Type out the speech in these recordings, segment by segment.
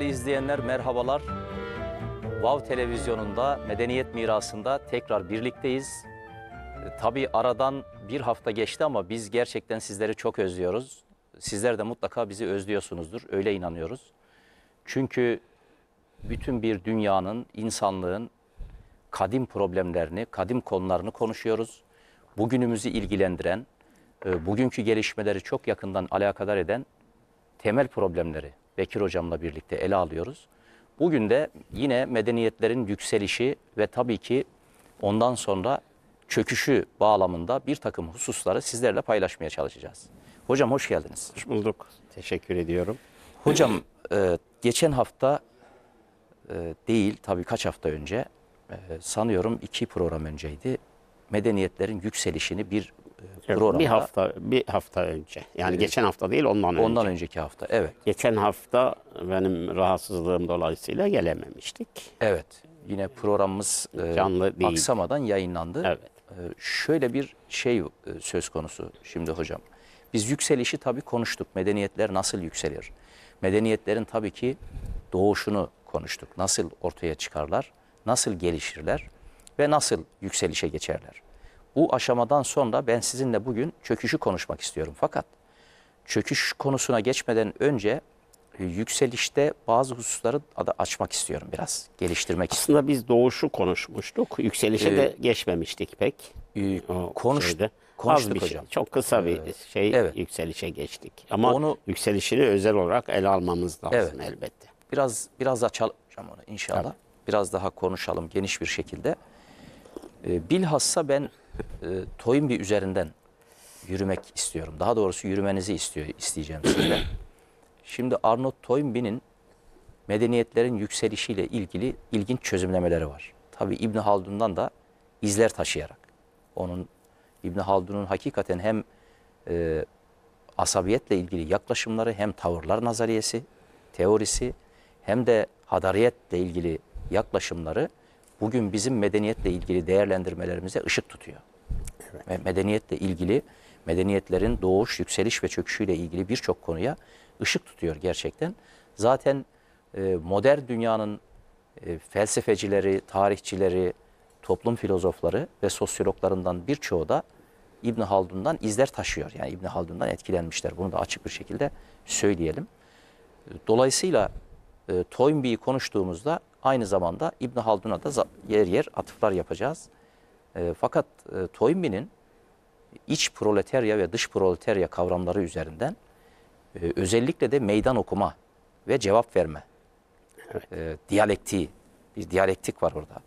Değerli izleyenler merhabalar. Vav televizyonunda medeniyet mirasında tekrar birlikteyiz. E, tabii aradan bir hafta geçti ama biz gerçekten sizleri çok özlüyoruz. Sizler de mutlaka bizi özlüyorsunuzdur. Öyle inanıyoruz. Çünkü bütün bir dünyanın, insanlığın kadim problemlerini, kadim konularını konuşuyoruz. Bugünümüzü ilgilendiren, e, bugünkü gelişmeleri çok yakından alakadar eden temel problemleri Bekir Hocam'la birlikte ele alıyoruz. Bugün de yine medeniyetlerin yükselişi ve tabii ki ondan sonra çöküşü bağlamında bir takım hususları sizlerle paylaşmaya çalışacağız. Hocam hoş geldiniz. Hoş bulduk. Teşekkür ediyorum. Hocam e, geçen hafta e, değil tabii kaç hafta önce e, sanıyorum iki program önceydi. Medeniyetlerin yükselişini bir programda. Bir hafta bir hafta önce. Yani evet. geçen hafta değil ondan önce. Ondan önceki hafta evet. Geçen hafta benim rahatsızlığım dolayısıyla gelememiştik. Evet. Yine programımız e, canlı e, değil. aksamadan yayınlandı. Evet. E, şöyle bir şey e, söz konusu şimdi hocam. Biz yükselişi tabii konuştuk. Medeniyetler nasıl yükselir? Medeniyetlerin tabii ki doğuşunu konuştuk. Nasıl ortaya çıkarlar? Nasıl gelişirler? Ve nasıl yükselişe geçerler? Bu aşamadan sonra ben sizinle bugün çöküşü konuşmak istiyorum. Fakat çöküş konusuna geçmeden önce e, yükselişte bazı hususları da açmak istiyorum biraz. Geliştirmek Aslında istiyorum. biz doğuşu konuşmuştuk. Yükselişe ee, de geçmemiştik pek. E, konuş, konuştuk bir şey. hocam. Şey. Çok kısa bir evet. şey evet. yükselişe geçtik. Ama onu, yükselişini özel olarak ele almamız lazım evet. elbette. Biraz biraz açalım hocam onu inşallah. Tabii. Biraz daha konuşalım geniş bir şekilde. E, bilhassa ben e, toyun bir üzerinden yürümek istiyorum. Daha doğrusu yürümenizi istiyor, isteyeceğim size. Şimdi Arnold Toynbee'nin medeniyetlerin yükselişiyle ilgili ilginç çözümlemeleri var. Tabi İbn Haldun'dan da izler taşıyarak. Onun İbn Haldun'un hakikaten hem e, asabiyetle ilgili yaklaşımları hem tavırlar nazariyesi, teorisi hem de hadariyetle ilgili yaklaşımları bugün bizim medeniyetle ilgili değerlendirmelerimize ışık tutuyor ve medeniyetle ilgili medeniyetlerin doğuş, yükseliş ve çöküşüyle ilgili birçok konuya ışık tutuyor gerçekten. Zaten e, modern dünyanın e, felsefecileri, tarihçileri, toplum filozofları ve sosyologlarından birçoğu da İbn Haldun'dan izler taşıyor. Yani İbn Haldun'dan etkilenmişler. Bunu da açık bir şekilde söyleyelim. Dolayısıyla e, Toynbee'yi konuştuğumuzda aynı zamanda İbn Haldun'a da yer yer atıflar yapacağız. E, fakat e, Toynbee'nin iç proletarya ve dış proletarya kavramları üzerinden e, özellikle de meydan okuma ve cevap verme evet. e, diyalektiği, bir diyalektik var orada.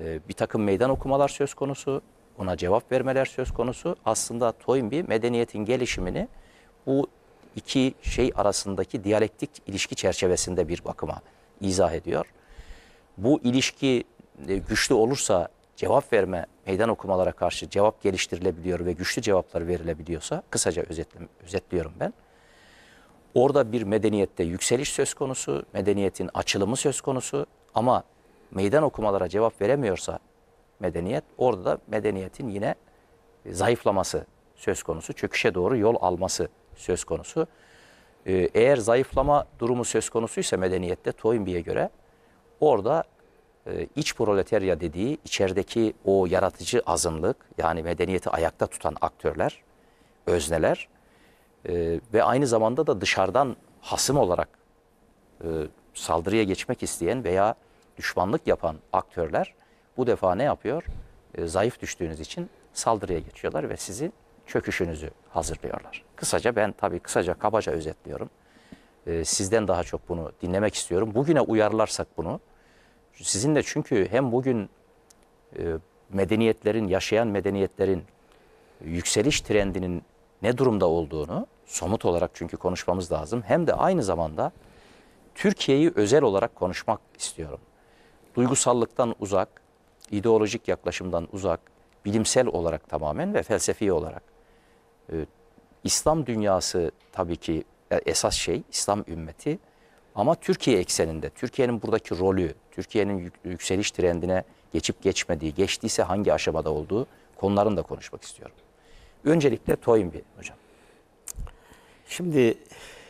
E, bir takım meydan okumalar söz konusu, ona cevap vermeler söz konusu. Aslında Toynbee medeniyetin gelişimini bu iki şey arasındaki diyalektik ilişki çerçevesinde bir bakıma izah ediyor. Bu ilişki e, güçlü olursa cevap verme, meydan okumalara karşı cevap geliştirilebiliyor ve güçlü cevaplar verilebiliyorsa, kısaca özetliyorum ben. Orada bir medeniyette yükseliş söz konusu, medeniyetin açılımı söz konusu ama meydan okumalara cevap veremiyorsa medeniyet, orada da medeniyetin yine zayıflaması söz konusu, çöküşe doğru yol alması söz konusu. Ee, eğer zayıflama durumu söz konusuysa medeniyette Toynbee'ye göre orada e, iç proletarya dediği içerideki o yaratıcı azınlık yani medeniyeti ayakta tutan aktörler, özneler e, ve aynı zamanda da dışarıdan hasım olarak e, saldırıya geçmek isteyen veya düşmanlık yapan aktörler bu defa ne yapıyor? E, zayıf düştüğünüz için saldırıya geçiyorlar ve sizi çöküşünüzü hazırlıyorlar. Kısaca ben tabii kısaca kabaca özetliyorum. E, sizden daha çok bunu dinlemek istiyorum. Bugüne uyarlarsak bunu sizin de çünkü hem bugün e, medeniyetlerin, yaşayan medeniyetlerin yükseliş trendinin ne durumda olduğunu somut olarak çünkü konuşmamız lazım. Hem de aynı zamanda Türkiye'yi özel olarak konuşmak istiyorum. Duygusallıktan uzak, ideolojik yaklaşımdan uzak, bilimsel olarak tamamen ve felsefi olarak. E, İslam dünyası tabii ki e, esas şey, İslam ümmeti ama Türkiye ekseninde, Türkiye'nin buradaki rolü, Türkiye'nin yükseliş trendine geçip geçmediği, geçtiyse hangi aşamada olduğu konularını da konuşmak istiyorum. Öncelikle Toynbee hocam. Şimdi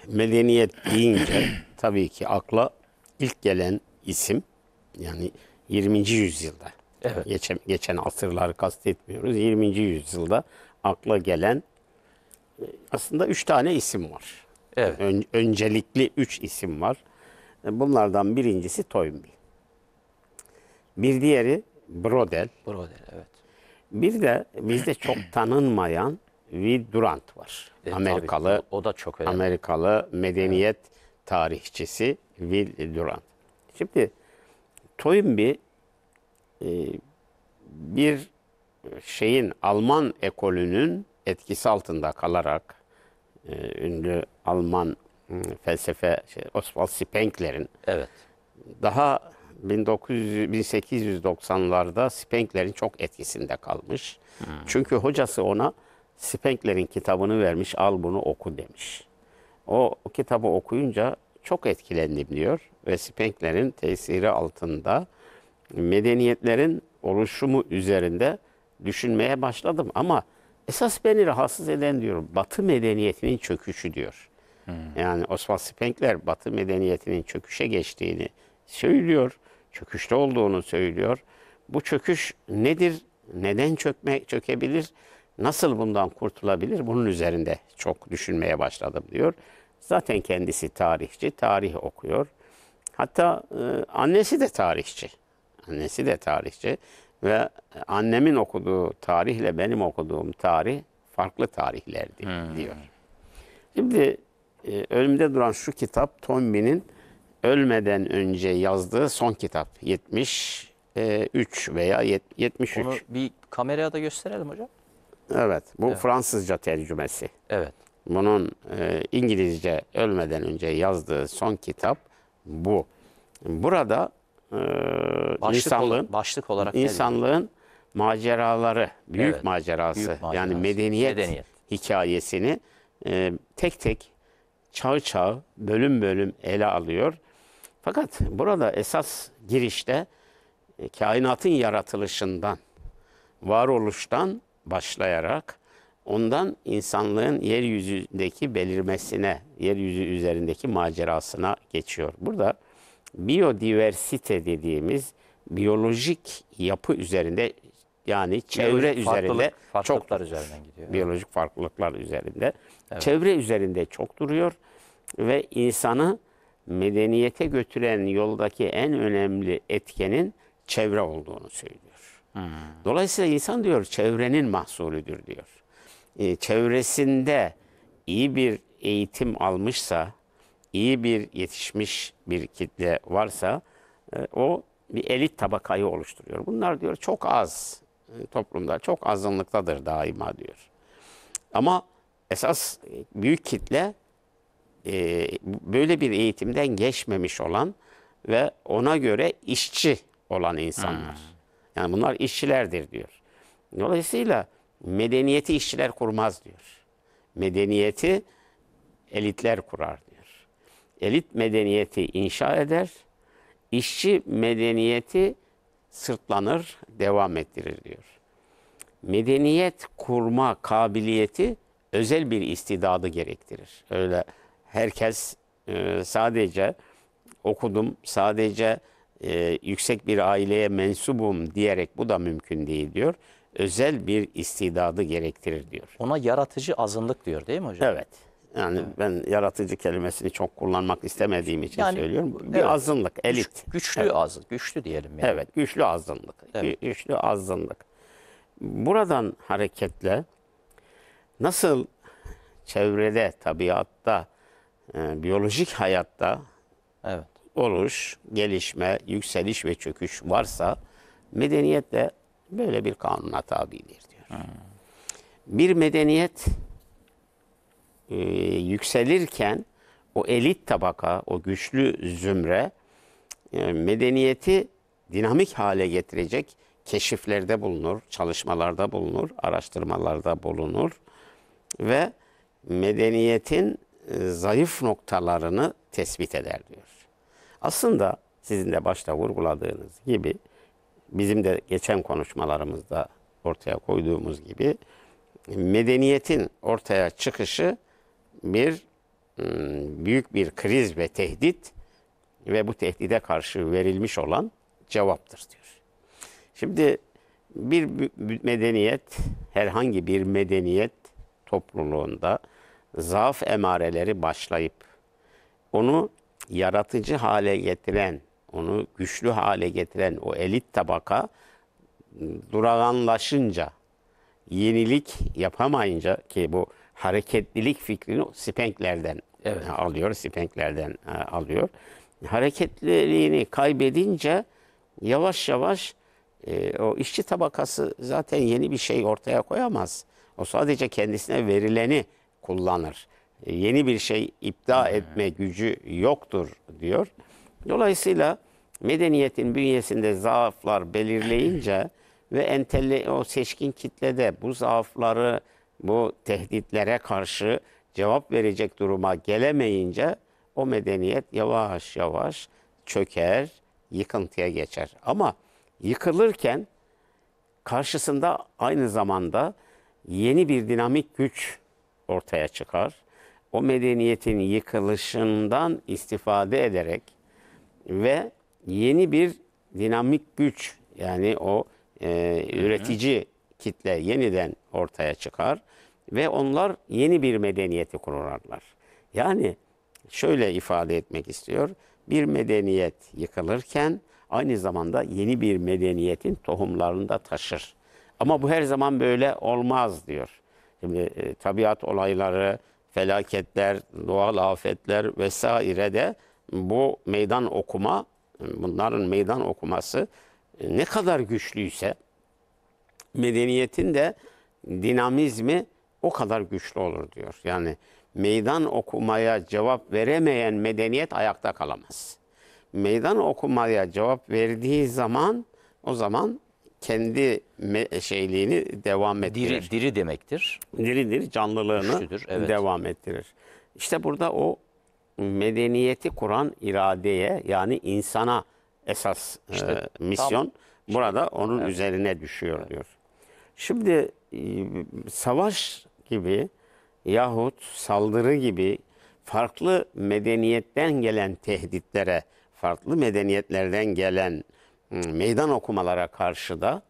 medeniyet deyince tabii ki akla ilk gelen isim yani 20. yüzyılda evet. geçen, geçen asırları kastetmiyoruz. 20. yüzyılda akla gelen e, aslında üç tane isim var. Evet. Ön, öncelikli üç isim var. E, bunlardan birincisi Toynbee. Bir diğeri Brodel. Brodel evet. Bir de bizde çok tanınmayan Will Durant var. E, Amerikalı. Tabii, o da çok önemli. Amerikalı medeniyet evet. tarihçisi Will Durant. Şimdi Toynbee e, bir şeyin Alman ekolünün etkisi altında kalarak ee, ünlü Alman hmm, felsefe şey, Oswald Spengler'in evet. daha 1900, 1890'larda Spengler'in çok etkisinde kalmış. Hmm. Çünkü hocası ona Spengler'in kitabını vermiş, al bunu oku demiş. O, o kitabı okuyunca çok etkilendim diyor ve Spengler'in tesiri altında medeniyetlerin oluşumu üzerinde düşünmeye başladım ama Esas beni rahatsız eden diyor Batı medeniyetinin çöküşü diyor. Hmm. Yani Osman Spengler Batı medeniyetinin çöküşe geçtiğini söylüyor. Çöküşte olduğunu söylüyor. Bu çöküş nedir? Neden çökme, çökebilir? Nasıl bundan kurtulabilir? Bunun üzerinde çok düşünmeye başladım diyor. Zaten kendisi tarihçi, tarih okuyor. Hatta e, annesi de tarihçi. Annesi de tarihçi. Ve annemin okuduğu tarihle benim okuduğum tarih farklı tarihlerdi hmm. diyor. Şimdi e, önümde duran şu kitap Tombi'nin ölmeden önce yazdığı son kitap. 73 veya 73. Onu bir kameraya da gösterelim hocam. Evet bu evet. Fransızca tercümesi. Evet. Bunun e, İngilizce ölmeden önce yazdığı son kitap bu. Burada ee, başlık insanlığın ol, başlık olarak insanlığın maceraları, büyük evet, macerası büyük macerası. yani medeniyet, medeniyet hikayesini e, tek tek çağ çağ bölüm bölüm ele alıyor. Fakat burada esas girişte e, kainatın yaratılışından, varoluştan başlayarak ondan insanlığın yeryüzündeki belirmesine, yeryüzü üzerindeki macerasına geçiyor. Burada biyodiversite dediğimiz biyolojik yapı üzerinde yani çevre biyolojik üzerinde çok üzerinden gidiyor. Biyolojik farklılıklar üzerinde. Evet. Çevre üzerinde çok duruyor ve insanı medeniyete götüren yoldaki en önemli etkenin çevre olduğunu söylüyor. Hmm. Dolayısıyla insan diyor çevrenin mahsulüdür diyor. Ee, çevresinde iyi bir eğitim almışsa, iyi bir yetişmiş bir kitle varsa e, o bir elit tabakayı oluşturuyor. Bunlar diyor çok az e, toplumda, çok azınlıktadır daima diyor. Ama esas e, büyük kitle böyle bir eğitimden geçmemiş olan ve ona göre işçi olan insanlar. Hmm. Yani bunlar işçilerdir diyor. Dolayısıyla medeniyeti işçiler kurmaz diyor. Medeniyeti elitler kurar elit medeniyeti inşa eder, işçi medeniyeti sırtlanır, devam ettirir diyor. Medeniyet kurma kabiliyeti özel bir istidadı gerektirir. Öyle herkes e, sadece okudum, sadece e, yüksek bir aileye mensubum diyerek bu da mümkün değil diyor. Özel bir istidadı gerektirir diyor. Ona yaratıcı azınlık diyor değil mi hocam? Evet. Yani evet. ben yaratıcı kelimesini çok kullanmak istemediğim için yani, söylüyorum. Bir evet. azınlık, elit. Güç, güçlü evet. azın, güçlü diyelim yani. Evet, güçlü azınlık. Evet. Güçlü azınlık. Buradan hareketle nasıl çevrede, tabiatta, e, biyolojik hayatta evet. oluş, gelişme, yükseliş ve çöküş varsa medeniyet de böyle bir kanuna tabidir diyor. Hmm. Bir medeniyet e, yükselirken o elit tabaka, o güçlü zümre e, medeniyeti dinamik hale getirecek keşiflerde bulunur, çalışmalarda bulunur, araştırmalarda bulunur ve medeniyetin e, zayıf noktalarını tespit eder diyor. Aslında sizin de başta vurguladığınız gibi bizim de geçen konuşmalarımızda ortaya koyduğumuz gibi medeniyetin ortaya çıkışı bir hmm, büyük bir kriz ve tehdit ve bu tehdide karşı verilmiş olan cevaptır diyor. Şimdi bir medeniyet, herhangi bir medeniyet topluluğunda zaaf emareleri başlayıp onu yaratıcı hale getiren, onu güçlü hale getiren o elit tabaka hmm, durağanlaşınca, yenilik yapamayınca ki bu hareketlilik fikrini Spenkler'den evet. E, alıyor, Spenkler'den e, alıyor. Hareketliliğini kaybedince yavaş yavaş e, o işçi tabakası zaten yeni bir şey ortaya koyamaz. O sadece kendisine verileni kullanır. E, yeni bir şey iddia etme gücü yoktur diyor. Dolayısıyla medeniyetin bünyesinde zaaflar belirleyince ve entele, o seçkin kitlede bu zaafları bu tehditlere karşı cevap verecek duruma gelemeyince o medeniyet yavaş yavaş çöker, yıkıntıya geçer. Ama yıkılırken karşısında aynı zamanda yeni bir dinamik güç ortaya çıkar. O medeniyetin yıkılışından istifade ederek ve yeni bir dinamik güç yani o e, üretici kitle yeniden ortaya çıkar ve onlar yeni bir medeniyeti kurarlar. Yani şöyle ifade etmek istiyor. Bir medeniyet yıkılırken aynı zamanda yeni bir medeniyetin tohumlarını da taşır. Ama bu her zaman böyle olmaz diyor. Şimdi e, tabiat olayları, felaketler, doğal afetler vesaire de bu meydan okuma, bunların meydan okuması e, ne kadar güçlüyse medeniyetin de dinamizmi o kadar güçlü olur diyor. Yani meydan okumaya cevap veremeyen medeniyet ayakta kalamaz. Meydan okumaya cevap verdiği zaman o zaman kendi şeyliğini devam ettirir. Diri, diri demektir. Diri diri canlılığını Güçlüdür, evet. devam ettirir. İşte burada o medeniyeti kuran iradeye yani insana esas işte, e, misyon tam, burada onun evet. üzerine düşüyor evet. diyor. Şimdi e, savaş gibi yahut saldırı gibi farklı medeniyetten gelen tehditlere, farklı medeniyetlerden gelen ıı, meydan okumalara karşı da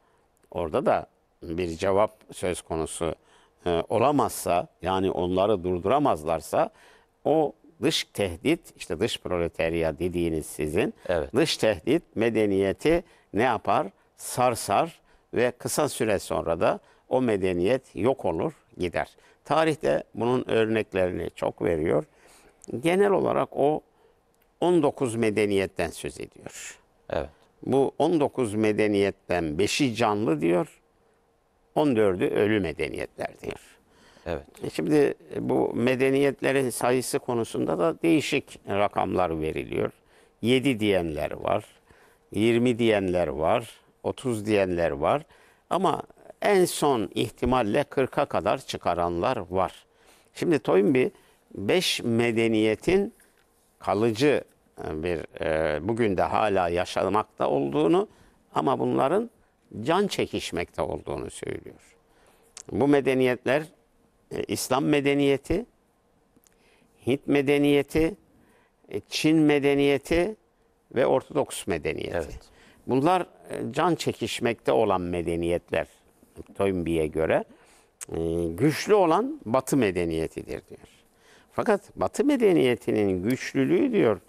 orada da bir cevap söz konusu ıı, olamazsa yani onları durduramazlarsa o dış tehdit işte dış proletarya dediğiniz sizin evet. dış tehdit medeniyeti ne yapar? Sarsar, ve kısa süre sonra da o medeniyet yok olur, gider. Tarihte bunun örneklerini çok veriyor. Genel olarak o 19 medeniyetten söz ediyor. Evet. Bu 19 medeniyetten 5'i canlı diyor, 14'ü ölü medeniyetler diyor. Evet. E şimdi bu medeniyetlerin sayısı konusunda da değişik rakamlar veriliyor. 7 diyenler var, 20 diyenler var, 30 diyenler var ama en son ihtimalle 40'a kadar çıkaranlar var. Şimdi Toynbee 5 medeniyetin kalıcı e, bir e, bugün de hala yaşamakta olduğunu ama bunların can çekişmekte olduğunu söylüyor. Bu medeniyetler e, İslam medeniyeti, Hint medeniyeti, e, Çin medeniyeti ve Ortodoks medeniyeti. Evet. Bunlar e, can çekişmekte olan medeniyetler Toynbee'ye göre e, güçlü olan Batı medeniyetidir diyor. Fakat Batı medeniyetinin güçlülüğü diyor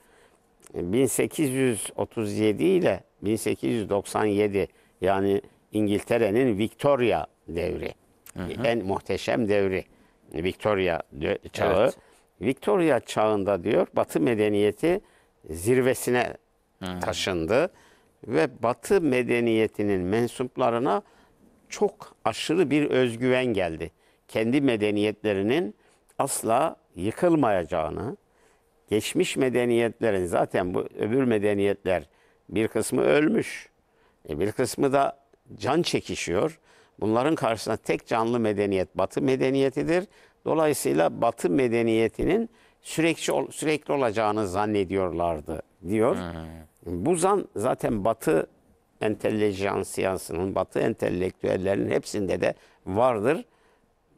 1837 e, ile 1897 yani İngiltere'nin Victoria devri. Hı hı. En muhteşem devri. Victoria çağı. Evet. Victoria çağında diyor Batı medeniyeti zirvesine hı hı. taşındı ve Batı medeniyetinin mensuplarına çok aşırı bir özgüven geldi. Kendi medeniyetlerinin asla yıkılmayacağını, geçmiş medeniyetlerin zaten bu öbür medeniyetler bir kısmı ölmüş, e, bir kısmı da can çekişiyor. Bunların karşısında tek canlı medeniyet Batı medeniyetidir. Dolayısıyla Batı medeniyetinin sürekli sürekli olacağını zannediyorlardı diyor. Hmm. Bu zan zaten Batı entelejansiyasının, Batı entelektüellerinin hepsinde de vardır.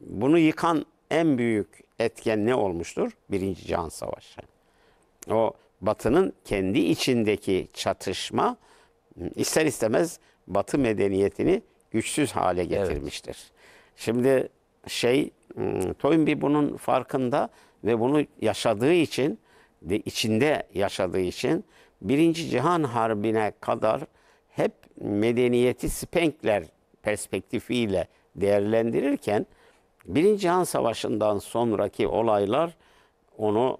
Bunu yıkan en büyük etken ne olmuştur? Birinci Can Savaşı. O Batı'nın kendi içindeki çatışma ister istemez Batı medeniyetini güçsüz hale getirmiştir. Evet. Şimdi şey hmm, Toynbee bunun farkında ve bunu yaşadığı için de içinde yaşadığı için Birinci Cihan Harbi'ne kadar hep medeniyeti Spenkler perspektifiyle değerlendirirken Birinci Cihan Savaşı'ndan sonraki olaylar onu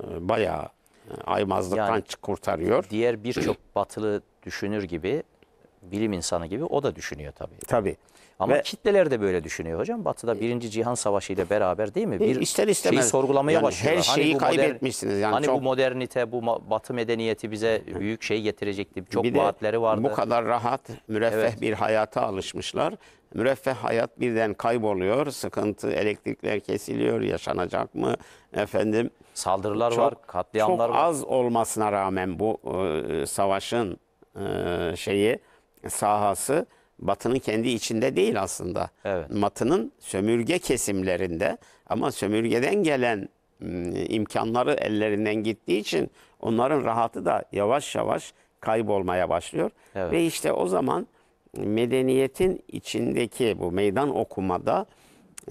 e, bayağı e, aymazlıktan yani, kurtarıyor. Diğer birçok batılı düşünür gibi, bilim insanı gibi o da düşünüyor tabii. Tabii. Ama Ve, kitleler de böyle düşünüyor hocam. Batı'da e, Birinci Cihan Savaşı ile beraber değil mi? Bir e, ister istemez. Şeyi sorgulamaya yani başlıyorlar. Her hani şeyi hani kaybetmişsiniz. Yani hani çok... bu modernite, bu Batı medeniyeti bize büyük şey getirecekti. Çok bir vaatleri vardı. Bu kadar rahat, müreffeh evet. bir hayata alışmışlar. Müreffeh hayat birden kayboluyor. Sıkıntı, elektrikler kesiliyor. Yaşanacak mı? Efendim. Saldırılar çok, var, katliamlar çok var. az olmasına rağmen bu e, savaşın e, şeyi, sahası Batı'nın kendi içinde değil aslında. Evet. Batı'nın sömürge kesimlerinde ama sömürgeden gelen ıı, imkanları ellerinden gittiği için onların rahatı da yavaş yavaş kaybolmaya başlıyor. Evet. Ve işte o zaman medeniyetin içindeki bu meydan okumada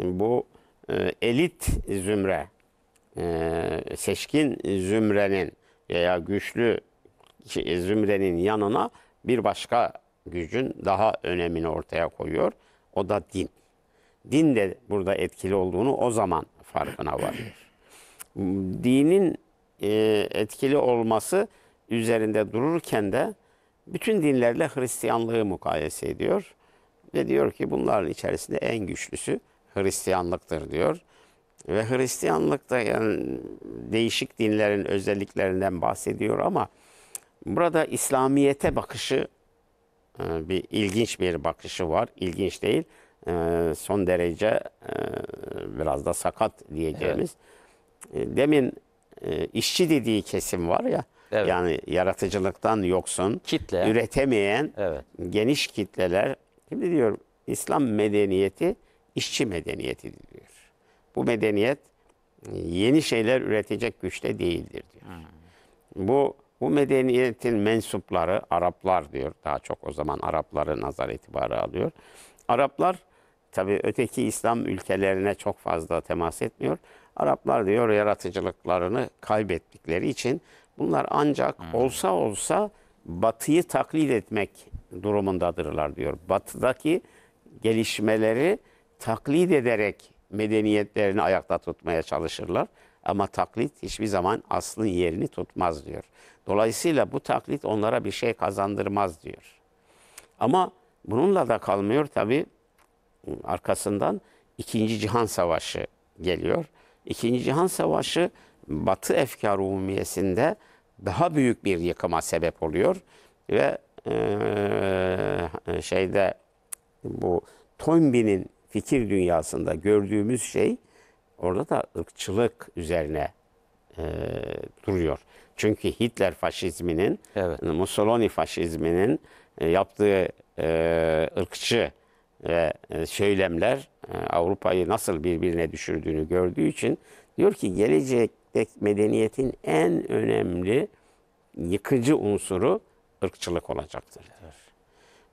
ıı, bu ıı, elit zümre, seçkin zümrenin veya güçlü zümrenin yanına bir başka gücün daha önemini ortaya koyuyor. O da din. Din de burada etkili olduğunu o zaman farkına varıyor. Dinin e, etkili olması üzerinde dururken de bütün dinlerle Hristiyanlığı mukayese ediyor. Ve diyor ki bunların içerisinde en güçlüsü Hristiyanlıktır diyor. Ve Hristiyanlıkta yani değişik dinlerin özelliklerinden bahsediyor ama burada İslamiyete bakışı ee, bir ilginç bir bakışı var. İlginç değil. Ee, son derece e, biraz da sakat diyeceğimiz. Evet. Ee, demin e, işçi dediği kesim var ya. Evet. Yani yaratıcılıktan yoksun, kitle, üretemeyen evet. geniş kitleler. Şimdi diyorum İslam medeniyeti işçi medeniyeti diyor. Bu medeniyet e, yeni şeyler üretecek güçte değildir diyor. Hmm. Bu bu medeniyetin mensupları Araplar diyor. Daha çok o zaman Arapları nazar itibarı alıyor. Araplar tabii öteki İslam ülkelerine çok fazla temas etmiyor. Araplar diyor yaratıcılıklarını kaybettikleri için bunlar ancak hmm. olsa olsa batıyı taklit etmek durumundadırlar diyor. Batıdaki gelişmeleri taklit ederek medeniyetlerini ayakta tutmaya çalışırlar. Ama taklit hiçbir zaman aslın yerini tutmaz diyor. Dolayısıyla bu taklit onlara bir şey kazandırmaz diyor. Ama bununla da kalmıyor tabi arkasından İkinci Cihan Savaşı geliyor. İkinci Cihan Savaşı Batı efkar umumiyesinde daha büyük bir yıkıma sebep oluyor ve e, şeyde bu Toynbee'nin fikir dünyasında gördüğümüz şey orada da ırkçılık üzerine e, duruyor. Çünkü Hitler faşizminin, evet. Mussolini faşizminin e, yaptığı e, ırkçı ve e, söylemler Avrupa'yı nasıl birbirine düşürdüğünü gördüğü için diyor ki gelecekte medeniyetin en önemli yıkıcı unsuru ırkçılık olacaktır. Evet.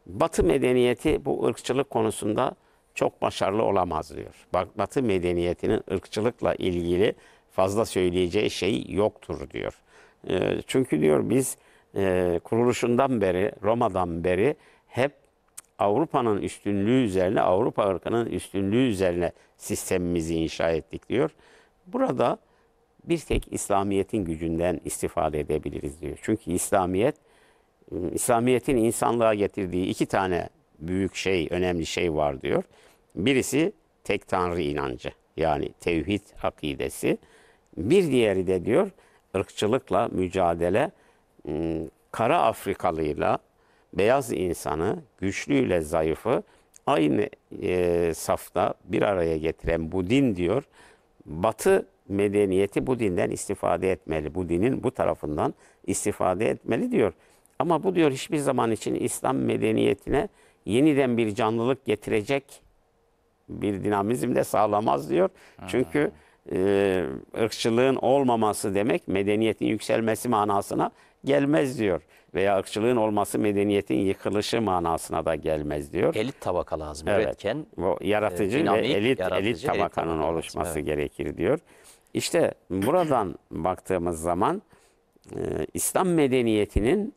Batı medeniyeti bu ırkçılık konusunda çok başarılı olamaz diyor. Batı medeniyetinin ırkçılıkla ilgili fazla söyleyeceği şey yoktur diyor. Ee, çünkü diyor biz e, kuruluşundan beri, Roma'dan beri hep Avrupa'nın üstünlüğü üzerine, Avrupa ırkının üstünlüğü üzerine sistemimizi inşa ettik diyor. Burada bir tek İslamiyet'in gücünden istifade edebiliriz diyor. Çünkü İslamiyet, İslamiyet'in insanlığa getirdiği iki tane büyük şey, önemli şey var diyor. Birisi tek tanrı inancı yani tevhid akidesi. Bir diğeri de diyor ırkçılıkla mücadele hmm, kara Afrikalıyla beyaz insanı, güçlüyle zayıfı aynı e, safta bir araya getiren bu din diyor. Batı medeniyeti bu dinden istifade etmeli. Bu dinin bu tarafından istifade etmeli diyor. Ama bu diyor hiçbir zaman için İslam medeniyetine yeniden bir canlılık getirecek bir dinamizm de sağlamaz diyor. Çünkü e, ırkçılığın olmaması demek medeniyetin yükselmesi manasına gelmez diyor. Veya ırkçılığın olması medeniyetin yıkılışı manasına da gelmez diyor. Elit tabaka lazım. Evet. Üretken, Bu yaratıcı e, ve elit yaratıcı, elit tabakanın elit tabaka oluşması lazım, evet. gerekir diyor. İşte buradan baktığımız zaman e, İslam medeniyetinin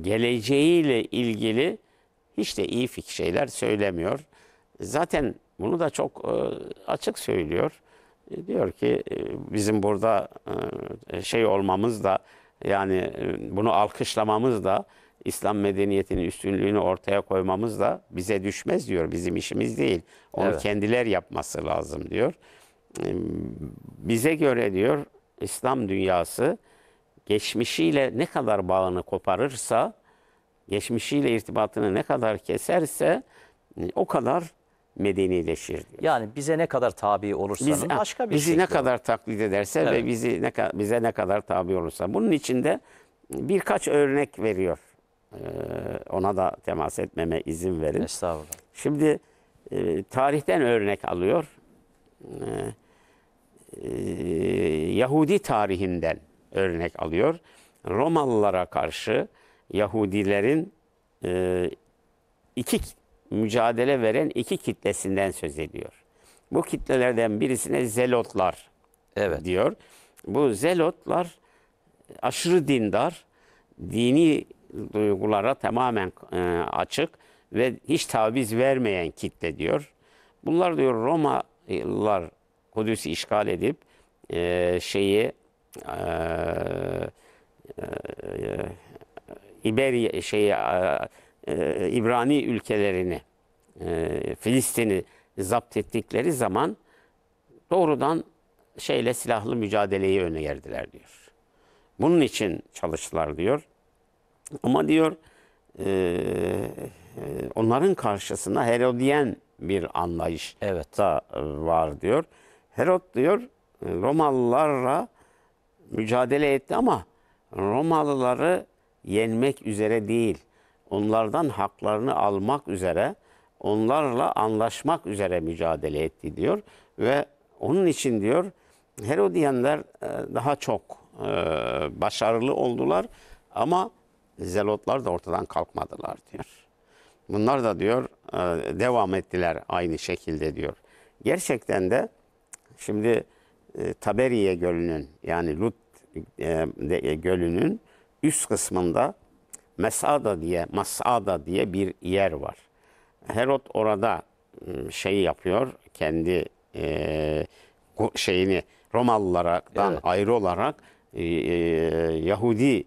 geleceğiyle ilgili hiç de iyi şeyler söylemiyor. Zaten bunu da çok e, açık söylüyor. E, diyor ki e, bizim burada e, şey olmamız da yani bunu alkışlamamız da İslam medeniyetinin üstünlüğünü ortaya koymamız da bize düşmez diyor. Bizim işimiz değil. Onu evet. kendiler yapması lazım diyor. Bize göre diyor İslam dünyası geçmişiyle ne kadar bağını koparırsa, geçmişiyle irtibatını ne kadar keserse o kadar medenileşir. Diyor. Yani bize ne kadar tabi olursa Biz, başka bir bizi şekilde. ne kadar taklit ederse evet. ve bizi ne bize ne kadar tabi olursa. Bunun içinde birkaç örnek veriyor. Ee, ona da temas etmeme izin verin. Estağfurullah. Şimdi e, tarihten örnek alıyor. Ee, e, Yahudi tarihinden örnek alıyor. Romalılara karşı Yahudilerin e, iki mücadele veren iki kitlesinden söz ediyor. Bu kitlelerden birisine zelotlar evet. diyor. Bu zelotlar aşırı dindar, dini duygulara tamamen e, açık ve hiç taviz vermeyen kitle diyor. Bunlar diyor Romalılar Kudüs'ü işgal edip e, şeyi e, e, e İberya şeyi e, e, İbrani ülkelerini, e, Filistin'i zapt ettikleri zaman doğrudan şeyle silahlı mücadeleyi önerdiler diyor. Bunun için çalıştılar diyor. Ama diyor e, onların karşısına Herodiyen bir anlayış evet. da var diyor. Herod diyor Romalılarla mücadele etti ama Romalıları yenmek üzere değil onlardan haklarını almak üzere, onlarla anlaşmak üzere mücadele etti diyor. Ve onun için diyor Herodiyenler e, daha çok e, başarılı oldular ama zelotlar da ortadan kalkmadılar diyor. Bunlar da diyor e, devam ettiler aynı şekilde diyor. Gerçekten de şimdi Taberiye Gölü'nün yani Lut Gölü'nün üst kısmında Mesada diye, Masada diye bir yer var. Herod orada şey yapıyor, kendi şeyini Romalılardan evet. ayrı olarak Yahudi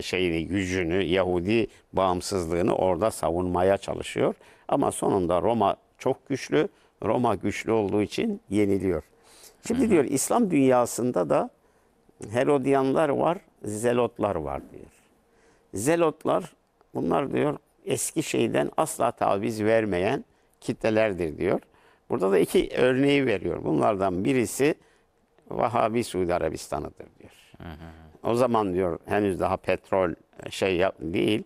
şeyini, gücünü, Yahudi bağımsızlığını orada savunmaya çalışıyor. Ama sonunda Roma çok güçlü, Roma güçlü olduğu için yeniliyor. Şimdi hı hı. diyor İslam dünyasında da Herodiyanlar var, Zelotlar var diyor. Zelotlar bunlar diyor eski şeyden asla taviz vermeyen kitlelerdir diyor. Burada da iki örneği veriyor. Bunlardan birisi Vahabi Suudi Arabistan'ıdır diyor. Hı hı. O zaman diyor henüz daha petrol e, şey değil,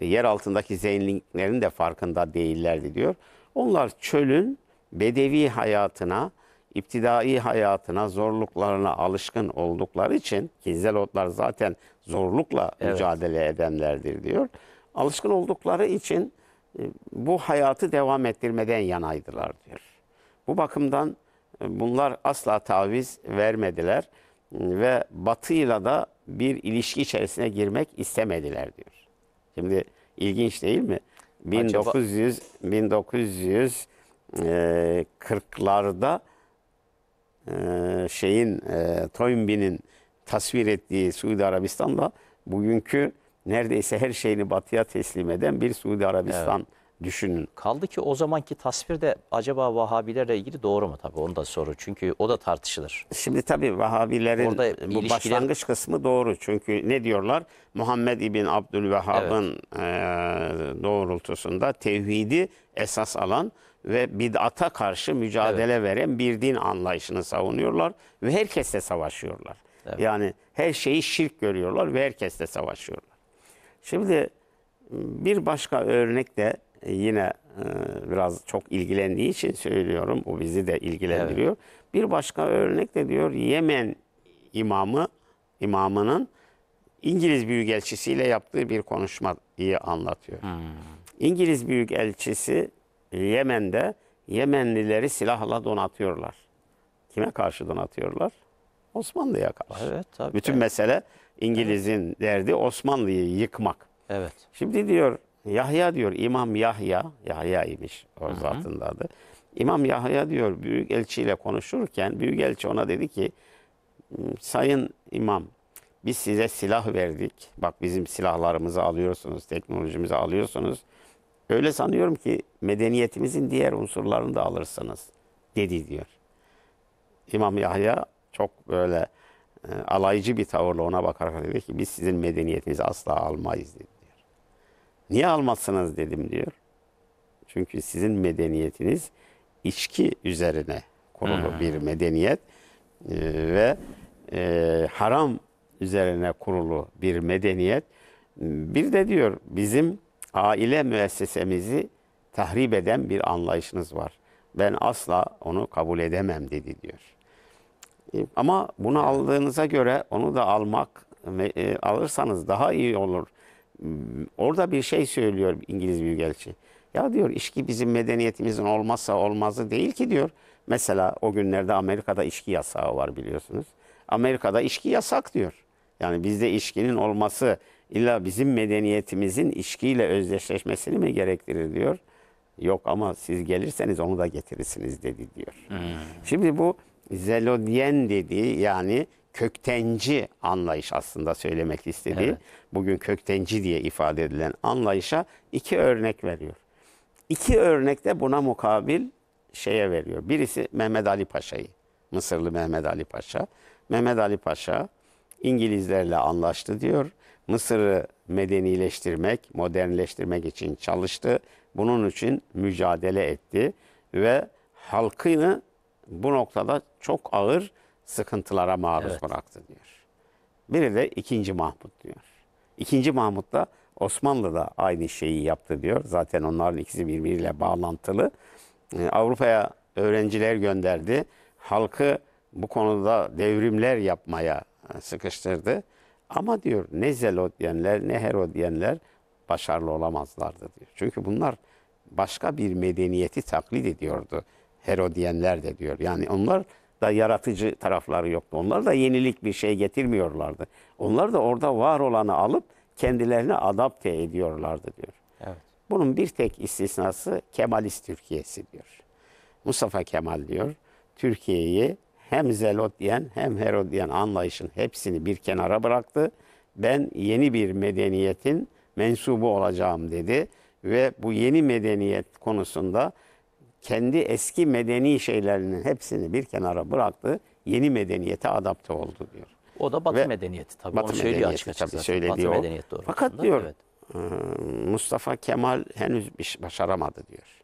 yer altındaki zenginliklerin de farkında değillerdi diyor. Onlar çölün bedevi hayatına İptidai hayatına, zorluklarına alışkın oldukları için Kinzelotlar zaten zorlukla evet. mücadele edenlerdir diyor. Alışkın oldukları için e, bu hayatı devam ettirmeden yanaydılar diyor. Bu bakımdan e, bunlar asla taviz vermediler e, ve batıyla da bir ilişki içerisine girmek istemediler diyor. Şimdi ilginç değil mi? 1900 Acaba... 1940'larda ee, şeyin e, Toynbee'nin tasvir ettiği Suudi Arabistan'la bugünkü neredeyse her şeyini batıya teslim eden bir Suudi Arabistan evet. düşünün. Kaldı ki o zamanki tasvir de acaba Vahabilerle ilgili doğru mu tabii onu da soru. Çünkü o da tartışılır. Şimdi tabii Vahabilerin Orada bu ilişkiler... başlangıç kısmı doğru. Çünkü ne diyorlar? Muhammed İbn Abdülvehhab'ın evet. e, doğrultusunda tevhidi esas alan ve bid'ata karşı mücadele evet. veren bir din anlayışını savunuyorlar ve herkesle savaşıyorlar. Evet. Yani her şeyi şirk görüyorlar ve herkesle savaşıyorlar. Şimdi bir başka örnek de e, yine e, biraz çok ilgilendiği için söylüyorum. Bu bizi de ilgilendiriyor. Evet. Bir başka örnek de diyor Yemen imamı imamının İngiliz Büyükelçisiyle yaptığı bir konuşmayı anlatıyor. Hmm. İngiliz Büyükelçisi Yemen'de Yemenlileri silahla donatıyorlar. Kime karşı donatıyorlar? Osmanlı'ya karşı. Evet, tabii. Bütün evet. mesele İngiliz'in evet. derdi Osmanlı'yı yıkmak. Evet. Şimdi diyor Yahya diyor İmam Yahya, Yahya imiş o zatında adı. İmam Yahya diyor büyük elçiyle konuşurken büyük elçi ona dedi ki hmm, sayın İmam biz size silah verdik. Bak bizim silahlarımızı alıyorsunuz, teknolojimizi alıyorsunuz. Öyle sanıyorum ki medeniyetimizin diğer unsurlarını da alırsınız dedi diyor. İmam Yahya çok böyle e, alaycı bir tavırla ona bakarak dedi ki biz sizin medeniyetinizi asla almayız dedi diyor. Niye almazsınız dedim diyor. Çünkü sizin medeniyetiniz içki üzerine kurulu hmm. bir medeniyet e, ve e, haram üzerine kurulu bir medeniyet. Bir de diyor bizim aile müessesemizi tahrip eden bir anlayışınız var. Ben asla onu kabul edemem dedi diyor. E, ama bunu aldığınıza göre onu da almak e, alırsanız daha iyi olur. Hmm, orada bir şey söylüyor İngiliz Büyükelçi. Ya diyor içki bizim medeniyetimizin olmazsa olmazı değil ki diyor. Mesela o günlerde Amerika'da içki yasağı var biliyorsunuz. Amerika'da içki yasak diyor. Yani bizde içkinin olması illa bizim medeniyetimizin içkiyle özdeşleşmesini mi gerektirir diyor. Yok ama siz gelirseniz onu da getirirsiniz dedi diyor. Hmm. Şimdi bu zelodyen dediği yani köktenci anlayış aslında söylemek istediği evet. bugün köktenci diye ifade edilen anlayışa iki örnek veriyor. İki örnek de buna mukabil şeye veriyor. Birisi Mehmet Ali Paşa'yı. Mısırlı Mehmet Ali Paşa. Mehmet Ali Paşa İngilizlerle anlaştı diyor. Mısır'ı medenileştirmek, modernleştirmek için çalıştı. Bunun için mücadele etti ve halkını bu noktada çok ağır sıkıntılara maruz evet. bıraktı diyor. Biri de 2. Mahmut diyor. 2. Mahmut da Osmanlı da aynı şeyi yaptı diyor. Zaten onların ikisi birbiriyle bağlantılı. Ee, Avrupa'ya öğrenciler gönderdi. Halkı bu konuda devrimler yapmaya e, sıkıştırdı. Ama diyor ne zelot ne herod başarılı olamazlardı diyor. Çünkü bunlar başka bir medeniyeti taklit ediyordu. Herodiyenler de diyor. Yani onlar da yaratıcı tarafları yoktu. Onlar da yenilik bir şey getirmiyorlardı. Onlar da orada var olanı alıp kendilerine adapte ediyorlardı diyor. Evet. Bunun bir tek istisnası Kemalist Türkiye'si diyor. Mustafa Kemal diyor Türkiye'yi hem zelot diyen hem herod diyen anlayışın hepsini bir kenara bıraktı. Ben yeni bir medeniyetin mensubu olacağım dedi ve bu yeni medeniyet konusunda kendi eski medeni şeylerinin hepsini bir kenara bıraktı. Yeni medeniyete adapte oldu diyor. O da Batı ve medeniyeti tabii. Batı Onu medeniyeti açık açık tabii söylediği Batı o. Medeniyet doğru Fakat diyor evet. Ee, Mustafa Kemal henüz şey başaramadı diyor.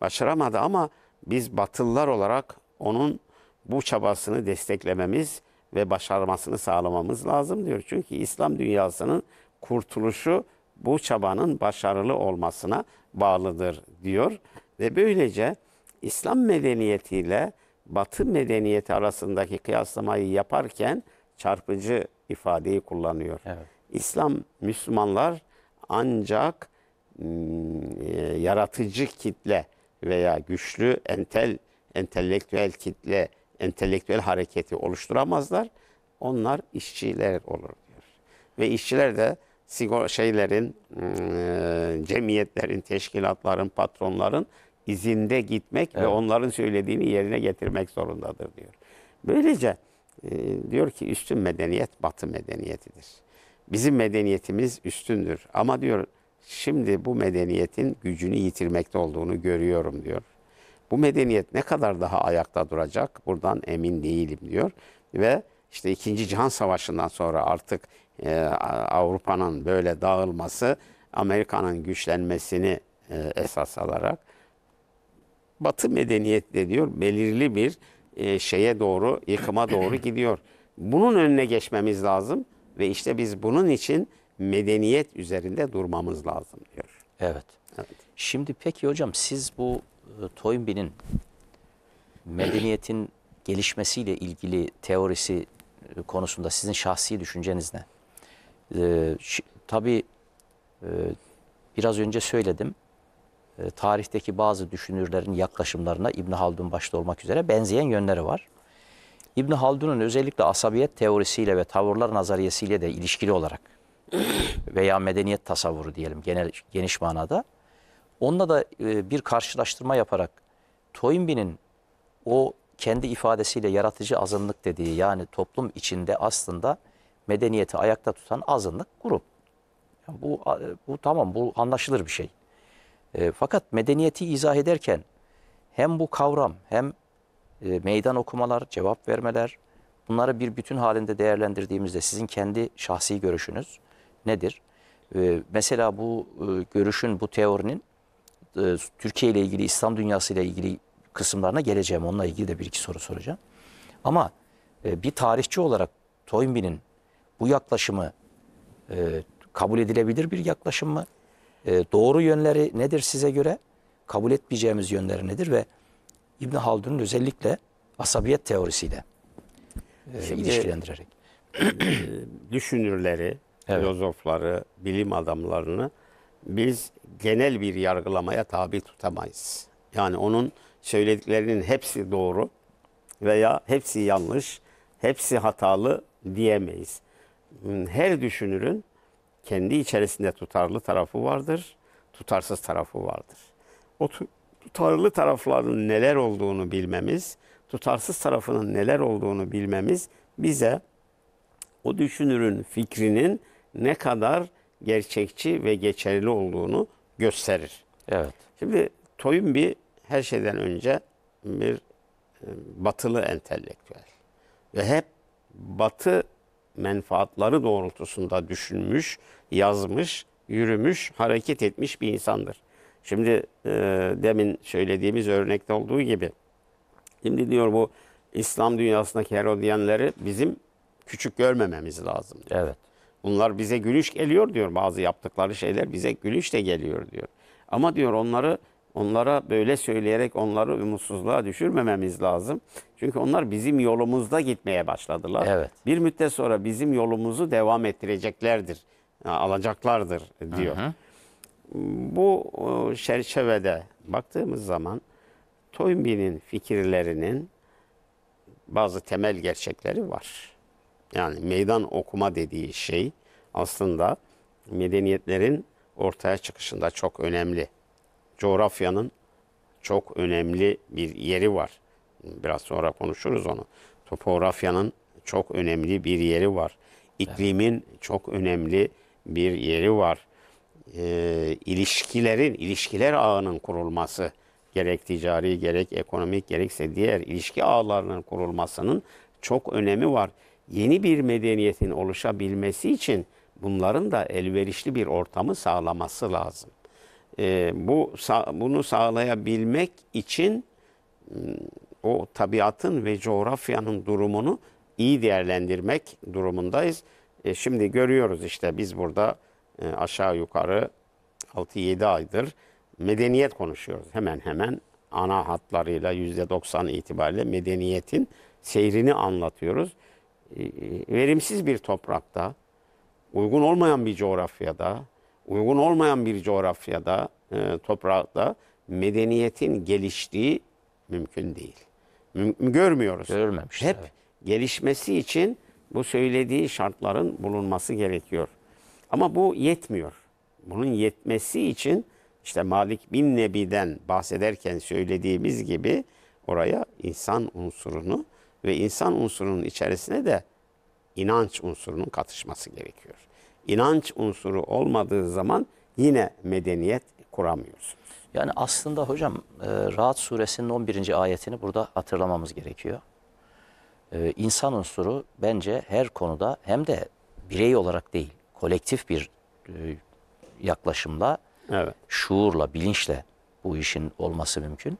Başaramadı ama biz Batılılar olarak onun bu çabasını desteklememiz ve başarmasını sağlamamız lazım diyor. Çünkü İslam dünyasının kurtuluşu bu çabanın başarılı olmasına bağlıdır diyor. Ve böylece İslam medeniyetiyle Batı medeniyeti arasındaki kıyaslamayı yaparken çarpıcı ifadeyi kullanıyor. Evet. İslam Müslümanlar ancak hmm, e, yaratıcı kitle veya güçlü entel entelektüel kitle entelektüel hareketi oluşturamazlar. Onlar işçiler olur diyor. Ve işçiler de sigor şeylerin, e, cemiyetlerin, teşkilatların, patronların izinde gitmek evet. ve onların söylediğini yerine getirmek zorundadır diyor. Böylece e, diyor ki üstün medeniyet batı medeniyetidir. Bizim medeniyetimiz üstündür ama diyor şimdi bu medeniyetin gücünü yitirmekte olduğunu görüyorum diyor. Bu medeniyet ne kadar daha ayakta duracak buradan emin değilim diyor. Ve işte 2. Cihan Savaşı'ndan sonra artık e, Avrupa'nın böyle dağılması Amerika'nın güçlenmesini e, esas alarak Batı medeniyet de diyor belirli bir e, şeye doğru, yıkıma doğru gidiyor. Bunun önüne geçmemiz lazım ve işte biz bunun için medeniyet üzerinde durmamız lazım diyor. Evet. evet. Şimdi peki hocam siz bu ee, Toynbee'nin medeniyetin gelişmesiyle ilgili teorisi e, konusunda sizin şahsi düşünceniz ne? Ee, tabii e, biraz önce söyledim. E, tarihteki bazı düşünürlerin yaklaşımlarına İbn Haldun başta olmak üzere benzeyen yönleri var. İbn Haldun'un özellikle asabiyet teorisiyle ve tavırlar nazariyesiyle de ilişkili olarak veya medeniyet tasavvuru diyelim genel geniş manada Onunla da e, bir karşılaştırma yaparak Toynbee'nin o kendi ifadesiyle yaratıcı azınlık dediği yani toplum içinde aslında medeniyeti ayakta tutan azınlık grup. Yani bu, bu tamam bu anlaşılır bir şey. E, fakat medeniyeti izah ederken hem bu kavram hem e, meydan okumalar, cevap vermeler bunları bir bütün halinde değerlendirdiğimizde sizin kendi şahsi görüşünüz nedir? E, mesela bu e, görüşün, bu teorinin e, Türkiye ile ilgili, İslam dünyası ile ilgili kısımlarına geleceğim. Onunla ilgili de bir iki soru soracağım. Ama e, bir tarihçi olarak Toynbee'nin bu yaklaşımı e, kabul edilebilir bir yaklaşım mı? E, doğru yönleri nedir size göre? Kabul etmeyeceğimiz yönleri nedir? Ve İbn Haldun'un özellikle asabiyet teorisiyle e, Şimdi, ilişkilendirerek. E, düşünürleri, evet. filozofları, bilim adamlarını biz genel bir yargılamaya tabi tutamayız. Yani onun söylediklerinin hepsi doğru veya hepsi yanlış, hepsi hatalı diyemeyiz. Her düşünürün kendi içerisinde tutarlı tarafı vardır, tutarsız tarafı vardır. O tutarlı tarafların neler olduğunu bilmemiz, tutarsız tarafının neler olduğunu bilmemiz bize o düşünürün fikrinin ne kadar gerçekçi ve geçerli olduğunu gösterir. Evet. Şimdi Toyun bir her şeyden önce bir e, batılı entelektüel ve hep batı menfaatları doğrultusunda düşünmüş, yazmış, yürümüş, hareket etmiş bir insandır. Şimdi e, demin söylediğimiz örnekte olduğu gibi. Şimdi diyor bu İslam dünyasındaki Herodiyenleri bizim küçük görmememiz lazım. Diyor. Evet. Bunlar bize gülüş geliyor diyor. Bazı yaptıkları şeyler bize gülüş de geliyor diyor. Ama diyor onları onlara böyle söyleyerek onları umutsuzluğa düşürmememiz lazım. Çünkü onlar bizim yolumuzda gitmeye başladılar. Evet. Bir müddet sonra bizim yolumuzu devam ettireceklerdir. Alacaklardır diyor. Hı hı. Bu çerçevede baktığımız zaman Toynbee'nin fikirlerinin bazı temel gerçekleri var. Yani meydan okuma dediği şey aslında medeniyetlerin ortaya çıkışında çok önemli. Coğrafyanın çok önemli bir yeri var. Biraz sonra konuşuruz onu. Topografyanın çok önemli bir yeri var. İklimin çok önemli bir yeri var. E, ilişkilerin, ilişkiler ağının kurulması gerek ticari, gerek ekonomik, gerekse diğer ilişki ağlarının kurulmasının çok önemi var yeni bir medeniyetin oluşabilmesi için bunların da elverişli bir ortamı sağlaması lazım. E, bu bunu sağlayabilmek için hmm, o tabiatın ve coğrafyanın durumunu iyi değerlendirmek durumundayız. E, şimdi görüyoruz işte biz burada e, aşağı yukarı 6-7 aydır medeniyet konuşuyoruz. Hemen hemen ana hatlarıyla %90 itibariyle medeniyetin seyrini anlatıyoruz. E, e, verimsiz bir toprakta, uygun olmayan bir coğrafyada, uygun olmayan bir coğrafyada, e, toprakta medeniyetin geliştiği mümkün değil. Müm görmüyoruz. Görülmemiş. Hep evet. gelişmesi için bu söylediği şartların bulunması gerekiyor. Ama bu yetmiyor. Bunun yetmesi için işte Malik bin Nebi'den bahsederken söylediğimiz gibi oraya insan unsurunu ve insan unsurunun içerisine de inanç unsurunun katışması gerekiyor. İnanç unsuru olmadığı zaman yine medeniyet kuramıyorsunuz. Yani aslında hocam e, Rahat suresinin 11. ayetini burada hatırlamamız gerekiyor. E, insan unsuru bence her konuda hem de birey olarak değil, kolektif bir e, yaklaşımla, evet. şuurla, bilinçle bu işin olması mümkün.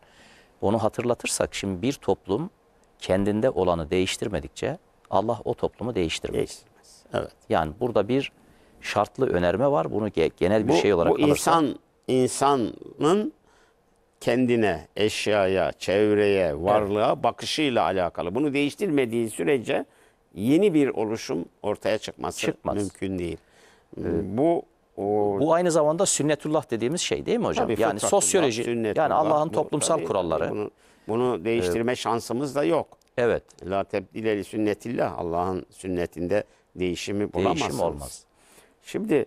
Onu hatırlatırsak şimdi bir toplum kendinde olanı değiştirmedikçe Allah o toplumu değiştirmez. Değiştirmez. Evet. Yani burada bir şartlı önerme var. Bunu genel bir bu, şey olarak bu Bu insan insanın kendine, eşyaya, çevreye, varlığa evet. bakışıyla alakalı. Bunu değiştirmediği sürece yeni bir oluşum ortaya çıkması Çıkmaz. mümkün değil. Ee, bu o... bu aynı zamanda sünnetullah dediğimiz şey değil mi hocam? Tabii, yani sosyoloji yani Allah'ın toplumsal tabii, kuralları. Bunu, bunu değiştirme ee, şansımız da yok. Evet. La tebdile sünnetillah. Allah'ın sünnetinde değişimi bulamazsınız. Değişim olmaz. Şimdi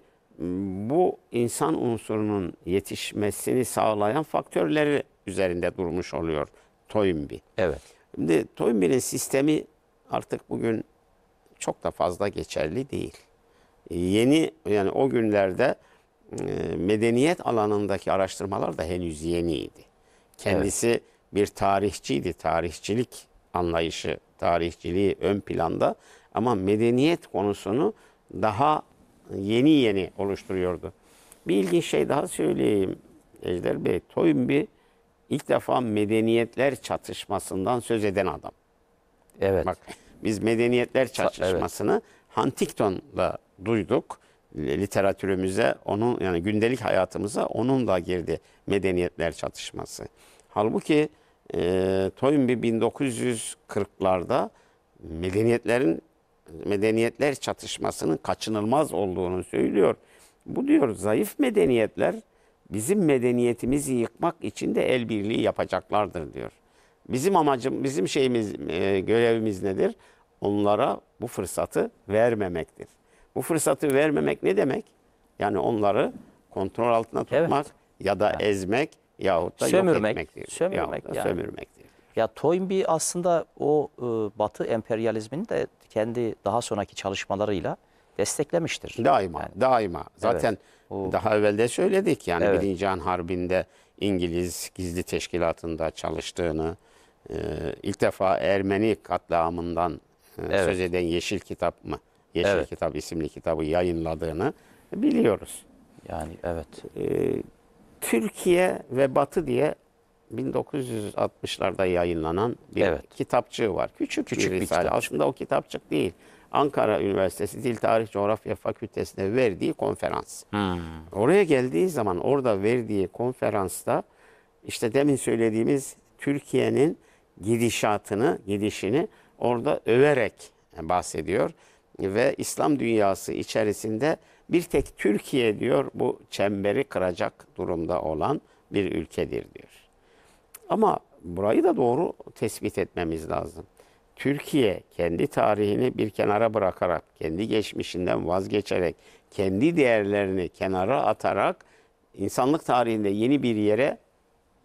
bu insan unsurunun yetişmesini sağlayan faktörleri üzerinde durmuş oluyor Toynbee. Evet. Şimdi Toynbee'nin sistemi artık bugün çok da fazla geçerli değil. E, yeni yani o günlerde e, medeniyet alanındaki araştırmalar da henüz yeniydi. Kendisi evet. bir tarihçiydi. Tarihçilik anlayışı, tarihçiliği ön planda ama medeniyet konusunu daha yeni yeni oluşturuyordu. Bir ilginç şey daha söyleyeyim Ejder Bey. Toynbee ilk defa medeniyetler çatışmasından söz eden adam. Evet. Bak biz medeniyetler çatışmasını evet. Huntington'la duyduk. Literatürümüze onun yani gündelik hayatımıza onun da girdi medeniyetler çatışması. Halbuki e, Toynbee 1940'larda medeniyetlerin medeniyetler çatışmasının kaçınılmaz olduğunu söylüyor. Bu diyor zayıf medeniyetler bizim medeniyetimizi yıkmak için de el birliği yapacaklardır diyor. Bizim amacım, bizim şeyimiz, e, görevimiz nedir? Onlara bu fırsatı vermemektir. Bu fırsatı vermemek ne demek? Yani onları kontrol altına tutmak evet. ya da ezmek Yahut da sömürmek, yok etmektir. Sömürmek yani. sömürmektir. Ya Toynbee aslında o e, Batı emperyalizmini de kendi daha sonraki çalışmalarıyla desteklemiştir. Daima, yani. daima. Zaten evet, o... daha evvelde söyledik yani evet. Birinci An Harbi'nde İngiliz gizli teşkilatında çalıştığını, e, ilk defa Ermeni katliamından e, evet. söz eden Yeşil Kitap mı? Yeşil evet. Kitap isimli kitabı yayınladığını biliyoruz. Yani evet. E, Türkiye ve Batı diye 1960'larda yayınlanan bir evet. kitapçığı var. Küçük, Küçük bir, bir risale. Kitapçık. Aslında o kitapçık değil. Ankara Üniversitesi Dil Tarih Coğrafya Fakültesine verdiği konferans. Hmm. Oraya geldiği zaman orada verdiği konferansta işte demin söylediğimiz Türkiye'nin gidişatını, gidişini orada överek bahsediyor ve İslam dünyası içerisinde bir tek Türkiye diyor bu çemberi kıracak durumda olan bir ülkedir diyor. Ama burayı da doğru tespit etmemiz lazım. Türkiye kendi tarihini bir kenara bırakarak, kendi geçmişinden vazgeçerek, kendi değerlerini kenara atarak insanlık tarihinde yeni bir yere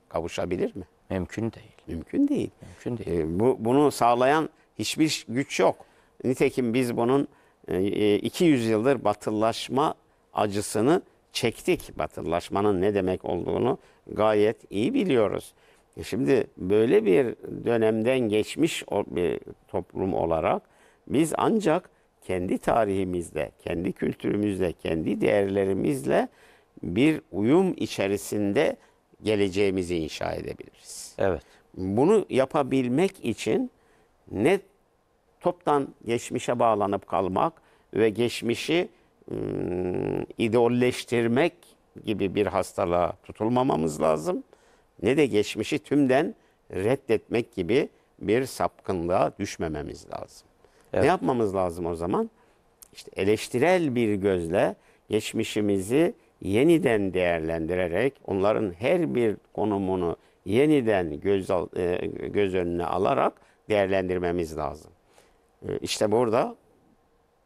kavuşabilir mi? Mümkün değil. Mümkün değil. Mümkün değil. Ee, bu, bunu sağlayan hiçbir güç yok. Nitekim biz bunun ee, e, iki yüzyıldır batıllaşma acısını çektik. Batıllaşmanın ne demek olduğunu gayet iyi biliyoruz. E, şimdi böyle bir dönemden geçmiş bir toplum olarak biz ancak kendi tarihimizde, kendi kültürümüzde, kendi değerlerimizle bir uyum içerisinde geleceğimizi inşa edebiliriz. Evet. Bunu yapabilmek için ne toptan geçmişe bağlanıp kalmak ve geçmişi ıı, idolleştirmek gibi bir hastalığa tutulmamamız lazım. Ne de geçmişi tümden reddetmek gibi bir sapkınlığa düşmememiz lazım. Evet. Ne yapmamız lazım o zaman? İşte eleştirel bir gözle geçmişimizi yeniden değerlendirerek onların her bir konumunu yeniden göz, e, göz önüne alarak değerlendirmemiz lazım. Ee, işte burada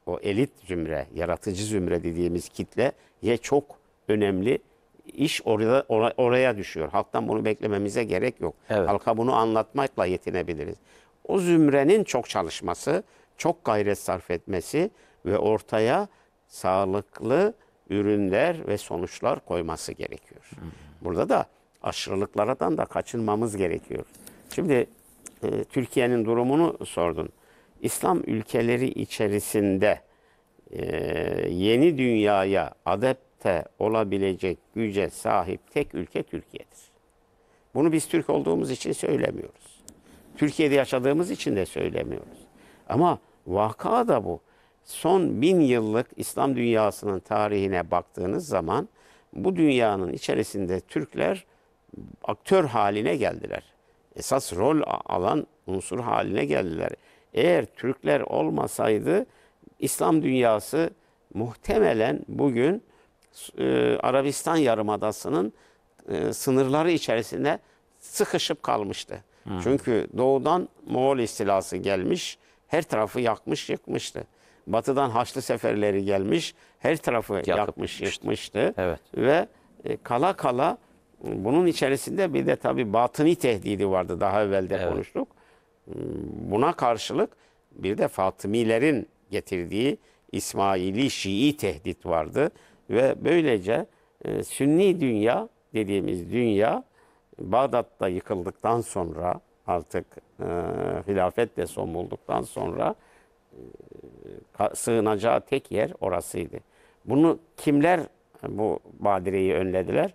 o elit zümre, yaratıcı zümre dediğimiz kitleye çok önemli iş orada oraya düşüyor. Halktan bunu beklememize gerek yok. Evet. Halka bunu anlatmakla yetinebiliriz. O zümrenin çok çalışması, çok gayret sarf etmesi ve ortaya sağlıklı ürünler ve sonuçlar koyması gerekiyor. Burada da aşırılıklardan da kaçınmamız gerekiyor. Şimdi e, Türkiye'nin durumunu sordun. İslam ülkeleri içerisinde e, yeni dünyaya adapte olabilecek güce sahip tek ülke Türkiye'dir. Bunu biz Türk olduğumuz için söylemiyoruz. Türkiye'de yaşadığımız için de söylemiyoruz. Ama vaka da bu. Son bin yıllık İslam dünyasının tarihine baktığınız zaman bu dünyanın içerisinde Türkler aktör haline geldiler. Esas rol alan unsur haline geldiler. Eğer Türkler olmasaydı İslam dünyası muhtemelen bugün e, Arabistan Yarımadası'nın e, sınırları içerisinde sıkışıp kalmıştı. Hmm. Çünkü doğudan Moğol istilası gelmiş, her tarafı yakmış yıkmıştı. Batıdan Haçlı seferleri gelmiş, her tarafı Yakıp yakmış yıkmıştı. Evet. Ve e, kala kala bunun içerisinde bir de tabii batıni tehdidi vardı daha evvelde evet. konuştuk. Buna karşılık bir de Fatımilerin getirdiği İsmaili Şii tehdit vardı ve böylece e, Sünni dünya dediğimiz dünya Bağdat'ta yıkıldıktan sonra artık e, hilafet de son bulduktan sonra e, sığınacağı tek yer orasıydı. Bunu kimler bu badireyi önlediler?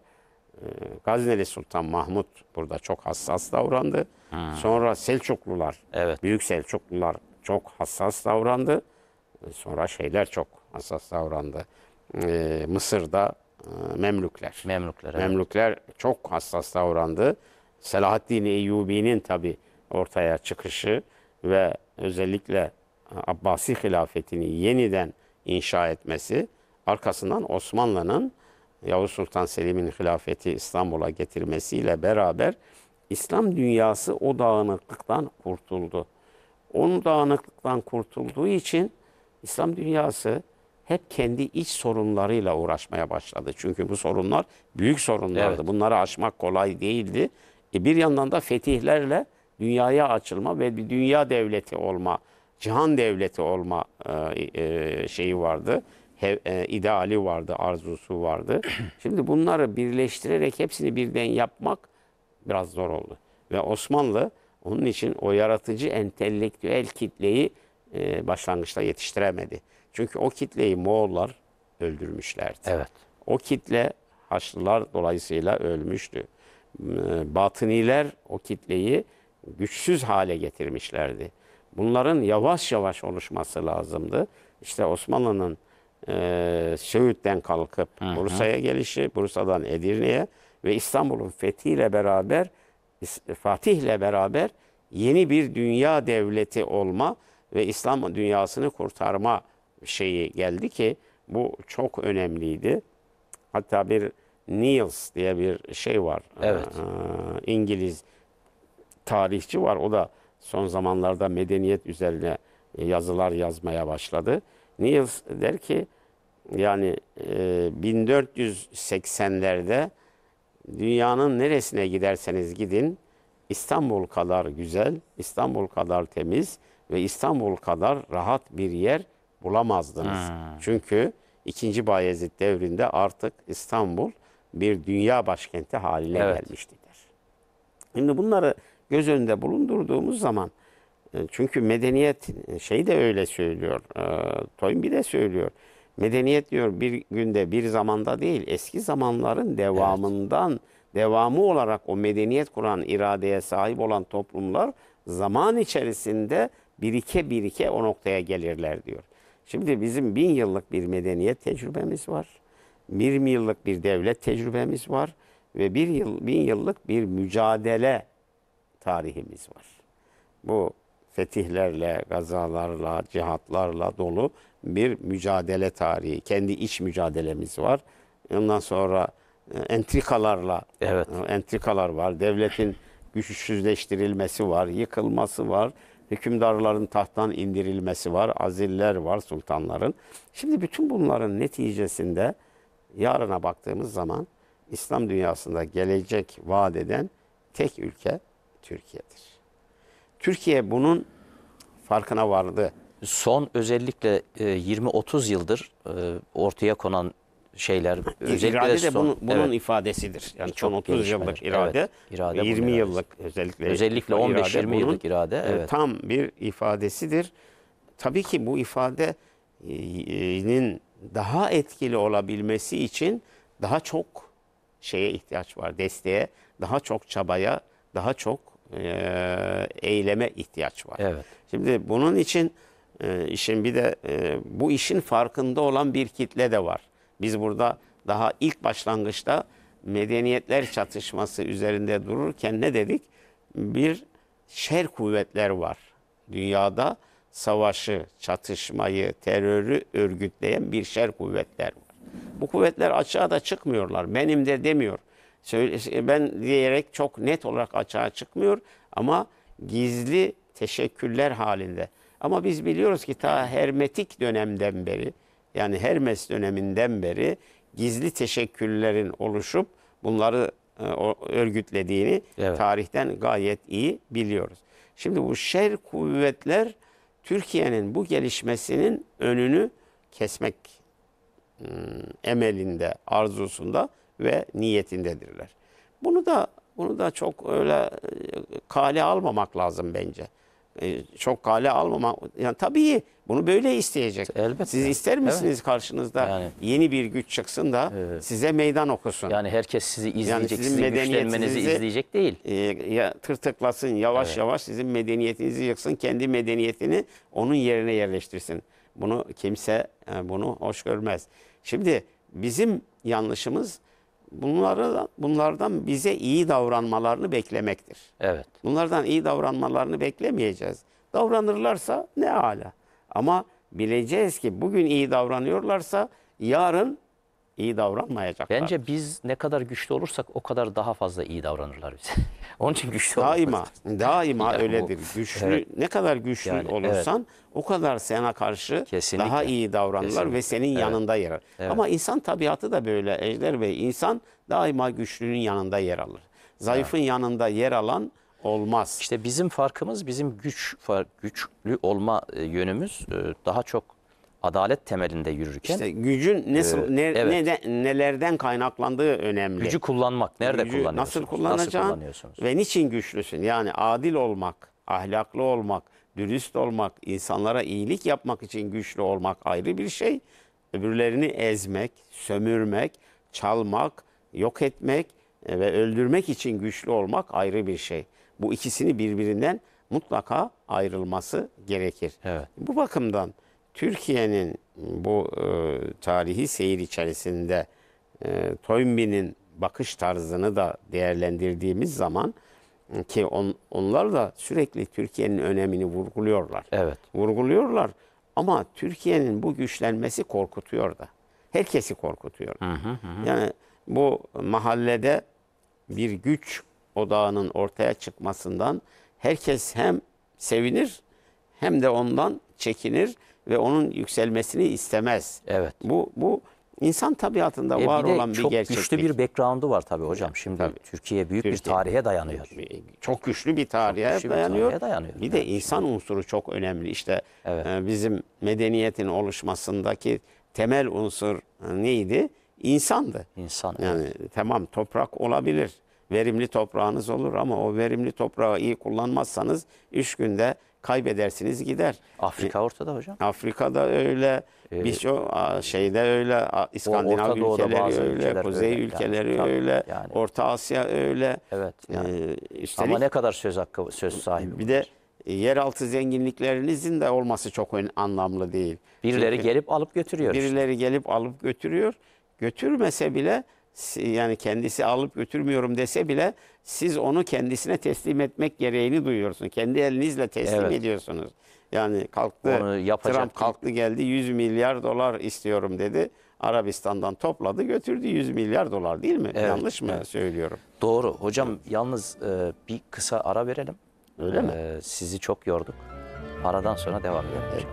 E, Gazneli Sultan Mahmut burada çok hassas davrandı. Sonra Selçuklular, evet. Büyük Selçuklular çok hassas davrandı. Ee, sonra şeyler çok hassas davrandı. Ee, Mısır'da e, Memlükler. Memlükler. Evet. Memlükler çok hassas davrandı. Selahaddin Eyyubi'nin tabi ortaya çıkışı ve özellikle Abbasi hilafetini yeniden inşa etmesi arkasından Osmanlı'nın Yavuz Sultan Selim'in hilafeti İstanbul'a getirmesiyle beraber İslam dünyası o dağınıklıktan kurtuldu. Onun dağınıklıktan kurtulduğu için İslam dünyası hep kendi iç sorunlarıyla uğraşmaya başladı. Çünkü bu sorunlar büyük sorunlardı. Evet. Bunları aşmak kolay değildi. E bir yandan da fetihlerle dünyaya açılma ve bir dünya devleti olma, cihan devleti olma e, e, şeyi vardı. He, e, ideali vardı, arzusu vardı. Şimdi bunları birleştirerek hepsini birden yapmak biraz zor oldu. Ve Osmanlı onun için o yaratıcı entelektüel kitleyi e, başlangıçta yetiştiremedi. Çünkü o kitleyi Moğollar öldürmüşlerdi. Evet. O kitle Haçlılar dolayısıyla ölmüştü. Batıniler o kitleyi güçsüz hale getirmişlerdi. Bunların yavaş yavaş oluşması lazımdı. İşte Osmanlı'nın e, Söğüt'ten kalkıp Bursa'ya gelişi, Bursa'dan Edirne'ye, ve İstanbul'un fethiyle beraber Fatih'le beraber yeni bir dünya devleti olma ve İslam dünyasını kurtarma şeyi geldi ki bu çok önemliydi. Hatta bir Niels diye bir şey var. Evet. Ee, İngiliz tarihçi var. O da son zamanlarda medeniyet üzerine e, yazılar yazmaya başladı. Niels der ki yani e, 1480'lerde dünyanın neresine giderseniz gidin İstanbul kadar güzel, İstanbul kadar temiz ve İstanbul kadar rahat bir yer bulamazdınız. Hmm. Çünkü 2. Bayezid devrinde artık İstanbul bir dünya başkenti haline evet. gelmişti der. Şimdi bunları göz önünde bulundurduğumuz zaman e, çünkü medeniyet e, şey de öyle söylüyor. E, Toynbee de söylüyor. Medeniyet diyor bir günde bir zamanda değil eski zamanların devamından evet. devamı olarak o medeniyet kuran iradeye sahip olan toplumlar zaman içerisinde birike birike o noktaya gelirler diyor. Şimdi bizim bin yıllık bir medeniyet tecrübemiz var. bir yıllık bir devlet tecrübemiz var ve bir yıl, bin yıllık bir mücadele tarihimiz var. Bu fetihlerle, gazalarla, cihatlarla dolu bir mücadele tarihi. Kendi iç mücadelemiz var. Ondan sonra e, entrikalarla evet. E, entrikalar var. Devletin güçsüzleştirilmesi var, yıkılması var. Hükümdarların tahttan indirilmesi var, aziller var sultanların. Şimdi bütün bunların neticesinde yarına baktığımız zaman İslam dünyasında gelecek vaat eden tek ülke Türkiye'dir. Türkiye bunun farkına vardı son özellikle 20-30 e, yıldır e, ortaya konan şeyler özellikle irade de son, bunun, bunun evet, ifadesidir. Yani çok son 30 yıllık irade, evet, irade 20 yıllık özellikle özellikle 15-20 yıllık irade e, evet. tam bir ifadesidir. Tabii ki bu ifadenin daha etkili olabilmesi için daha çok şeye ihtiyaç var, desteğe, daha çok çabaya, daha çok e, eyleme ihtiyaç var. Evet. Şimdi bunun için e, işin bir de e, bu işin farkında olan bir kitle de var. Biz burada daha ilk başlangıçta medeniyetler çatışması üzerinde dururken ne dedik? Bir şer kuvvetler var. Dünyada savaşı, çatışmayı, terörü örgütleyen bir şer kuvvetler var. Bu kuvvetler açığa da çıkmıyorlar. Benim de demiyor. Ben diyerek çok net olarak açığa çıkmıyor ama gizli teşekküller halinde. Ama biz biliyoruz ki ta hermetik dönemden beri yani Hermes döneminden beri gizli teşekküllerin oluşup bunları e, örgütlediğini evet. tarihten gayet iyi biliyoruz. Şimdi bu şer kuvvetler Türkiye'nin bu gelişmesinin önünü kesmek ıı, emelinde, arzusunda ve niyetindedirler. Bunu da bunu da çok öyle ıı, kale almamak lazım bence. E, çok kale almama. Yani tabii bunu böyle isteyecek. Elbette. Siz ister misiniz evet. karşınızda yani. yeni bir güç çıksın da evet. size meydan okusun? Yani herkes sizi izleyecek, yani sizin, sizin güçlenmenizi izleyecek değil. E, ya tırtıklasın, yavaş evet. yavaş sizin medeniyetinizi yıksın, kendi medeniyetini onun yerine yerleştirsin. Bunu kimse e, bunu hoş görmez. Şimdi bizim yanlışımız bunları da bunlardan bize iyi davranmalarını beklemektir. Evet. Bunlardan iyi davranmalarını beklemeyeceğiz. Davranırlarsa ne ala. Ama bileceğiz ki bugün iyi davranıyorlarsa yarın iyi davranmayacaklar. Bence biz ne kadar güçlü olursak o kadar daha fazla iyi davranırlar bize. Onun için güçlü Daima, olmak. daima yani öyledir. Bu, güçlü evet. ne kadar güçlü yani, olursan evet. o kadar sana karşı Kesinlikle. daha iyi davranırlar Kesinlikle. ve senin evet. yanında yer alır. Evet. Ama insan tabiatı da böyle Ejder Bey. insan daima güçlünün yanında yer alır. Zayıfın evet. yanında yer alan olmaz. İşte bizim farkımız bizim güç güçlü olma e, yönümüz e, daha çok adalet temelinde yürürken işte gücün nasıl e, ne, evet. neden, nelerden kaynaklandığı önemli. Gücü kullanmak, nerede gücü kullanıyorsunuz? Nasıl kullanacaksın? ve niçin güçlüsün? Yani adil olmak, ahlaklı olmak, dürüst olmak, insanlara iyilik yapmak için güçlü olmak ayrı bir şey. Öbürlerini ezmek, sömürmek, çalmak, yok etmek e, ve öldürmek için güçlü olmak ayrı bir şey. Bu ikisini birbirinden mutlaka ayrılması gerekir. Evet. Bu bakımdan Türkiye'nin bu e, tarihi seyir içerisinde e, Toynbee'nin bakış tarzını da değerlendirdiğimiz zaman e, ki on, onlar da sürekli Türkiye'nin önemini vurguluyorlar. Evet. Vurguluyorlar ama Türkiye'nin bu güçlenmesi korkutuyor da. Herkesi korkutuyor. Hı hı hı. Yani bu mahallede bir güç odağının ortaya çıkmasından herkes hem sevinir hem de ondan çekinir ve onun yükselmesini istemez. Evet. Bu bu insan tabiatında e var bir olan bir gerçeklik. Çok güçlü bir background'u var tabii hocam. Şimdi tabii. Türkiye büyük Türkiye, bir tarihe dayanıyor. Çok güçlü bir tarihe güçlü dayanıyor. Bir, tarihe dayanıyor. bir yani. de insan unsuru çok önemli. İşte evet. E, bizim medeniyetin oluşmasındaki temel unsur e, neydi? İnsandı. İnsan. Yani evet. tamam toprak olabilir. Verimli toprağınız olur ama o verimli toprağı iyi kullanmazsanız üç günde kaybedersiniz gider. Afrika e, ortada hocam. Afrika'da öyle, ee, bir şeyde öyle, İskandinav ülkeleri öyle, ülkeler Kuzey öyle, ülkeleri yani, öyle, yani. Orta Asya öyle. Evet. E, yani. Ee, Ama ne kadar söz hakkı, söz sahibi. Bir bunlar. de yeraltı zenginliklerinizin de olması çok anlamlı değil. Birileri Çünkü gelip alıp götürüyor. Birileri işte. gelip alıp götürüyor. Götürmese bile yani kendisi alıp götürmüyorum dese bile siz onu kendisine teslim etmek gereğini duyuyorsunuz. Kendi elinizle teslim evet. ediyorsunuz. Yani kalktı Onu Trump kalktı geldi 100 milyar dolar istiyorum dedi. Arabistan'dan topladı götürdü 100 milyar dolar değil mi? Evet. Yanlış mı evet. söylüyorum? Doğru. Hocam evet. yalnız e, bir kısa ara verelim. Öyle ee, mi? E, sizi çok yorduk. Aradan sonra devam edelim. Evet.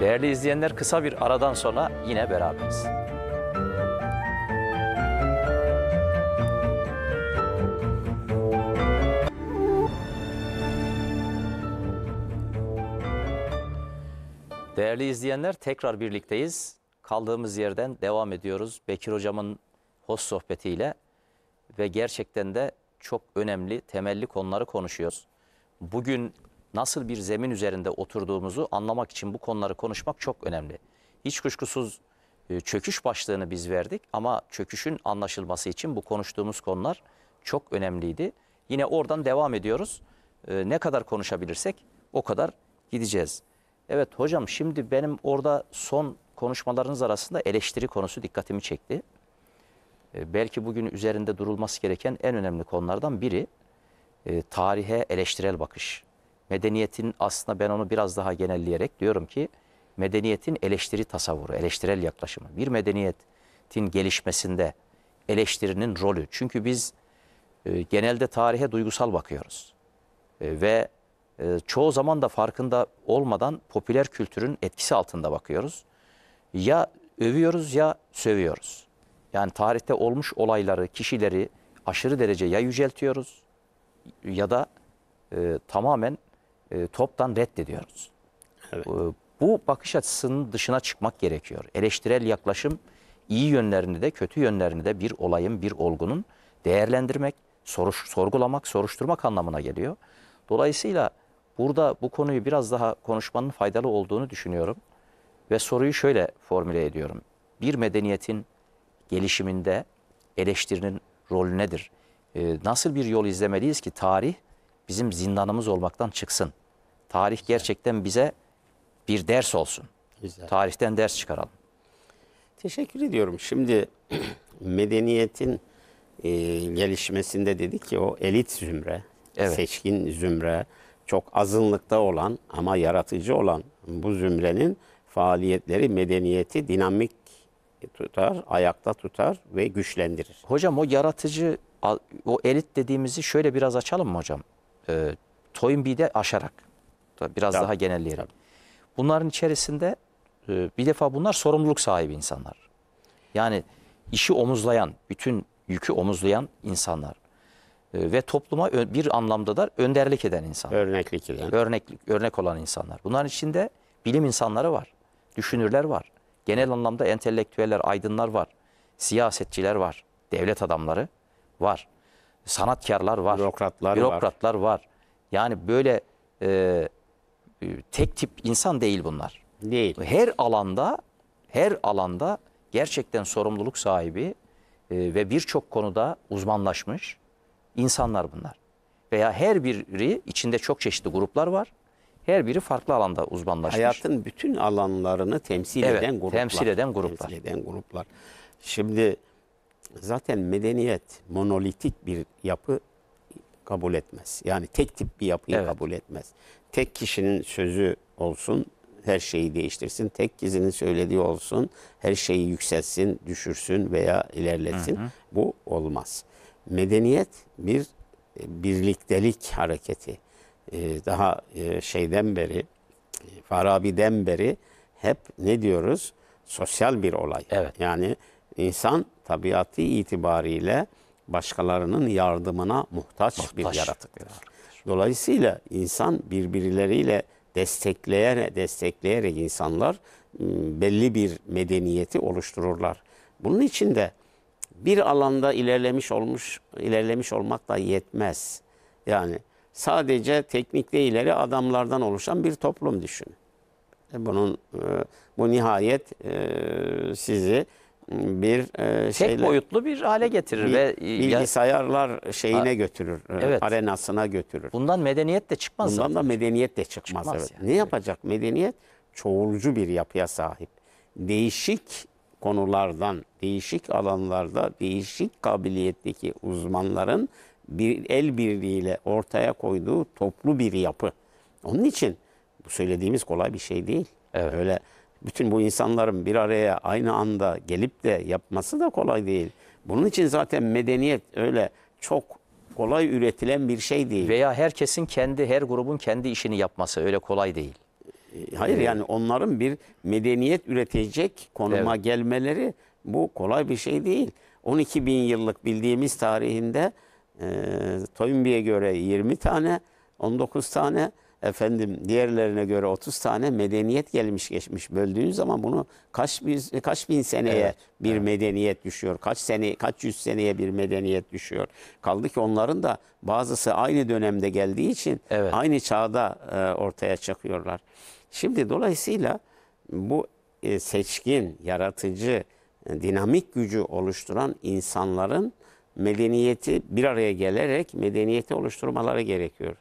Değerli izleyenler kısa bir aradan sonra yine beraberiz. Değerli izleyenler tekrar birlikteyiz. Kaldığımız yerden devam ediyoruz. Bekir hocamın host sohbetiyle ve gerçekten de çok önemli temelli konuları konuşuyoruz. Bugün nasıl bir zemin üzerinde oturduğumuzu anlamak için bu konuları konuşmak çok önemli. Hiç kuşkusuz e, çöküş başlığını biz verdik ama çöküşün anlaşılması için bu konuştuğumuz konular çok önemliydi. Yine oradan devam ediyoruz. E, ne kadar konuşabilirsek o kadar gideceğiz. Evet hocam şimdi benim orada son konuşmalarınız arasında eleştiri konusu dikkatimi çekti. E, belki bugün üzerinde durulması gereken en önemli konulardan biri e, tarihe eleştirel bakış. Medeniyetin aslında ben onu biraz daha genelleyerek diyorum ki medeniyetin eleştiri tasavvuru, eleştirel yaklaşımı. Bir medeniyetin gelişmesinde eleştirinin rolü. Çünkü biz e, genelde tarihe duygusal bakıyoruz. E, ve ee, çoğu zaman da farkında olmadan popüler kültürün etkisi altında bakıyoruz. Ya övüyoruz ya sövüyoruz. Yani tarihte olmuş olayları, kişileri aşırı derece ya yüceltiyoruz ya da e, tamamen e, toptan reddediyoruz. Evet. E, bu bakış açısının dışına çıkmak gerekiyor. Eleştirel yaklaşım iyi yönlerini de kötü yönlerini de bir olayın, bir olgunun değerlendirmek, soruş, sorgulamak, soruşturmak anlamına geliyor. Dolayısıyla Burada bu konuyu biraz daha konuşmanın faydalı olduğunu düşünüyorum. Ve soruyu şöyle formüle ediyorum. Bir medeniyetin gelişiminde eleştirinin rolü nedir? Ee, nasıl bir yol izlemeliyiz ki tarih bizim zindanımız olmaktan çıksın? Tarih gerçekten bize bir ders olsun. Güzel. Tarihten ders çıkaralım. Teşekkür ediyorum. Şimdi medeniyetin e, gelişmesinde dedik ki o elit zümre, evet. seçkin zümre, çok azınlıkta olan ama yaratıcı olan bu zümrenin faaliyetleri medeniyeti dinamik tutar, ayakta tutar ve güçlendirir. Hocam o yaratıcı, o elit dediğimizi şöyle biraz açalım mı hocam? E, ee, Toynbee'de aşarak, biraz tabii, daha genelleyelim. Tabii. Bunların içerisinde e, bir defa bunlar sorumluluk sahibi insanlar. Yani işi omuzlayan, bütün yükü omuzlayan insanlar. Ee, ve topluma bir anlamda da önderlik eden insanlar. Örneklik eden. Örnek, örnek olan insanlar. Bunların içinde bilim insanları var, düşünürler var, genel anlamda entelektüeller, aydınlar var, siyasetçiler var, devlet adamları var, sanatkarlar var, bürokratlar, bürokratlar var. var. Yani böyle e, e, tek tip insan değil bunlar. Değil. Her alanda, her alanda gerçekten sorumluluk sahibi e, ve birçok konuda uzmanlaşmış insanlar bunlar. Veya her biri içinde çok çeşitli gruplar var. Her biri farklı alanda uzmanlaşmış. Hayatın bütün alanlarını temsil evet, eden gruplar. Temsil eden gruplar. Temsil eden gruplar. Şimdi zaten medeniyet monolitik bir yapı kabul etmez. Yani tek tip bir yapıyı evet. kabul etmez. Tek kişinin sözü olsun, her şeyi değiştirsin. Tek kişinin söylediği olsun, her şeyi yükselsin, düşürsün veya ilerletsin. Hı hı. Bu olmaz medeniyet bir e, birliktelik hareketi. E, daha e, şeyden beri, Farabi'den beri hep ne diyoruz? Sosyal bir olay. Evet. Yani insan tabiatı itibariyle başkalarının yardımına muhtaç, muhtaç bir yaratıktır. Dolayısıyla insan birbirleriyle destekleyerek, destekleyerek insanlar belli bir medeniyeti oluştururlar. Bunun için de bir alanda ilerlemiş olmuş ilerlemiş olmak da yetmez. Yani sadece teknikte ileri adamlardan oluşan bir toplum düşün. E, bunun e, bu nihayet e, sizi bir şeyle, tek boyutlu bir hale getirir ve bilgisayarlar şeyine ha, götürür, evet. arenasına götürür. Bundan medeniyet de çıkmaz. Bundan zaten. da medeniyet de çıkmaz. çıkmaz evet. Yani. Ne yapacak medeniyet? Çoğulcu bir yapıya sahip. Değişik konulardan, değişik alanlarda değişik kabiliyetteki uzmanların bir el birliğiyle ortaya koyduğu toplu bir yapı. Onun için bu söylediğimiz kolay bir şey değil. Evet. Öyle bütün bu insanların bir araya aynı anda gelip de yapması da kolay değil. Bunun için zaten medeniyet öyle çok kolay üretilen bir şey değil. Veya herkesin kendi, her grubun kendi işini yapması öyle kolay değil. E, hayır yani onların bir medeniyet üretecek konuma Evet. gelmeleri bu kolay bir şey değil. 12 bin yıllık bildiğimiz tarihinde e, Toynbee'ye göre 20 tane, 19 tane, efendim diğerlerine göre 30 tane medeniyet gelmiş geçmiş. Böldüğün zaman bunu kaç bin, kaç bin seneye Evet, bir medeniyet düşüyor? Kaç sene kaç yüz seneye bir medeniyet düşüyor? Kaldı ki onların da bazısı aynı dönemde geldiği için Evet. aynı çağda e, ortaya çıkıyorlar. Şimdi dolayısıyla bu e, seçkin, yaratıcı, e, dinamik gücü oluşturan insanların medeniyeti bir araya gelerek medeniyeti oluşturmaları gerekiyor.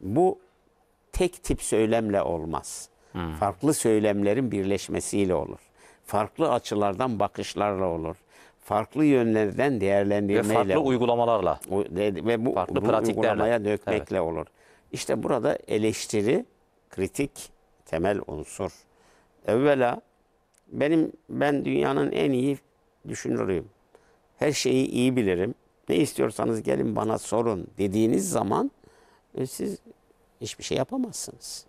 Bu tek tip söylemle olmaz. Hmm. Farklı söylemlerin birleşmesiyle olur. Farklı açılardan bakışlarla olur. Farklı yönlerden değerlendirmeyle ve farklı uygulamalarla ve bu, farklı bu pratiklerle. uygulamaya dökmekle evet. olur. İşte burada eleştiri, kritik temel unsur. Evvela benim ben dünyanın en iyi düşünürüyüm. Her şeyi iyi bilirim. Ne istiyorsanız gelin bana sorun dediğiniz zaman e, siz hiçbir şey yapamazsınız.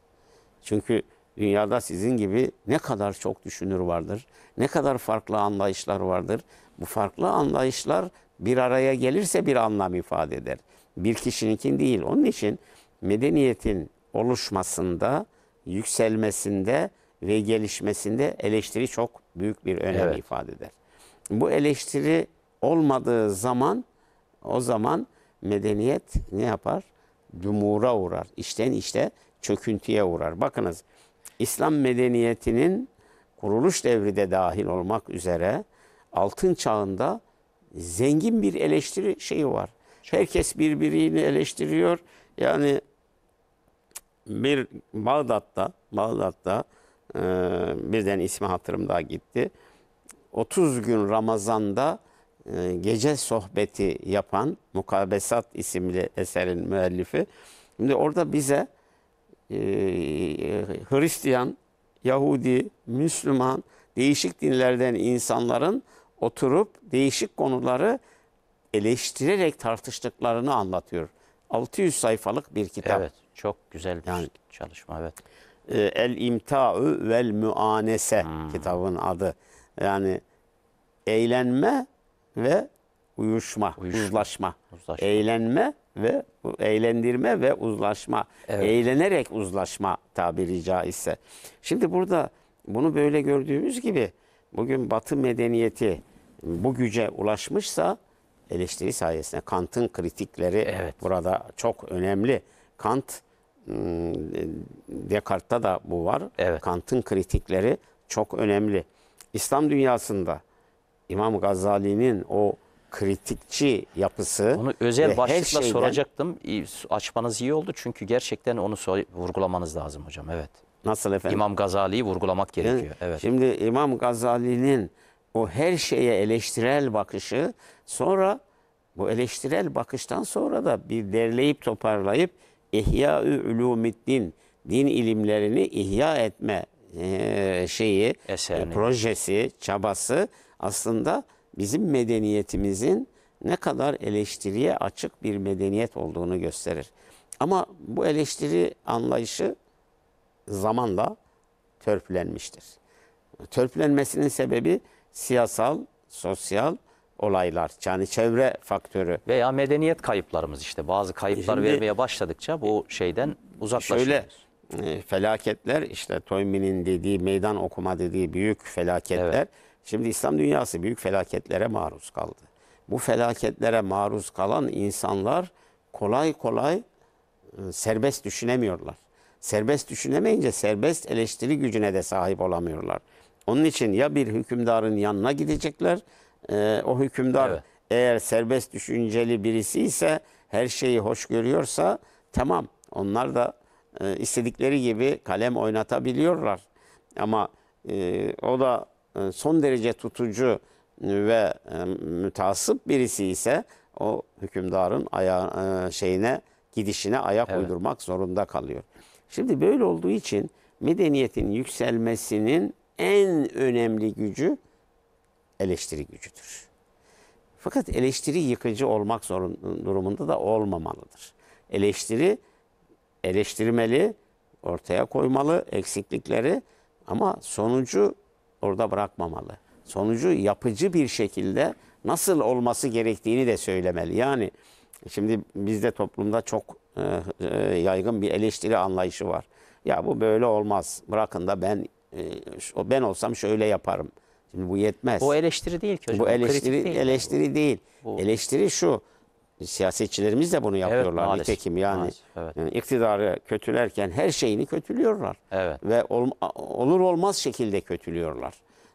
Çünkü dünyada sizin gibi ne kadar çok düşünür vardır, ne kadar farklı anlayışlar vardır. Bu farklı anlayışlar bir araya gelirse bir anlam ifade eder. Bir kişininkin değil. Onun için medeniyetin oluşmasında yükselmesinde ve gelişmesinde eleştiri çok büyük bir önem evet. ifade eder. Bu eleştiri olmadığı zaman o zaman medeniyet ne yapar? Dumura uğrar. İşten işte çöküntüye uğrar. Bakınız İslam medeniyetinin kuruluş devri de dahil olmak üzere altın çağında zengin bir eleştiri şeyi var. Herkes birbirini eleştiriyor. Yani bir Bağdat'ta Bağdat'ta e, birden ismi hatırımda gitti. 30 gün Ramazan'da e, gece sohbeti yapan Mukabesat isimli eserin müellifi. Şimdi orada bize e, Hristiyan, Yahudi, Müslüman, değişik dinlerden insanların oturup değişik konuları eleştirerek tartıştıklarını anlatıyor. 600 sayfalık bir kitap. Evet. Çok güzel bir yani, çalışma evet. E, El İmta'u vel Müanese hmm. kitabın adı. Yani eğlenme ve uyuşma, uyuşma. uzlaşma. uzlaşma. Eğlenme ve eğlendirme ve uzlaşma. Evet. Eğlenerek uzlaşma tabiri caizse. Şimdi burada bunu böyle gördüğümüz gibi bugün Batı medeniyeti bu güce ulaşmışsa eleştiri sayesinde Kant'ın kritikleri evet. burada çok önemli. Kant, hmm, e, Descartes'ta da bu var. Evet. Kant'ın kritikleri çok önemli. İslam dünyasında İmam Gazali'nin o kritikçi yapısı. Onu özel başlıkla şeyden... soracaktım. Açmanız iyi oldu çünkü gerçekten onu vurgulamanız lazım hocam. Evet. Nasıl efendim? İmam Gazali'yi vurgulamak gerekiyor. Evet. Şimdi İmam Gazali'nin o her şeye eleştirel bakışı sonra bu eleştirel bakıştan sonra da bir derleyip toparlayıp İhya-ü Ulumiddin din ilimlerini ihya etme e, şeyi, e, Eserini. projesi, çabası aslında bizim medeniyetimizin ne kadar eleştiriye açık bir medeniyet olduğunu gösterir. Ama bu eleştiri anlayışı zamanla törpülenmiştir. Törpülenmesinin sebebi siyasal, sosyal olaylar yani çevre faktörü. Veya medeniyet kayıplarımız işte bazı kayıplar Şimdi, vermeye başladıkça bu şeyden uzaklaşıyoruz. Şöyle e, felaketler işte Toynbee'nin dediği meydan okuma dediği büyük felaketler. Evet. Şimdi İslam dünyası büyük felaketlere maruz kaldı. Bu felaketlere maruz kalan insanlar kolay kolay e, serbest düşünemiyorlar. Serbest düşünemeyince serbest eleştiri gücüne de sahip olamıyorlar. Onun için ya bir hükümdarın yanına gidecekler e, o hükümdar evet. eğer serbest düşünceli birisi ise her şeyi hoş görüyorsa tamam onlar da e, istedikleri gibi kalem oynatabiliyorlar. Ama e, o da e, son derece tutucu ve e, mütasip birisi ise o hükümdarın aya, e, şeyine gidişine ayak evet. uydurmak zorunda kalıyor. Şimdi böyle olduğu için medeniyetin yükselmesinin en önemli gücü eleştiri gücüdür. Fakat eleştiri yıkıcı olmak zorun, durumunda da olmamalıdır. Eleştiri eleştirmeli, ortaya koymalı eksiklikleri ama sonucu orada bırakmamalı. Sonucu yapıcı bir şekilde nasıl olması gerektiğini de söylemeli. Yani şimdi bizde toplumda çok e, e yaygın bir eleştiri anlayışı var. Ya bu böyle olmaz. Bırakın da ben e, ben olsam şöyle yaparım Şimdi bu yetmez. Bu eleştiri değil ki hocam. Bu eleştiri değil. eleştiri değil. Bu. Eleştiri şu. Siyasetçilerimiz de bunu yapıyorlar evet, nitekim yani. evet. yani iktidarı kötülerken her şeyini kötülüyorlar. Evet. Ve ol, olur olmaz şekilde kötülüyorlar.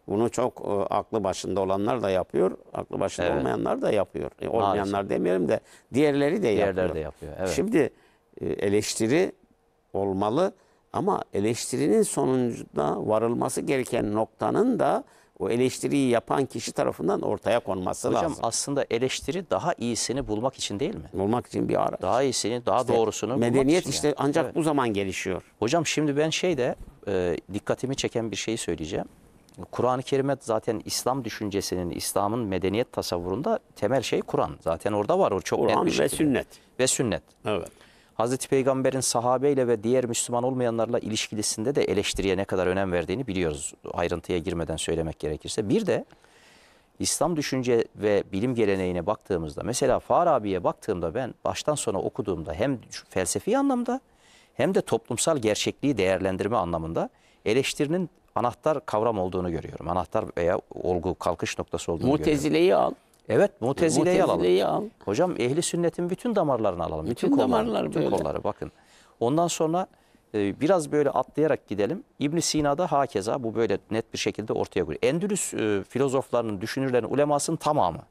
Bunu çok e, aklı başında olanlar da yapıyor, aklı başında evet. olmayanlar da yapıyor. E, olmayanlar demiyorum da diğerleri de diğerleri yapıyor. De yapıyor evet. Şimdi e, eleştiri olmalı ama eleştirinin sonunda varılması gereken noktanın da o eleştiriyi yapan kişi tarafından ortaya konması Hocam, lazım. Hocam aslında eleştiri daha iyisini bulmak için değil mi? Bulmak için bir araç. Daha iyisini, daha işte doğrusunu Medeniyet için işte yani. ancak evet. bu zaman gelişiyor. Hocam şimdi ben şeyde e, dikkatimi çeken bir şeyi söyleyeceğim. Kur'an-ı Kerim'e zaten İslam düşüncesinin, İslam'ın medeniyet tasavvurunda temel şey Kur'an. Zaten orada var o çok Kur'an net bir şekilde. ve sünnet. Ve sünnet. Evet. Hazreti Peygamber'in sahabeyle ve diğer Müslüman olmayanlarla ilişkisinde de eleştiriye ne kadar önem verdiğini biliyoruz. Ayrıntıya girmeden söylemek gerekirse. Bir de İslam düşünce ve bilim geleneğine baktığımızda mesela Farabi'ye baktığımda ben baştan sona okuduğumda hem felsefi anlamda hem de toplumsal gerçekliği değerlendirme anlamında eleştirinin anahtar kavram olduğunu görüyorum. Anahtar veya olgu kalkış noktası olduğunu Mutezile'yi görüyorum. Mutezile'yi al. Evet Mutezile'yi alalım. al. Hocam ehli sünnetin bütün damarlarını alalım. Bütün, Bütün kollarını, damarlar bütün böyle. kolları bakın. Ondan sonra e, biraz böyle atlayarak gidelim. İbn Sina'da hakeza bu böyle net bir şekilde ortaya koyuyor. Endülüs e, filozoflarının, düşünürlerinin, ulemasının tamamı.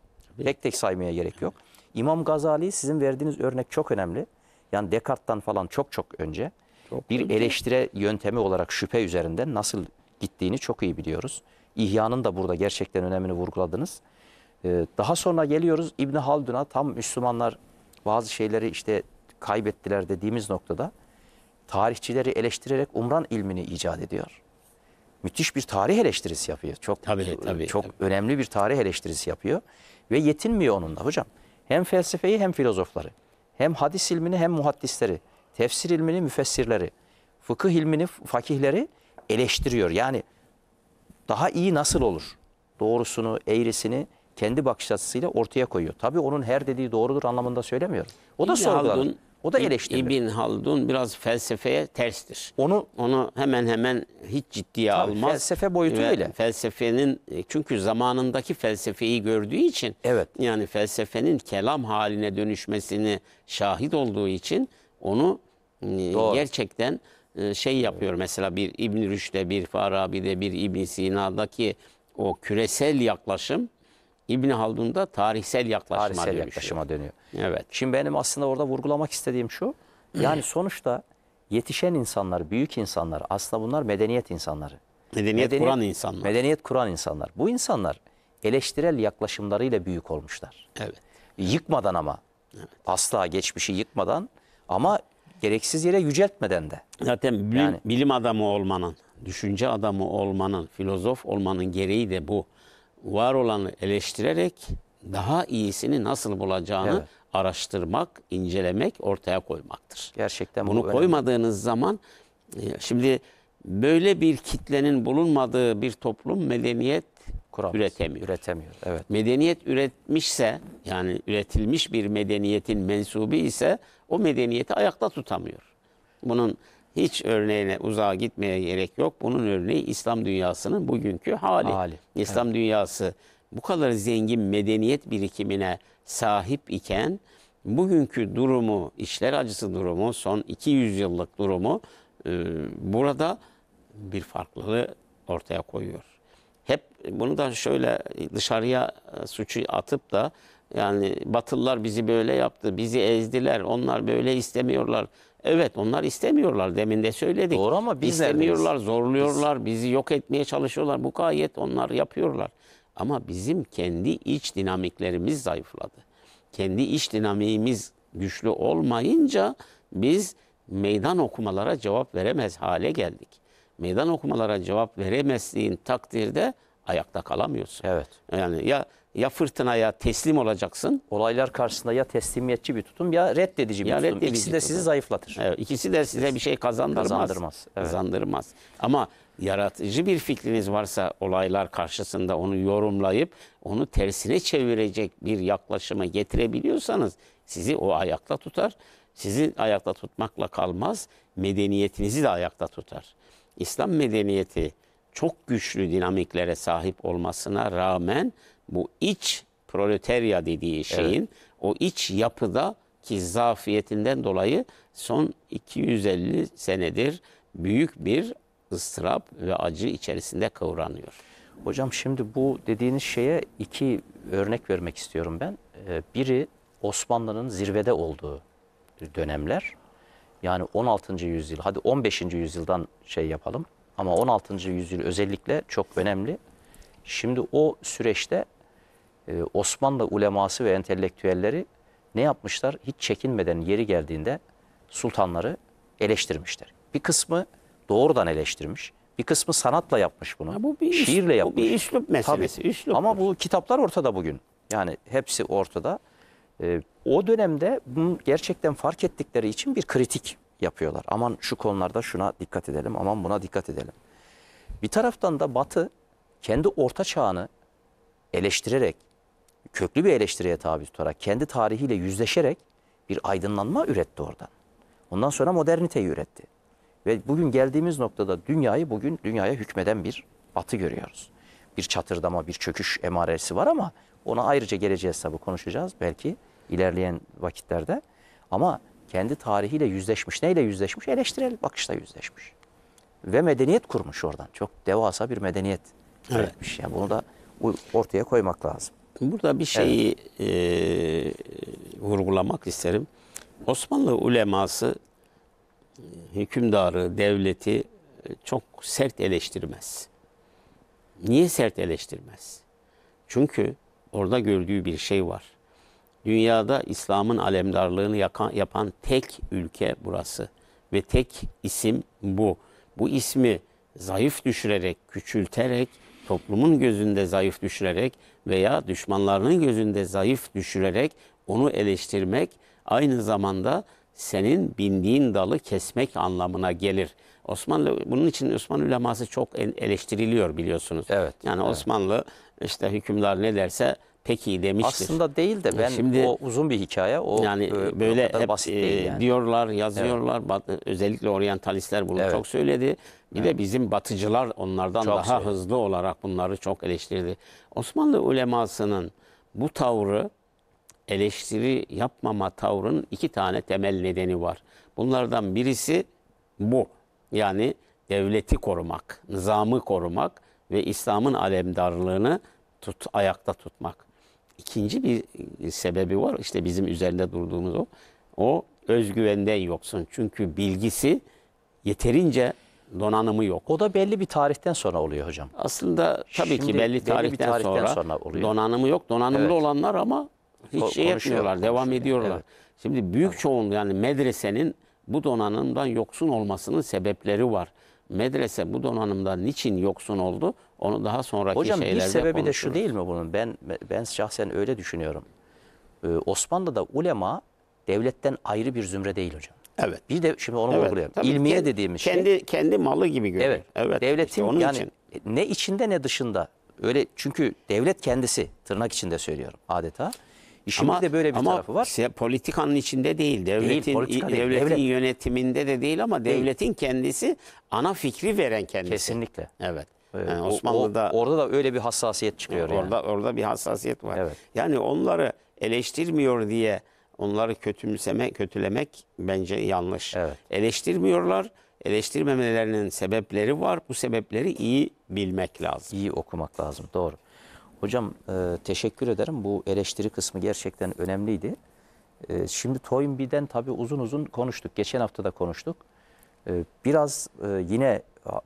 Tek tek saymaya gerek yok. İmam Gazali sizin verdiğiniz örnek çok önemli. Yani Descartes'tan falan çok çok önce. Çok bir eleştire yöntemi olarak şüphe üzerinden nasıl gittiğini çok iyi biliyoruz. İhya'nın da burada gerçekten önemini vurguladınız. Ee, daha sonra geliyoruz İbni Haldun'a tam Müslümanlar bazı şeyleri işte kaybettiler dediğimiz noktada tarihçileri eleştirerek Umran ilmini icat ediyor. Müthiş bir tarih eleştirisi yapıyor. Çok tabii, tabii, çok tabii. önemli bir tarih eleştirisi yapıyor ve yetinmiyor onunla hocam. Hem felsefeyi hem filozofları, hem hadis ilmini hem muhaddisleri, tefsir ilmini müfessirleri, fıkıh ilmini fakihleri eleştiriyor. Yani daha iyi nasıl olur? Doğrusunu, eğrisini kendi bakış açısıyla ortaya koyuyor. Tabii onun her dediği doğrudur anlamında söylemiyorum. O da sorgulanır. O da eleştirilir. İbn Haldun biraz felsefeye terstir. Onu onu hemen hemen hiç ciddiye tabii, almaz. Felsefe boyutu öyle. Felsefenin e, çünkü zamanındaki felsefeyi gördüğü için evet. yani felsefenin kelam haline dönüşmesini şahit olduğu için onu e, Doğru. gerçekten e, şey yapıyor mesela bir İbn Rüşd'e, bir Farabi'de, bir İbn Sina'daki o küresel yaklaşım İbni Haldun'da tarihsel yaklaşıma tarihsel dönüşüyor. yaklaşıma dönüyor. Evet. Şimdi benim aslında orada vurgulamak istediğim şu. Yani sonuçta yetişen insanlar, büyük insanlar aslında bunlar medeniyet insanları. Medeniyet, medeniyet kuran insanlar. Medeniyet kuran insanlar. Bu insanlar eleştirel yaklaşımlarıyla büyük olmuşlar. Evet. Yıkmadan ama. Evet. Asla geçmişi yıkmadan ama gereksiz yere yüceltmeden de. Zaten bilim, yani, bilim adamı olmanın, düşünce adamı olmanın, filozof olmanın gereği de bu var olanı eleştirerek daha iyisini nasıl bulacağını evet. araştırmak, incelemek, ortaya koymaktır. Gerçekten bunu bu koymadığınız zaman e, şimdi böyle bir kitlenin bulunmadığı bir toplum medeniyet Kuramaz. üretemiyor. Üretemiyor. Evet. Medeniyet üretmişse yani üretilmiş bir medeniyetin mensubu ise o medeniyeti ayakta tutamıyor. Bunun hiç örneğine uzağa gitmeye gerek yok. Bunun örneği İslam dünyasının bugünkü hali. hali. İslam evet. dünyası bu kadar zengin medeniyet birikimine sahip iken bugünkü durumu, işler acısı durumu, son 200 yıllık durumu e, burada bir farklılığı ortaya koyuyor. Hep bunu da şöyle dışarıya e, suçu atıp da yani Batılılar bizi böyle yaptı, bizi ezdiler, onlar böyle istemiyorlar Evet onlar istemiyorlar demin de söyledik. Doğru ama biz istemiyorlar, zorluyorlar, biz... bizi yok etmeye çalışıyorlar. Bu gayet onlar yapıyorlar. Ama bizim kendi iç dinamiklerimiz zayıfladı. Kendi iç dinamiğimiz güçlü olmayınca biz meydan okumalara cevap veremez hale geldik. Meydan okumalara cevap veremezliğin takdirde ayakta kalamıyorsun. Evet. Yani ya ya fırtınaya teslim olacaksın. Olaylar karşısında ya teslimiyetçi bir tutum ya reddedici bir ya tutum. Reddedici ikisi de tutum. sizi zayıflatır. Evet, ikisi de size bir şey kazandırmaz. Kazandırmaz. Evet. kazandırmaz. Ama yaratıcı bir fikriniz varsa olaylar karşısında onu yorumlayıp onu tersine çevirecek bir yaklaşıma getirebiliyorsanız sizi o ayakta tutar. Sizi ayakta tutmakla kalmaz, medeniyetinizi de ayakta tutar. İslam medeniyeti çok güçlü dinamiklere sahip olmasına rağmen bu iç proletarya dediği şeyin evet. o iç yapıda ki zafiyetinden dolayı son 250 senedir büyük bir ıstırap ve acı içerisinde kavranıyor. Hocam şimdi bu dediğiniz şeye iki örnek vermek istiyorum ben. Ee, biri Osmanlı'nın zirvede olduğu dönemler. Yani 16. yüzyıl, hadi 15. yüzyıldan şey yapalım. Ama 16. yüzyıl özellikle çok önemli. Şimdi o süreçte ee, Osmanlı uleması ve entelektüelleri ne yapmışlar? Hiç çekinmeden yeri geldiğinde sultanları eleştirmişler. Bir kısmı doğrudan eleştirmiş. Bir kısmı sanatla yapmış bunu. Ya bu bir şiirle üslup, yapmış. Bu bir üslup meselesi. Tabii. Üslup Ama bu kitaplar ortada bugün. Yani hepsi ortada. Ee, o dönemde bunu gerçekten fark ettikleri için bir kritik yapıyorlar. Aman şu konularda şuna dikkat edelim, aman buna dikkat edelim. Bir taraftan da Batı kendi orta çağını eleştirerek köklü bir eleştiriye tabi tutarak, kendi tarihiyle yüzleşerek bir aydınlanma üretti oradan. Ondan sonra moderniteyi üretti. Ve bugün geldiğimiz noktada dünyayı bugün dünyaya hükmeden bir batı görüyoruz. Bir çatırdama, bir çöküş emaresi var ama ona ayrıca geleceğiz tabii konuşacağız belki ilerleyen vakitlerde. Ama kendi tarihiyle yüzleşmiş. Neyle yüzleşmiş? Eleştirel bakışla yüzleşmiş. Ve medeniyet kurmuş oradan. Çok devasa bir medeniyet evet. Yani bunu da ortaya koymak lazım. Burada bir şeyi evet. e, vurgulamak isterim. Osmanlı uleması e, hükümdarı, devleti e, çok sert eleştirmez. Niye sert eleştirmez? Çünkü orada gördüğü bir şey var. Dünyada İslam'ın alemdarlığını yakan, yapan tek ülke burası ve tek isim bu. Bu ismi zayıf düşürerek, küçülterek toplumun gözünde zayıf düşürerek veya düşmanlarının gözünde zayıf düşürerek onu eleştirmek aynı zamanda senin bindiğin dalı kesmek anlamına gelir. Osmanlı bunun için Osmanlı uleması çok eleştiriliyor biliyorsunuz. Evet. Yani evet. Osmanlı işte hükümdar ne derse peki demiştir. Aslında değil de ben Şimdi, o uzun bir hikaye. O yani e, e, böyle hep basit e, değil yani. diyorlar, yazıyorlar. Evet. Özellikle oryantalistler bunu evet. çok söyledi. Bir evet. de bizim batıcılar onlardan çok daha söyledi. hızlı olarak bunları çok eleştirdi. Osmanlı ulemasının bu tavrı eleştiri yapmama tavrının iki tane temel nedeni var. Bunlardan birisi bu. Yani devleti korumak, nizamı korumak ve İslam'ın alemdarlığını tut, ayakta tutmak ikinci bir e, sebebi var. İşte bizim üzerinde durduğumuz o. O özgüvenden yoksun. Çünkü bilgisi yeterince donanımı yok. O da belli bir tarihten sonra oluyor hocam. Aslında tabii Şimdi, ki belli tarihten, belli bir tarihten sonra, sonra oluyor. donanımı yok. Donanımlı evet. olanlar ama hiç şey yapmıyorlar, devam ediyorlar. Evet. Şimdi büyük evet. çoğun yani medresenin bu donanımdan yoksun olmasının sebepleri var. Medrese bu donanımdan niçin yoksun oldu? Onu daha sonraki Hocam, şeylerde Hocam bir sebebi de şu değil mi bunun? Ben ben şahsen öyle düşünüyorum. Ee, Osmanlı'da ulema devletten ayrı bir zümre değil hocam. Evet. Bir de şimdi onu evet, vurgulayalım. İlmiye kendi, dediğimiz şey. Kendi kendi malı gibi görüyor. Evet. evet. Devletin işte onun yani için. ne içinde ne dışında. Öyle çünkü devlet kendisi tırnak içinde söylüyorum adeta. İşin ama, de böyle bir ama tarafı var. Ama politikanın içinde değil, devletin değil, değil, devletin devlet. yönetiminde de değil ama devletin değil. kendisi ana fikri veren kendisi. Kesinlikle. Evet. Yani ee, Osmanlı'da o, orada da öyle bir hassasiyet çıkıyor. Orada yani. orada bir hassasiyet var. Evet. Yani onları eleştirmiyor diye onları kötümseme, kötülemek bence yanlış. Evet. Eleştirmiyorlar. Eleştirmemelerinin sebepleri var. Bu sebepleri iyi bilmek lazım. İyi okumak lazım. Doğru. Hocam e, teşekkür ederim. Bu eleştiri kısmı gerçekten önemliydi. E, şimdi Toynbee'den tabii uzun uzun konuştuk. Geçen hafta da konuştuk. Ee, biraz e, yine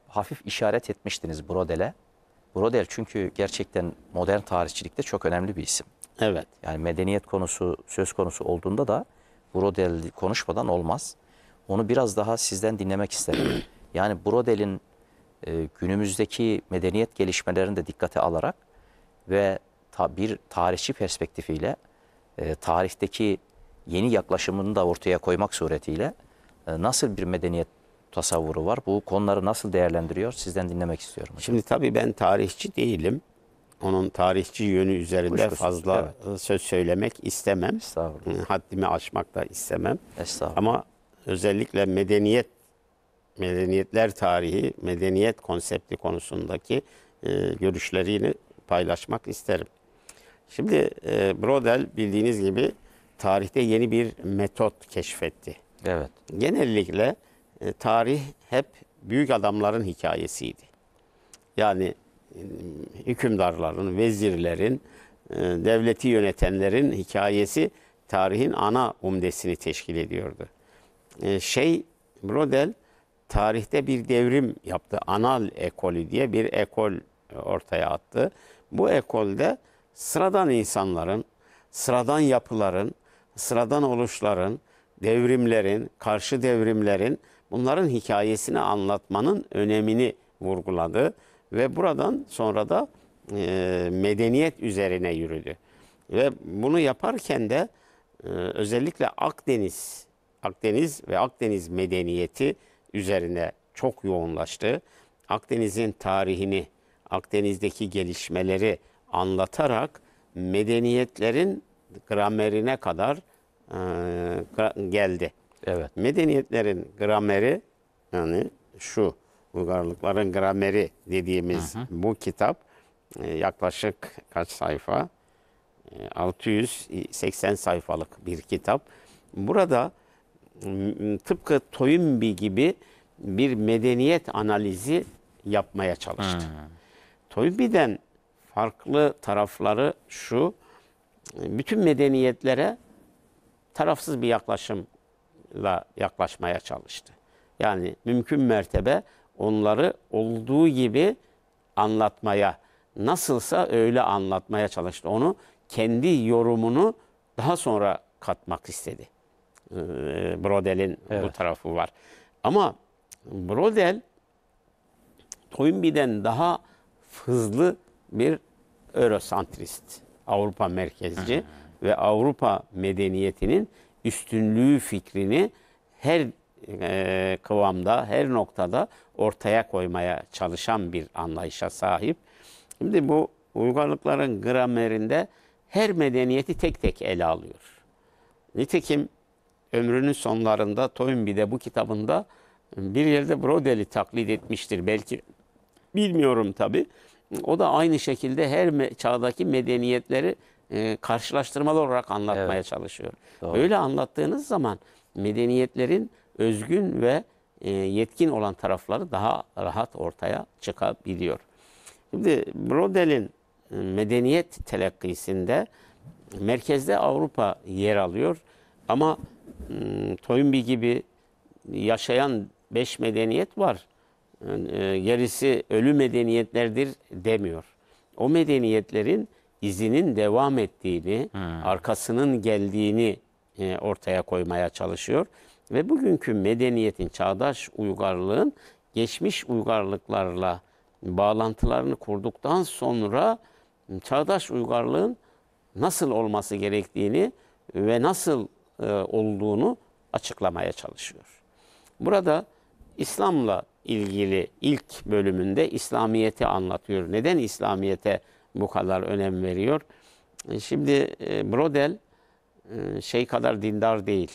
hafif işaret etmiştiniz Brodel'e. Brodel çünkü gerçekten modern tarihçilikte çok önemli bir isim. Evet. Yani medeniyet konusu söz konusu olduğunda da Brodel konuşmadan olmaz. Onu biraz daha sizden dinlemek isterim. Yani Brodel'in e, günümüzdeki medeniyet gelişmelerini de dikkate alarak ve bir tarihçi perspektifiyle e, tarihteki yeni yaklaşımını da ortaya koymak suretiyle nasıl bir medeniyet tasavvuru var. Bu konuları nasıl değerlendiriyor? Sizden dinlemek istiyorum. Hocam. Şimdi tabii ben tarihçi değilim. Onun tarihçi yönü üzerinde Kuşkusuz, fazla evet. E, söz söylemek istemem. Estağfurullah. Haddimi aşmak da istemem. Estağfurullah. Ama özellikle medeniyet, medeniyetler tarihi, medeniyet konsepti konusundaki e, görüşlerini paylaşmak isterim. Şimdi e, Brodel bildiğiniz gibi tarihte yeni bir metot keşfetti. Evet. Genellikle e, tarih hep büyük adamların hikayesiydi. Yani e, hükümdarların, vezirlerin, e, devleti yönetenlerin hikayesi tarihin ana umdesini teşkil ediyordu. Şey, Brodel tarihte bir devrim yaptı. Anal ekolü diye bir ekol ortaya attı. Bu ekolde sıradan insanların, sıradan yapıların, sıradan oluşların, devrimlerin, karşı devrimlerin bunların hikayesini anlatmanın önemini vurguladı ve buradan sonra da e, medeniyet üzerine yürüdü. Ve bunu yaparken de e, özellikle Akdeniz, Akdeniz ve Akdeniz medeniyeti üzerine çok yoğunlaştı. Akdeniz'in tarihini, Akdeniz'deki gelişmeleri anlatarak medeniyetlerin gramerine kadar e, geldi. Evet. Medeniyetlerin grameri yani şu uygarlıkların grameri dediğimiz hı hı. bu kitap e, yaklaşık kaç sayfa? 680 e, sayfalık bir kitap. Burada tıpkı Toynbee gibi bir medeniyet analizi yapmaya çalıştı. Hmm. Toynbee'den farklı tarafları şu, e, bütün medeniyetlere tarafsız bir yaklaşım anlayışla yaklaşmaya çalıştı. Yani mümkün mertebe onları olduğu gibi anlatmaya, nasılsa öyle anlatmaya çalıştı. Onu kendi yorumunu daha sonra katmak istedi. Ee, Brodel'in evet. bu tarafı var. Ama Brodel Toynbee'den daha hızlı bir Eurosantrist, Avrupa merkezci ve Avrupa medeniyetinin üstünlüğü fikrini her e, kıvamda, her noktada ortaya koymaya çalışan bir anlayışa sahip. Şimdi bu uygarlıkların gramerinde her medeniyeti tek tek ele alıyor. Nitekim ömrünün sonlarında Toynbee'de bu kitabında bir yerde Brodel'i taklit etmiştir belki. Bilmiyorum tabi. O da aynı şekilde her çağdaki medeniyetleri e, karşılaştırmalı olarak anlatmaya evet. çalışıyor. Doğru. Öyle anlattığınız zaman medeniyetlerin özgün ve e, yetkin olan tarafları daha rahat ortaya çıkabiliyor. Şimdi Brodel'in e, medeniyet telakkisinde merkezde Avrupa yer alıyor ama ıı, Toynbee gibi yaşayan beş medeniyet var. E, gerisi ölü medeniyetlerdir demiyor. O medeniyetlerin izinin devam ettiğini, hmm. arkasının geldiğini e, ortaya koymaya çalışıyor. Ve bugünkü medeniyetin, çağdaş uygarlığın geçmiş uygarlıklarla bağlantılarını kurduktan sonra çağdaş uygarlığın nasıl olması gerektiğini ve nasıl e, olduğunu açıklamaya çalışıyor. Burada İslam'la ilgili ilk bölümünde İslamiyet'i anlatıyor. Neden İslamiyet'e bu kadar önem veriyor. E, şimdi e, Brodel e, şey kadar dindar değil.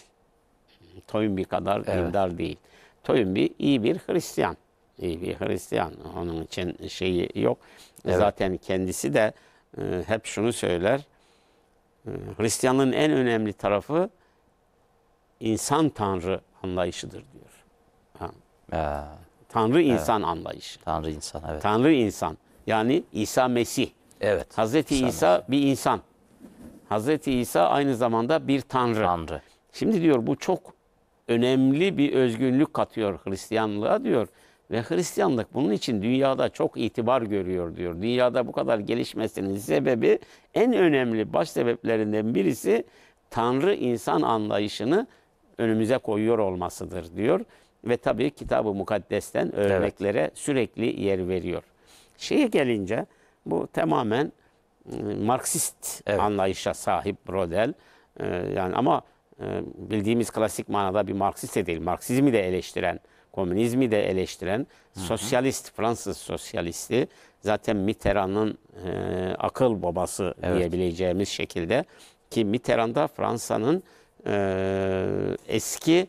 Toynbee kadar evet. dindar değil. Toynbee iyi bir Hristiyan. İyi bir Hristiyan. Onun için şeyi yok. Evet. Zaten kendisi de hep şunu söyler. Hristiyanlığın en önemli tarafı insan tanrı anlayışıdır diyor. Ee, tanrı insan evet. anlayışı. Tanrı insan evet. Tanrı insan. Yani İsa Mesih. Evet. Hazreti Sen İsa bir insan. Hazreti İsa aynı zamanda bir tanrı. Tanrı. Şimdi diyor bu çok önemli bir özgünlük katıyor Hristiyanlığa diyor. Ve Hristiyanlık bunun için dünyada çok itibar görüyor diyor. Dünyada bu kadar gelişmesinin sebebi en önemli baş sebeplerinden birisi Tanrı insan anlayışını önümüze koyuyor olmasıdır diyor. Ve tabii kitabı mukaddesten örneklere evet. sürekli yer veriyor. Şeye gelince bu tamamen e, Marksist evet. anlayışa sahip Rodel. E, yani ama e, bildiğimiz klasik manada bir Marksist de değil. Marksizmi de eleştiren, komünizmi de eleştiren, Hı -hı. sosyalist, Fransız sosyalisti zaten Mitterrand'ın akıl babası evet. diyebileceğimiz şekilde ki Mitterrand'da Fransa'nın eski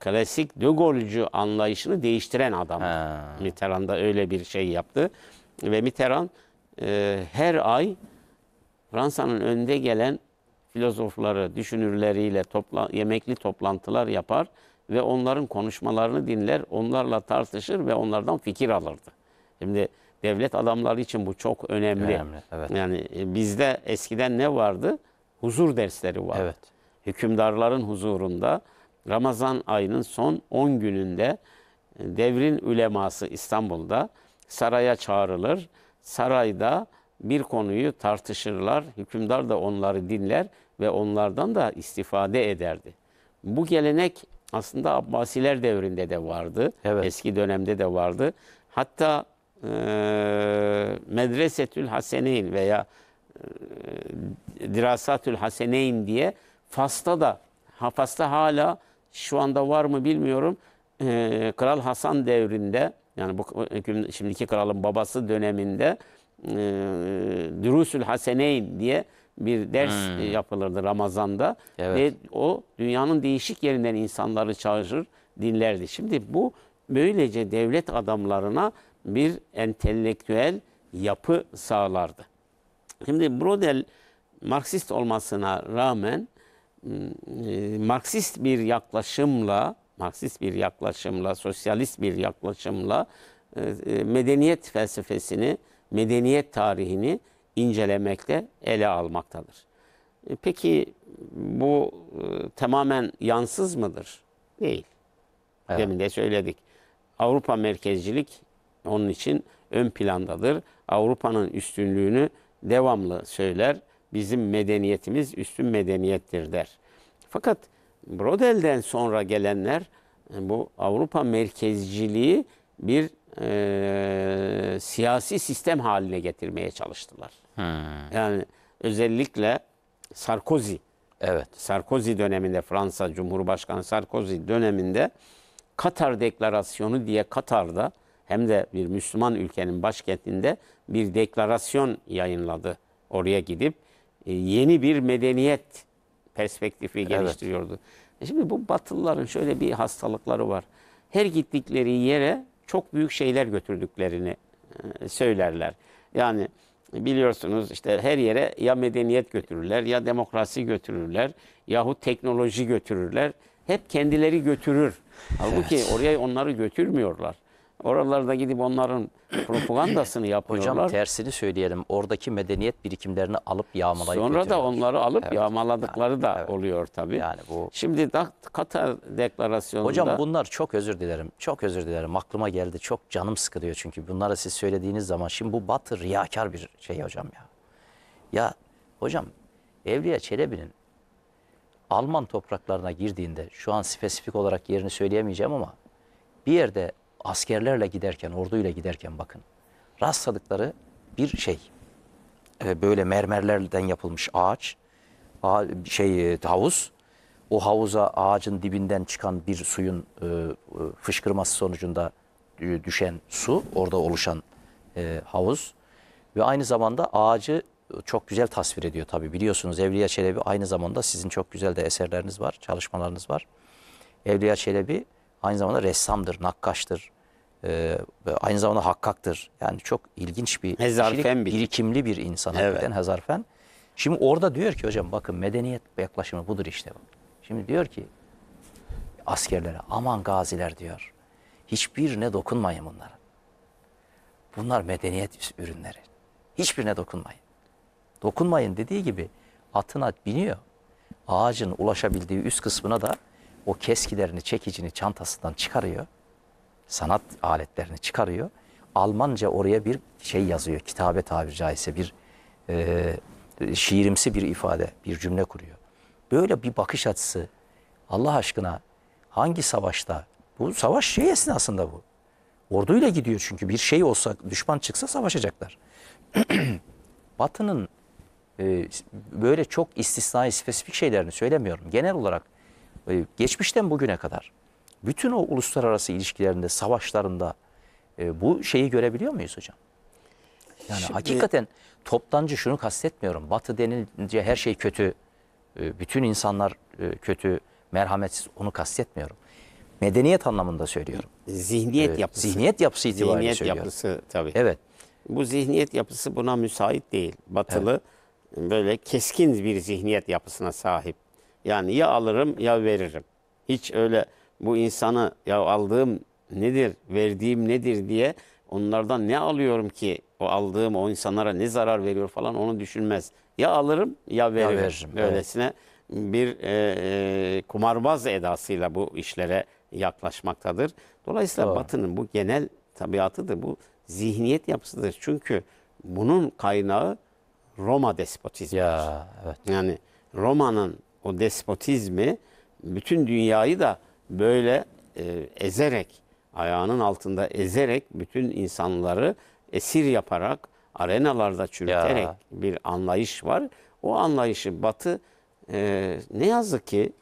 klasik De Gaulle'cu anlayışını değiştiren adam. Ha. öyle bir şey yaptı ve Mitterrand e, her ay Fransa'nın önde gelen filozofları, düşünürleriyle topla, yemekli toplantılar yapar ve onların konuşmalarını dinler, onlarla tartışır ve onlardan fikir alırdı. Şimdi devlet adamları için bu çok önemli. önemli evet. Yani e, bizde eskiden ne vardı? Huzur dersleri vardı. Evet. Hükümdarların huzurunda Ramazan ayının son 10 gününde devrin üleması İstanbul'da saraya çağrılır sarayda bir konuyu tartışırlar. Hükümdar da onları dinler ve onlardan da istifade ederdi. Bu gelenek aslında Abbasiler devrinde de vardı. Evet. Eski dönemde de vardı. Hatta e, Medresetül Haseneyn veya e, Dirasatül Haseneyn diye Fas'ta da ha, Fas'ta hala şu anda var mı bilmiyorum. E, Kral Hasan devrinde yani bu hüküm, e, şimdiki kralın babası döneminde e, Dürüsül Haseneyn diye bir ders e, hmm. yapılırdı Ramazan'da. Evet. Ve o dünyanın değişik yerinden insanları çağırır, dinlerdi. Şimdi bu böylece devlet adamlarına bir entelektüel yapı sağlardı. Şimdi Brodel Marksist olmasına rağmen e, Marksist bir yaklaşımla Marksist bir yaklaşımla, sosyalist bir yaklaşımla e, e, medeniyet felsefesini, medeniyet tarihini incelemekte, ele almaktadır. E, peki bu tamamen yansız mıdır? Değil. Evet. Demin de söyledik. Avrupa merkezcilik onun için ön plandadır. Avrupa'nın üstünlüğünü devamlı söyler. Bizim medeniyetimiz üstün medeniyettir der. Fakat Brodel'den sonra gelenler e, bu Avrupa merkezciliği bir e, siyasi sistem haline getirmeye çalıştılar. Hmm. Yani özellikle Sarkozy. Evet. Sarkozy döneminde Fransa Cumhurbaşkanı Sarkozy döneminde Katar Deklarasyonu diye Katar'da hem de bir Müslüman ülkenin başkentinde bir deklarasyon yayınladı. Oraya gidip e, yeni bir medeniyet perspektifi geliştiriyordu. E şimdi bu Batılıların şöyle bir hastalıkları var. Her gittikleri yere çok büyük şeyler götürdüklerini e, söylerler. Yani biliyorsunuz işte her yere ya medeniyet götürürler ya demokrasi götürürler yahut teknoloji götürürler. Hep kendileri götürür. Halbuki evet. oraya onları götürmüyorlar. Oralarda gidip onların propagandasını yapıyorlar. Hocam tersini söyleyelim. Oradaki medeniyet birikimlerini alıp yağmalayıp Sonra götürüyor. da onları alıp evet. yağmaladıkları yani, da evet. oluyor tabii. Yani bu... Şimdi Katar deklarasyonunda... Hocam bunlar çok özür dilerim. Çok özür dilerim. Aklıma geldi. Çok canım sıkılıyor çünkü. Bunları siz söylediğiniz zaman. Şimdi bu batı riyakar bir şey hocam ya. Ya hocam Evliya Çelebi'nin Alman topraklarına girdiğinde şu an spesifik olarak yerini söyleyemeyeceğim ama bir yerde askerlerle giderken, orduyla giderken bakın. Rastladıkları bir şey. E, böyle mermerlerden yapılmış ağaç, ağa, şey e, havuz. O havuza ağacın dibinden çıkan bir suyun e, e fışkırması sonucunda e, düşen su, orada oluşan e, havuz. Ve aynı zamanda ağacı çok güzel tasvir ediyor tabi Biliyorsunuz Evliya Çelebi aynı zamanda sizin çok güzel de eserleriniz var, çalışmalarınız var. Evliya Çelebi aynı zamanda ressamdır, nakkaştır, e, aynı zamanda hakkaktır. Yani çok ilginç bir Hezarfen kişilik, bir. birikimli bir insan evet. hakikaten Hezarfen. Şimdi orada diyor ki hocam bakın medeniyet yaklaşımı budur işte. Şimdi diyor ki askerlere aman gaziler diyor. Hiçbirine dokunmayın bunlara. Bunlar medeniyet ürünleri. Hiçbirine dokunmayın. Dokunmayın dediği gibi atın at biniyor. Ağacın ulaşabildiği üst kısmına da o keskilerini, çekicini çantasından çıkarıyor sanat aletlerini çıkarıyor. Almanca oraya bir şey yazıyor. Kitabe tabiri caizse bir e, şiirimsi bir ifade, bir cümle kuruyor. Böyle bir bakış açısı Allah aşkına hangi savaşta? Bu savaş şey esnasında bu. Orduyla gidiyor çünkü bir şey olsa düşman çıksa savaşacaklar. Batı'nın e, böyle çok istisnai spesifik şeylerini söylemiyorum. Genel olarak e, geçmişten bugüne kadar bütün o uluslararası ilişkilerinde, savaşlarında e, bu şeyi görebiliyor muyuz hocam? Yani Şimdi... hakikaten toptancı şunu kastetmiyorum. Batı denilince her şey kötü, e, bütün insanlar e, kötü, merhametsiz onu kastetmiyorum. Medeniyet anlamında söylüyorum. E, zihniyet e, yapısı. Zihniyet yapısı itibariyle zihniyet yapısı tabii. Evet. Bu zihniyet yapısı buna müsait değil. Batılı evet. böyle keskin bir zihniyet yapısına sahip. Yani ya alırım ya veririm. Hiç öyle bu insanı ya aldığım nedir, verdiğim nedir diye onlardan ne alıyorum ki o aldığım o insanlara ne zarar veriyor falan onu düşünmez. Ya alırım ya veririm. Ya veririm Öylesine evet. bir e, e, kumarbaz edasıyla bu işlere yaklaşmaktadır. Dolayısıyla Doğru. Batı'nın bu genel tabiatıdır. Bu zihniyet yapısıdır. Çünkü bunun kaynağı Roma despotizmi. Ya, evet. Yani Roma'nın o despotizmi bütün dünyayı da böyle e, ezerek, ayağının altında ezerek bütün insanları esir yaparak, arenalarda çürüterek ya. bir anlayış var. O anlayışı Batı e, ne yazık ki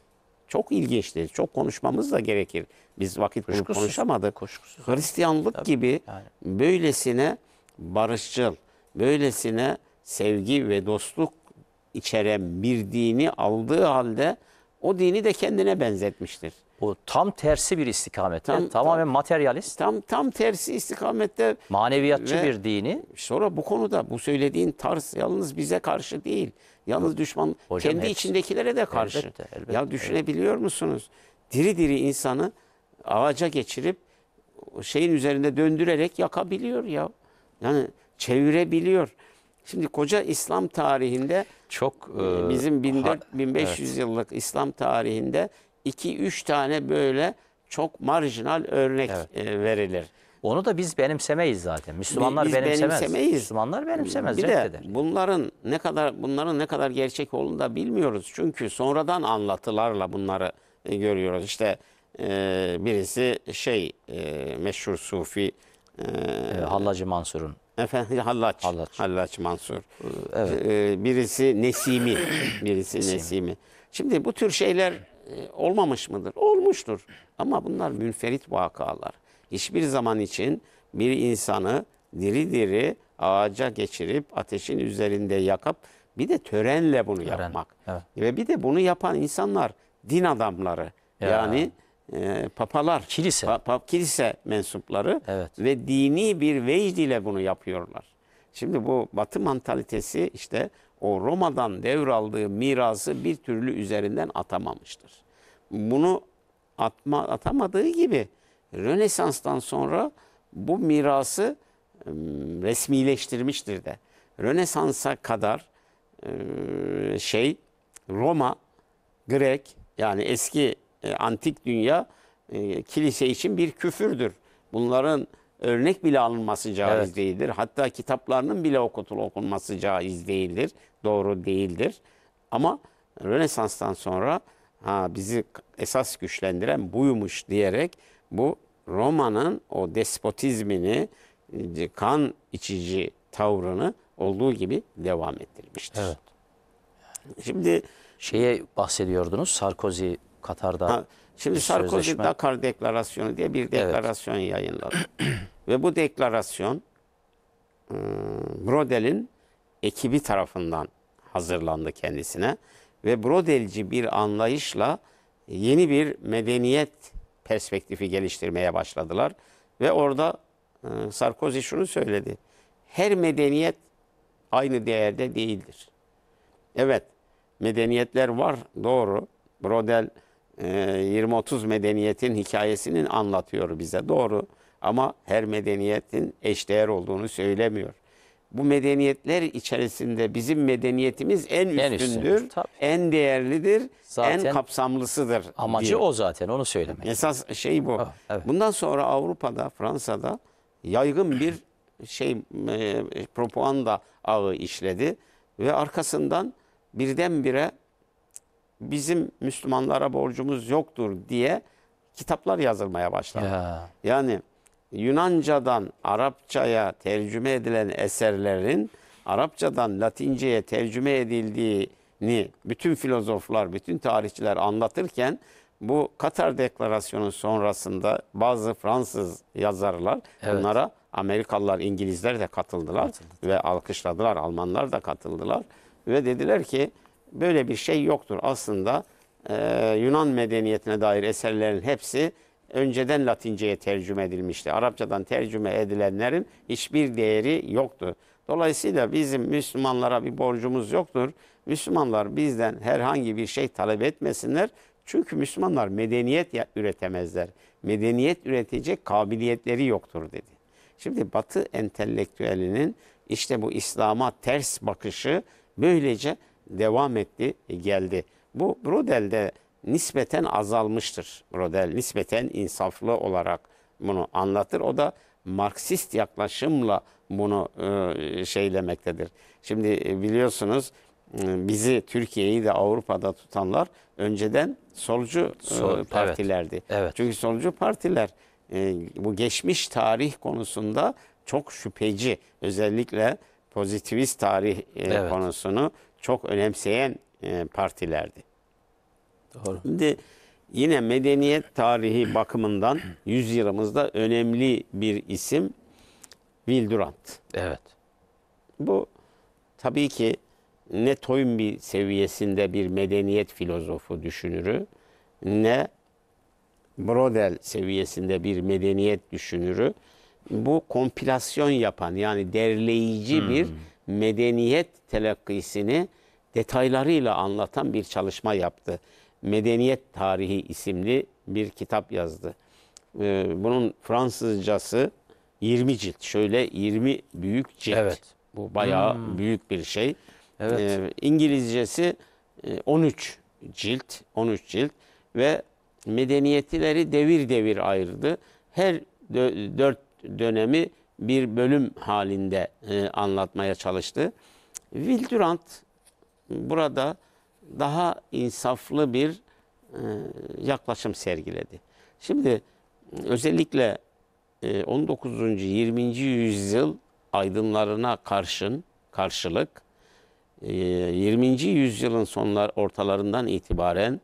çok ilginçti. Çok konuşmamız da gerekir. Biz vakit bulup konuşamadık. Kuşkusuz. Hristiyanlık Tabii. gibi yani. böylesine barışçıl, böylesine sevgi ve dostluk içeren bir dini aldığı halde o dini de kendine benzetmiştir. O tam tersi bir istikamette. Tam, tamamen tam, materyalist. Tam tam tersi istikamette. Maneviyatçı bir dini. Sonra bu konuda bu söylediğin tarz yalnız bize karşı değil. Yalnız düşman Hocam kendi hepsi, içindekilere de karşı. Elbette, elbette, ya düşünebiliyor elbette. musunuz? Diri diri insanı ağaca geçirip şeyin üzerinde döndürerek yakabiliyor ya. Yani çevirebiliyor. Şimdi koca İslam tarihinde çok e, bizim 1400 e, evet. yıllık İslam tarihinde 2-3 tane böyle çok marjinal örnek evet. E, verilir. Onu da biz benimsemeyiz zaten. Müslümanlar biz benimsemez. benimsemeyiz. Müslümanlar benimsemez. Bir de bunların ne kadar bunların ne kadar gerçek olduğunu da bilmiyoruz. Çünkü sonradan anlatılarla bunları e, görüyoruz. İşte e, birisi şey e, meşhur sufi e, e, Hallacı Mansur'un Efendim Hallaç. Hallaç, Hallaç Mansur. Evet. E, birisi Nesimi, birisi Nesimi. Nesimi. Şimdi bu tür şeyler e, olmamış mıdır? Olmuştur. Ama bunlar münferit vakalar. Hiçbir zaman için bir insanı diri diri ağaca geçirip ateşin üzerinde yakıp bir de törenle bunu Tören. yapmak. Evet. Ve bir de bunu yapan insanlar din adamları. Ya. Yani e, papalar, kilise, pa, pa, kilise mensupları evet. ve dini bir vecd ile bunu yapıyorlar. Şimdi bu batı mantalitesi işte o Roma'dan devraldığı mirası bir türlü üzerinden atamamıştır. Bunu atma, atamadığı gibi Rönesans'tan sonra bu mirası ıı, resmileştirmiştir de. Rönesans'a kadar ıı, şey Roma, Grek yani eski ıı, antik dünya kilise için bir küfürdür. Bunların örnek bile alınması caiz evet. değildir. Hatta kitaplarının bile okutul okunması caiz değildir. Doğru değildir. Ama Rönesans'tan sonra ha, bizi esas güçlendiren buymuş diyerek bu Roma'nın o despotizmini, e, kan içici tavrını olduğu gibi devam ettirmiştir. Evet. Şimdi şeye bahsediyordunuz Sarkozy Katar'da. Ha, şimdi Sarkozy Dakar Deklarasyonu diye bir deklarasyon evet. yayınladı. Ve bu deklarasyon e, Brodel'in ekibi tarafından hazırlandı kendisine ve Brodelci bir anlayışla yeni bir medeniyet perspektifi geliştirmeye başladılar ve orada e, Sarkozy şunu söyledi. Her medeniyet aynı değerde değildir. Evet, medeniyetler var doğru. Brodel 20-30 e, medeniyetin hikayesini anlatıyor bize doğru. Ama her medeniyetin eşdeğer olduğunu söylemiyor. Bu medeniyetler içerisinde bizim medeniyetimiz en üstündür, en, üstündür, en değerlidir, zaten en kapsamlısıdır. Amacı diyor. o zaten onu söylemek. Esas şey bu. Oh, evet. Bundan sonra Avrupa'da, Fransa'da yaygın bir şey e, propaganda ağı işledi ve arkasından birdenbire bizim Müslümanlara borcumuz yoktur diye kitaplar yazılmaya başladı. Ya. Yani Yunanca'dan Arapça'ya tercüme edilen eserlerin Arapçadan Latince'ye tercüme edildiğini bütün filozoflar, bütün tarihçiler anlatırken bu Katar Deklarasyonu'nun sonrasında bazı Fransız yazarlar evet. bunlara Amerikalılar, İngilizler de katıldılar Katıldı. ve alkışladılar. Almanlar da katıldılar ve dediler ki böyle bir şey yoktur. Aslında e, Yunan medeniyetine dair eserlerin hepsi önceden Latinceye tercüme edilmişti. Arapçadan tercüme edilenlerin hiçbir değeri yoktu. Dolayısıyla bizim Müslümanlara bir borcumuz yoktur. Müslümanlar bizden herhangi bir şey talep etmesinler. Çünkü Müslümanlar medeniyet üretemezler. Medeniyet üretecek kabiliyetleri yoktur dedi. Şimdi Batı entelektüelinin işte bu İslam'a ters bakışı böylece devam etti, geldi. Bu Brudel'de nispeten azalmıştır. Rodel nispeten insaflı olarak bunu anlatır. O da Marksist yaklaşımla bunu e, şeylemektedir. Şimdi e, biliyorsunuz e, bizi Türkiye'yi de Avrupa'da tutanlar önceden solcu Sol, partilerdi. Evet, evet. Çünkü solcu partiler bu geçmiş tarih konusunda çok şüpheci. Özellikle pozitivist tarih evet. konusunu çok önemseyen partilerdi. Doğru. Şimdi yine medeniyet tarihi bakımından yüzyılımızda önemli bir isim Vildurant. Evet. Bu tabii ki ne Toyn bir seviyesinde bir medeniyet filozofu düşünürü ne Brodel seviyesinde bir medeniyet düşünürü bu kompilasyon yapan yani derleyici hmm. bir medeniyet telakkisini detaylarıyla anlatan bir çalışma yaptı. Medeniyet Tarihi isimli bir kitap yazdı. Ee, bunun Fransızcası 20 cilt. Şöyle 20 büyük cilt. Evet. Bu bayağı hmm. büyük bir şey. Evet. Ee, İngilizcesi 13 e, cilt. 13 cilt ve medeniyetleri devir devir ayırdı. Her dört dönemi bir bölüm halinde e, anlatmaya çalıştı. Wilderand burada daha insaflı bir e, yaklaşım sergiledi. Şimdi özellikle 19. E, 20. yüzyıl aydınlarına karşın karşılık 20. E, yüzyılın sonlar ortalarından itibaren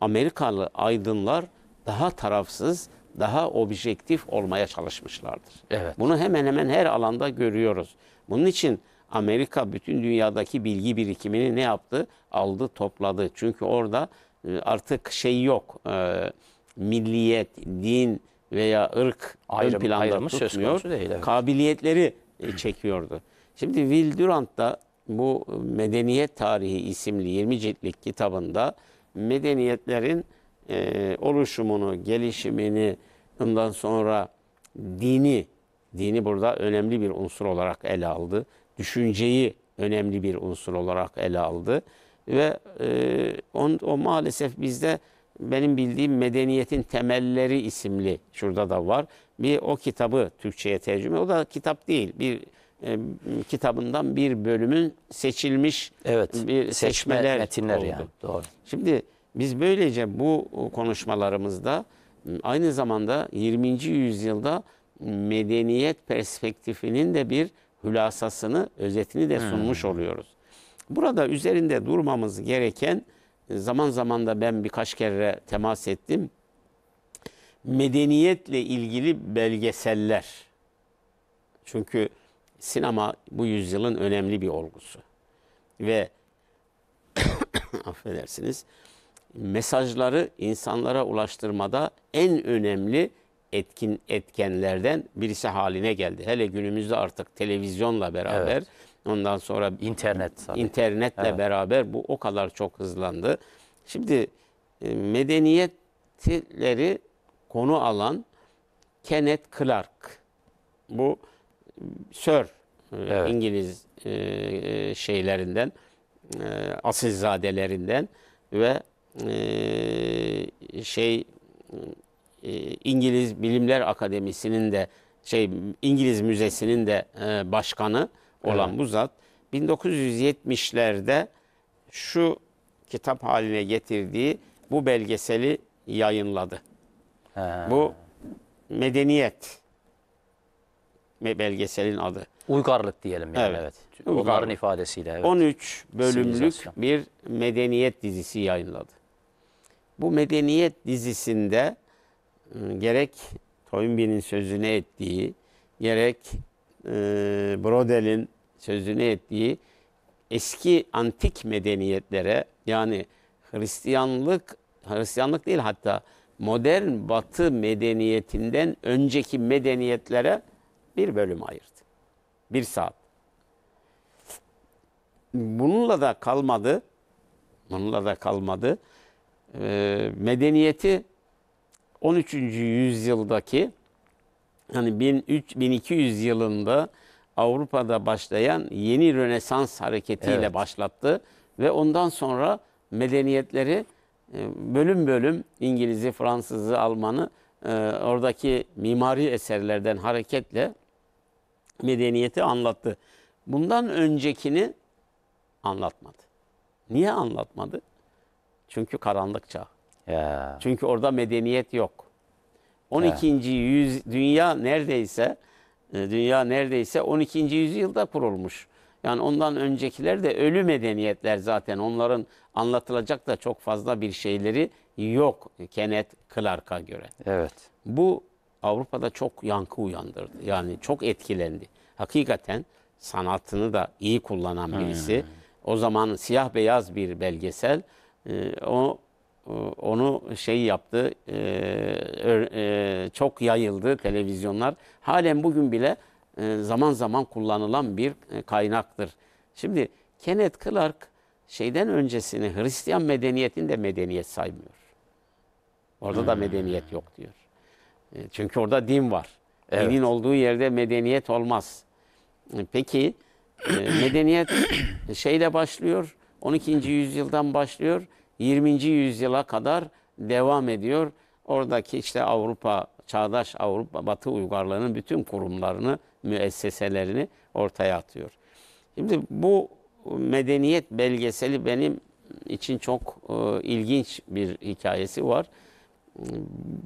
Amerikalı aydınlar daha tarafsız, daha objektif olmaya çalışmışlardır. Evet. Bunu hemen hemen her alanda görüyoruz. Bunun için Amerika bütün dünyadaki bilgi birikimini ne yaptı? Aldı, topladı. Çünkü orada e, artık şey yok. E, milliyet, din veya ırk ayrım, ön planda ayrımı tutmuyor. Söz değil, evet. Kabiliyetleri e, çekiyordu. Şimdi Will Durant da bu Medeniyet Tarihi isimli 20 ciltlik kitabında medeniyetlerin e, oluşumunu, gelişimini, ondan sonra dini, dini burada önemli bir unsur olarak ele aldı düşünceyi önemli bir unsur olarak ele aldı. Ve e, on, o maalesef bizde benim bildiğim Medeniyetin Temelleri isimli şurada da var. Bir o kitabı Türkçe'ye tercüme. O da kitap değil. Bir e, kitabından bir bölümün seçilmiş evet, bir seçmeler seçme metinler oldu. yani. Doğru. Şimdi biz böylece bu konuşmalarımızda aynı zamanda 20. yüzyılda medeniyet perspektifinin de bir hülasasını, özetini de hmm. sunmuş oluyoruz. Burada üzerinde durmamız gereken zaman zaman da ben birkaç kere temas ettim. Medeniyetle ilgili belgeseller. Çünkü sinema bu yüzyılın önemli bir olgusu. Ve affedersiniz mesajları insanlara ulaştırmada en önemli etkin etkenlerden birisi haline geldi. Hele günümüzde artık televizyonla beraber evet. ondan sonra internet tabii. internetle evet. beraber bu o kadar çok hızlandı. Şimdi e, medeniyetleri konu alan Kenneth Clark bu e, Sir e, evet. İngiliz şeylerinden asilzadelerinden ve şey e, İngiliz Bilimler Akademisi'nin de şey İngiliz Müzesi'nin de e, başkanı olan evet. bu zat 1970'lerde şu kitap haline getirdiği bu belgeseli yayınladı. Ha. Bu medeniyet belgeselin adı. Uygarlık diyelim yani evet. evet. Uygarlık. Onların ifadesiyle. Evet. 13 bölümlük bir medeniyet dizisi yayınladı. Bu medeniyet dizisinde gerek Toynbee'nin sözünü ettiği, gerek e, Brodel'in sözünü ettiği eski antik medeniyetlere yani Hristiyanlık, Hristiyanlık değil hatta modern batı medeniyetinden önceki medeniyetlere bir bölüm ayırdı. Bir saat. Bununla da kalmadı. Bununla da kalmadı. medeniyeti 13. yüzyıldaki hani 1200 yılında Avrupa'da başlayan yeni Rönesans hareketiyle evet. başlattı ve ondan sonra medeniyetleri e, bölüm bölüm İngiliz'i, Fransız'ı, Alman'ı e, oradaki mimari eserlerden hareketle medeniyeti anlattı. Bundan öncekini anlatmadı. Niye anlatmadı? Çünkü karanlık çağ. Ya. Çünkü orada medeniyet yok. 12. Ya. yüz dünya neredeyse e, dünya neredeyse 12. yüzyılda kurulmuş. Yani ondan öncekiler de ölü medeniyetler zaten. Onların anlatılacak da çok fazla bir şeyleri yok Kenneth Clark'a göre. Evet. Bu Avrupa'da çok yankı uyandırdı. Yani çok etkilendi. Hakikaten sanatını da iyi kullanan birisi. Hmm. O zaman siyah beyaz bir belgesel. E, o ee, onu şey yaptı, e, e, çok yayıldı televizyonlar. Halen bugün bile e, zaman zaman kullanılan bir kaynaktır. Şimdi Kenneth Clark şeyden öncesini Hristiyan medeniyetini de medeniyet saymıyor. Orada da hmm. medeniyet yok diyor. Çünkü orada din var. Evet. Dinin olduğu yerde medeniyet olmaz. Peki medeniyet şeyle başlıyor. 12. yüzyıldan başlıyor. 20. yüzyıla kadar devam ediyor. Oradaki işte Avrupa, çağdaş Avrupa, Batı uygarlığının bütün kurumlarını, müesseselerini ortaya atıyor. Şimdi bu medeniyet belgeseli benim için çok e, ilginç bir hikayesi var.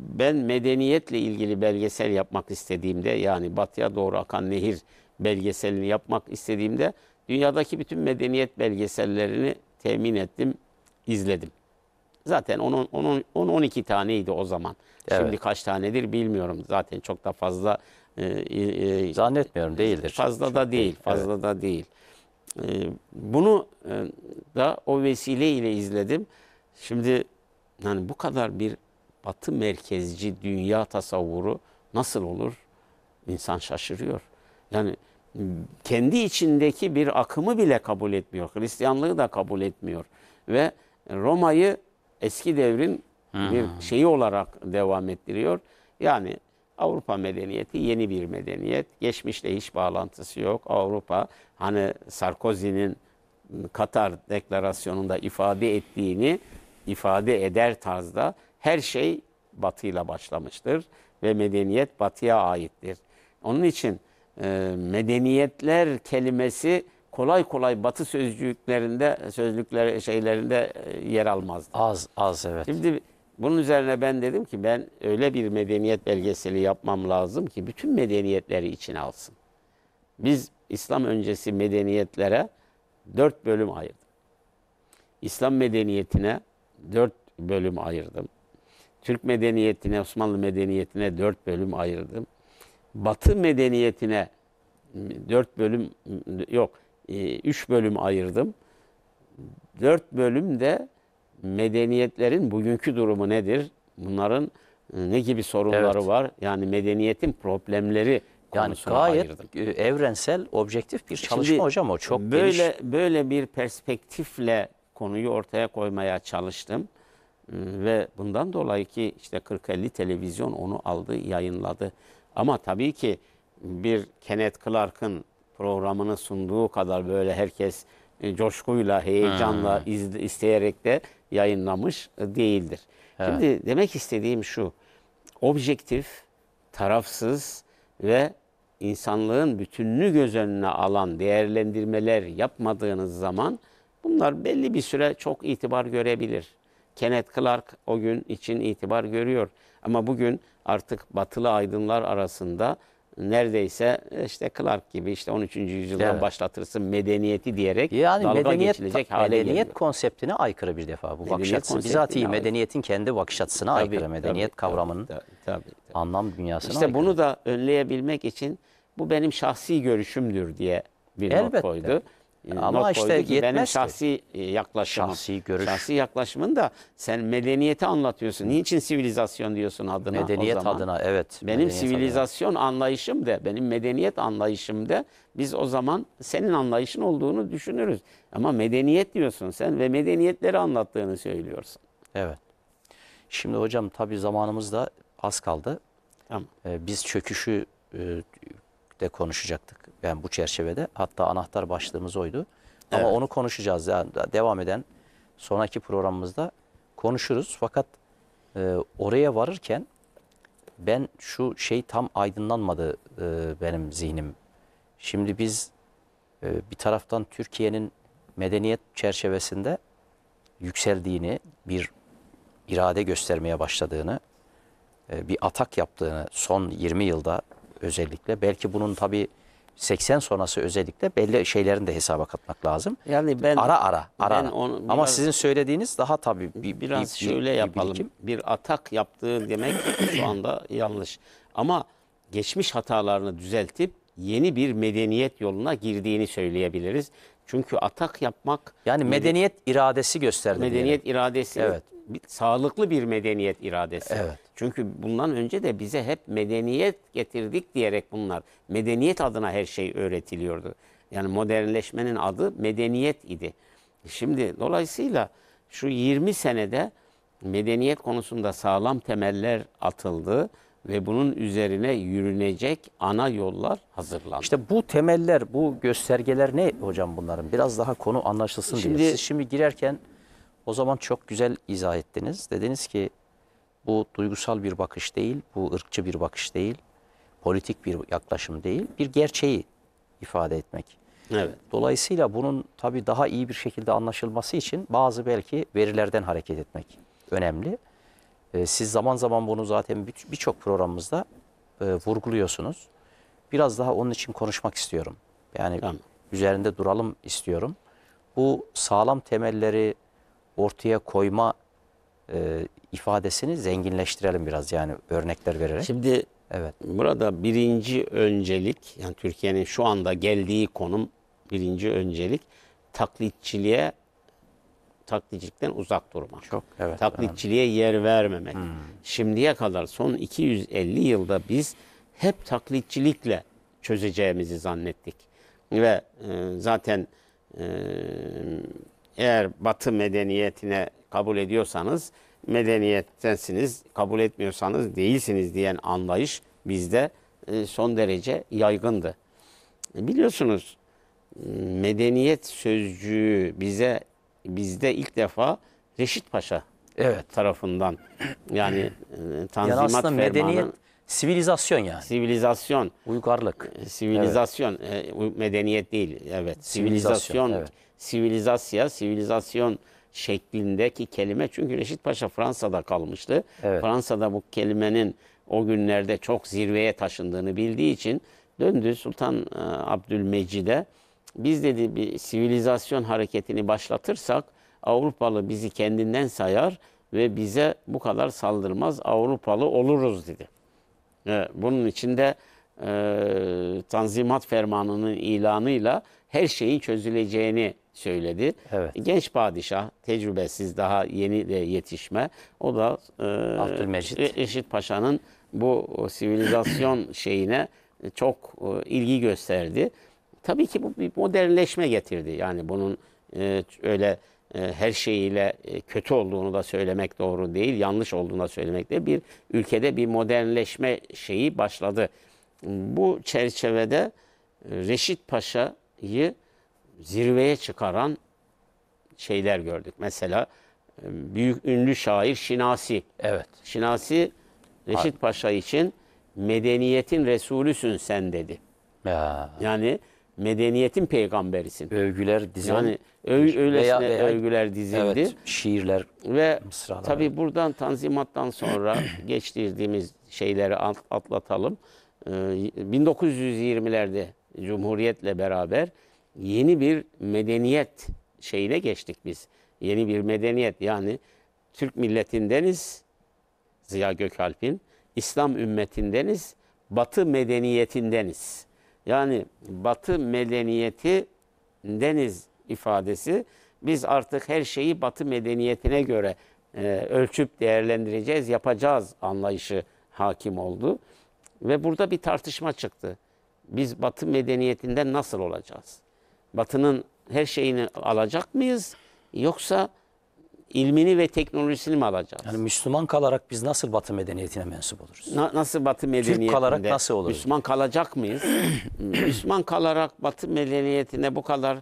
Ben medeniyetle ilgili belgesel yapmak istediğimde yani batıya doğru akan nehir belgeselini yapmak istediğimde dünyadaki bütün medeniyet belgesellerini temin ettim izledim. Zaten 10-12 taneydi o zaman. Evet. Şimdi kaç tanedir bilmiyorum. Zaten çok da fazla e, e, zannetmiyorum değildir. Fazla da değil, değil. fazla evet. da değil. E, bunu e, da o vesileyle izledim. Şimdi yani bu kadar bir batı merkezci dünya tasavvuru nasıl olur? İnsan şaşırıyor. Yani kendi içindeki bir akımı bile kabul etmiyor. Hristiyanlığı da kabul etmiyor. Ve Roma'yı eski devrin Aha. bir şeyi olarak devam ettiriyor. Yani Avrupa medeniyeti yeni bir medeniyet. Geçmişle hiç bağlantısı yok. Avrupa hani Sarkozy'nin Katar deklarasyonunda ifade ettiğini ifade eder tarzda her şey batıyla başlamıştır ve medeniyet batıya aittir. Onun için e, medeniyetler kelimesi kolay kolay Batı sözcüklerinde, sözlükleri şeylerinde e, yer almazdı. Az, az evet. Şimdi bunun üzerine ben dedim ki ben öyle bir medeniyet belgeseli yapmam lazım ki bütün medeniyetleri içine alsın. Biz İslam öncesi medeniyetlere dört bölüm ayırdım. İslam medeniyetine dört bölüm ayırdım. Türk medeniyetine, Osmanlı medeniyetine dört bölüm ayırdım. Batı medeniyetine dört bölüm yok. Ee, üç bölüm ayırdım. Dört bölüm de medeniyetlerin bugünkü durumu nedir? Bunların e, ne gibi sorunları evet. var? Yani medeniyetin problemleri yani gayet ayırdım. E, evrensel, objektif bir çalışma Şimdi, hocam o çok böyle geniş. böyle bir perspektifle konuyu ortaya koymaya çalıştım ee, ve bundan dolayı ki işte 40-50 televizyon onu aldı, yayınladı. Ama tabii ki bir Kenneth Clark'ın programını sunduğu kadar böyle herkes e, coşkuyla, heyecanla, hmm. isteyerek de yayınlamış e, değildir. Evet. Şimdi demek istediğim şu, objektif, tarafsız ve insanlığın bütününü göz önüne alan değerlendirmeler yapmadığınız zaman bunlar belli bir süre çok itibar görebilir. Kenneth Clark o gün için itibar görüyor. Ama bugün artık batılı aydınlar arasında neredeyse işte Clark gibi işte 13. yüzyıldan evet. başlatırsın medeniyeti diyerek yani dalga medeniyet, geçilecek hale geliyor. Medeniyet konseptine aykırı bir defa bu medeniyet bakış açısı. Bizatihi medeniyetin kendi bakış açısına tabii, aykırı medeniyet tabii, kavramının tabii, tabii, tabii. anlam dünyasına İşte aykırı. bunu da önleyebilmek için bu benim şahsi görüşümdür diye bir Elbette. not koydu. Ee, Ama not işte koydu ki yetmez benim ki. şahsi e, yaklaşımım. Şahsi görüş. Şahsi yaklaşımın da sen medeniyeti anlatıyorsun. Niçin sivilizasyon diyorsun adına Medeniyet o zaman? adına evet. Benim sivilizasyon adına. anlayışım da benim medeniyet anlayışım da biz o zaman senin anlayışın olduğunu düşünürüz. Ama medeniyet diyorsun sen ve medeniyetleri anlattığını söylüyorsun. Evet. Şimdi hocam tabii zamanımız da az kaldı. Tamam. Ee, biz çöküşü e, de konuşacaktık yani bu çerçevede. Hatta anahtar başlığımız oydu. Ama evet. onu konuşacağız. Yani devam eden sonraki programımızda konuşuruz. Fakat e, oraya varırken ben şu şey tam aydınlanmadı e, benim zihnim. Şimdi biz e, bir taraftan Türkiye'nin medeniyet çerçevesinde yükseldiğini, bir irade göstermeye başladığını, e, bir atak yaptığını son 20 yılda özellikle. Belki bunun tabii 80 sonrası özellikle belli şeylerin de hesaba katmak lazım. Yani ben ara ara ara. Ben onu, biraz, Ama sizin söylediğiniz daha tabii bir, biraz bir, şöyle bir, yapalım. Birikim. Bir atak yaptığı demek şu anda yanlış. Ama geçmiş hatalarını düzeltip yeni bir medeniyet yoluna girdiğini söyleyebiliriz. Çünkü atak yapmak yani medeniyet iradesi gösterdi. Medeniyet diyelim. iradesi. Evet. Bir, sağlıklı bir medeniyet iradesi. Evet. Çünkü bundan önce de bize hep medeniyet getirdik diyerek bunlar medeniyet adına her şey öğretiliyordu. Yani modernleşmenin adı medeniyet idi. Şimdi dolayısıyla şu 20 senede medeniyet konusunda sağlam temeller atıldı ve bunun üzerine yürünecek ana yollar hazırlandı. İşte bu temeller, bu göstergeler ne hocam bunların? Biraz daha konu anlaşılsın şimdi, diye. Siz şimdi girerken o zaman çok güzel izah ettiniz. Dediniz ki bu duygusal bir bakış değil, bu ırkçı bir bakış değil, politik bir yaklaşım değil, bir gerçeği ifade etmek. Evet. Dolayısıyla bunun tabii daha iyi bir şekilde anlaşılması için bazı belki verilerden hareket etmek önemli. Ee, siz zaman zaman bunu zaten birçok programımızda e, vurguluyorsunuz. Biraz daha onun için konuşmak istiyorum. Yani tamam. üzerinde duralım istiyorum. Bu sağlam temelleri ortaya koyma e, ifadesini zenginleştirelim biraz yani örnekler vererek. Şimdi evet. burada birinci öncelik yani Türkiye'nin şu anda geldiği konum birinci öncelik taklitçiliğe taklitçilikten uzak durmak. Çok evet. Taklitçiliğe önemli. yer vermemek. Hmm. Şimdiye kadar son 250 yılda biz hep taklitçilikle çözeceğimizi zannettik. Ve e, zaten e, eğer Batı medeniyetine kabul ediyorsanız medeniyettensiniz, kabul etmiyorsanız değilsiniz diyen anlayış bizde e, son derece yaygındı. E, biliyorsunuz medeniyet sözcüğü bize bizde ilk defa Reşit Paşa evet. tarafından yani Tanzimat e, yani aslında medeniyet sivilizasyon yani. Sivilizasyon. Uygarlık. Sivilizasyon evet. medeniyet değil. Evet. Sivilizasyon. Sivilizasyon, evet. sivilizasya, sivilizasyon şeklindeki kelime. Çünkü Reşit Paşa Fransa'da kalmıştı. Evet. Fransa'da bu kelimenin o günlerde çok zirveye taşındığını bildiği için döndü Sultan e, Abdülmecid'e. Biz dedi bir sivilizasyon hareketini başlatırsak Avrupalı bizi kendinden sayar ve bize bu kadar saldırmaz Avrupalı oluruz dedi. E, bunun içinde e, Tanzimat Fermanı'nın ilanıyla her şeyin çözüleceğini söyledi. Evet. Genç padişah, tecrübesiz daha yeni de yetişme. O da e, Reşit Paşa'nın bu sivilizasyon şeyine e, çok e, ilgi gösterdi. Tabii ki bu bir modernleşme getirdi. Yani bunun e, öyle e, her şeyiyle e, kötü olduğunu da söylemek doğru değil, yanlış olduğunu da söylemek de bir ülkede bir modernleşme şeyi başladı. Bu çerçevede e, Reşit Paşa zirveye çıkaran şeyler gördük. Mesela e, büyük ünlü şair Şinasi. Evet. Şinasi Reşit Paşa için medeniyetin resulüsün sen dedi. Ya. Yani medeniyetin peygamberisin. Övgüler dizildi. Yani öv, öylesine veya, veya, övgüler dizildi. Evet, şiirler, Ve mısralar. tabi buradan Tanzimat'tan sonra geçtirdiğimiz şeyleri atlatalım. 1920'lerde ee, Cumhuriyetle beraber yeni bir medeniyet şeyine geçtik biz. Yeni bir medeniyet yani Türk milletindeniz Ziya Gökalp'in, İslam ümmetindeniz, Batı medeniyetindeniz. Yani Batı medeniyeti deniz ifadesi biz artık her şeyi Batı medeniyetine göre e, ölçüp değerlendireceğiz, yapacağız anlayışı hakim oldu. Ve burada bir tartışma çıktı. Biz Batı medeniyetinden nasıl olacağız? Batının her şeyini alacak mıyız? Yoksa ilmini ve teknolojisini mi alacağız? Yani Müslüman kalarak biz nasıl Batı medeniyetine mensup oluruz? Na, nasıl Batı medeniyetinde? Türk kalarak nasıl oluruz? Müslüman kalacak mıyız? Müslüman kalarak Batı medeniyetine bu kadar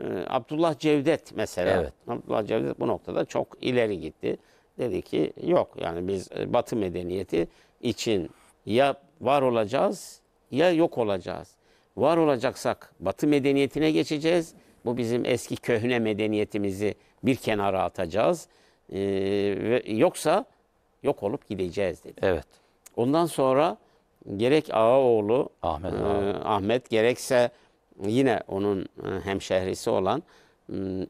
e, Abdullah Cevdet mesela. Evet. Abdullah Cevdet bu noktada çok ileri gitti. Dedi ki yok yani biz e, Batı medeniyeti için ya var olacağız ya yok olacağız. Var olacaksak batı medeniyetine geçeceğiz. Bu bizim eski köhne medeniyetimizi bir kenara atacağız. Ee, yoksa yok olup gideceğiz dedi. Evet. Ondan sonra gerek Ağaoğlu Ahmet, e, Ahmet gerekse yine onun e, hemşehrisi olan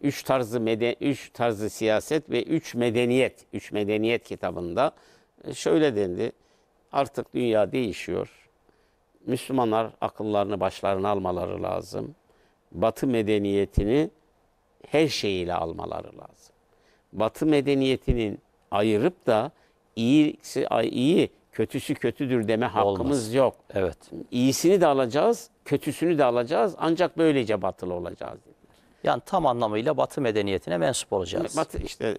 üç tarzı meden üç tarzı siyaset ve üç medeniyet üç medeniyet kitabında e, şöyle dendi. Artık dünya değişiyor. Müslümanlar akıllarını başlarına almaları lazım. Batı medeniyetini her şeyiyle almaları lazım. Batı medeniyetinin ayırıp da iyisi iyi, kötüsü kötüdür deme hakkımız Olmaz. yok. Evet. İyisini de alacağız, kötüsünü de alacağız. Ancak böylece batılı olacağız. Yani tam anlamıyla Batı medeniyetine mensup olacağız. Batı işte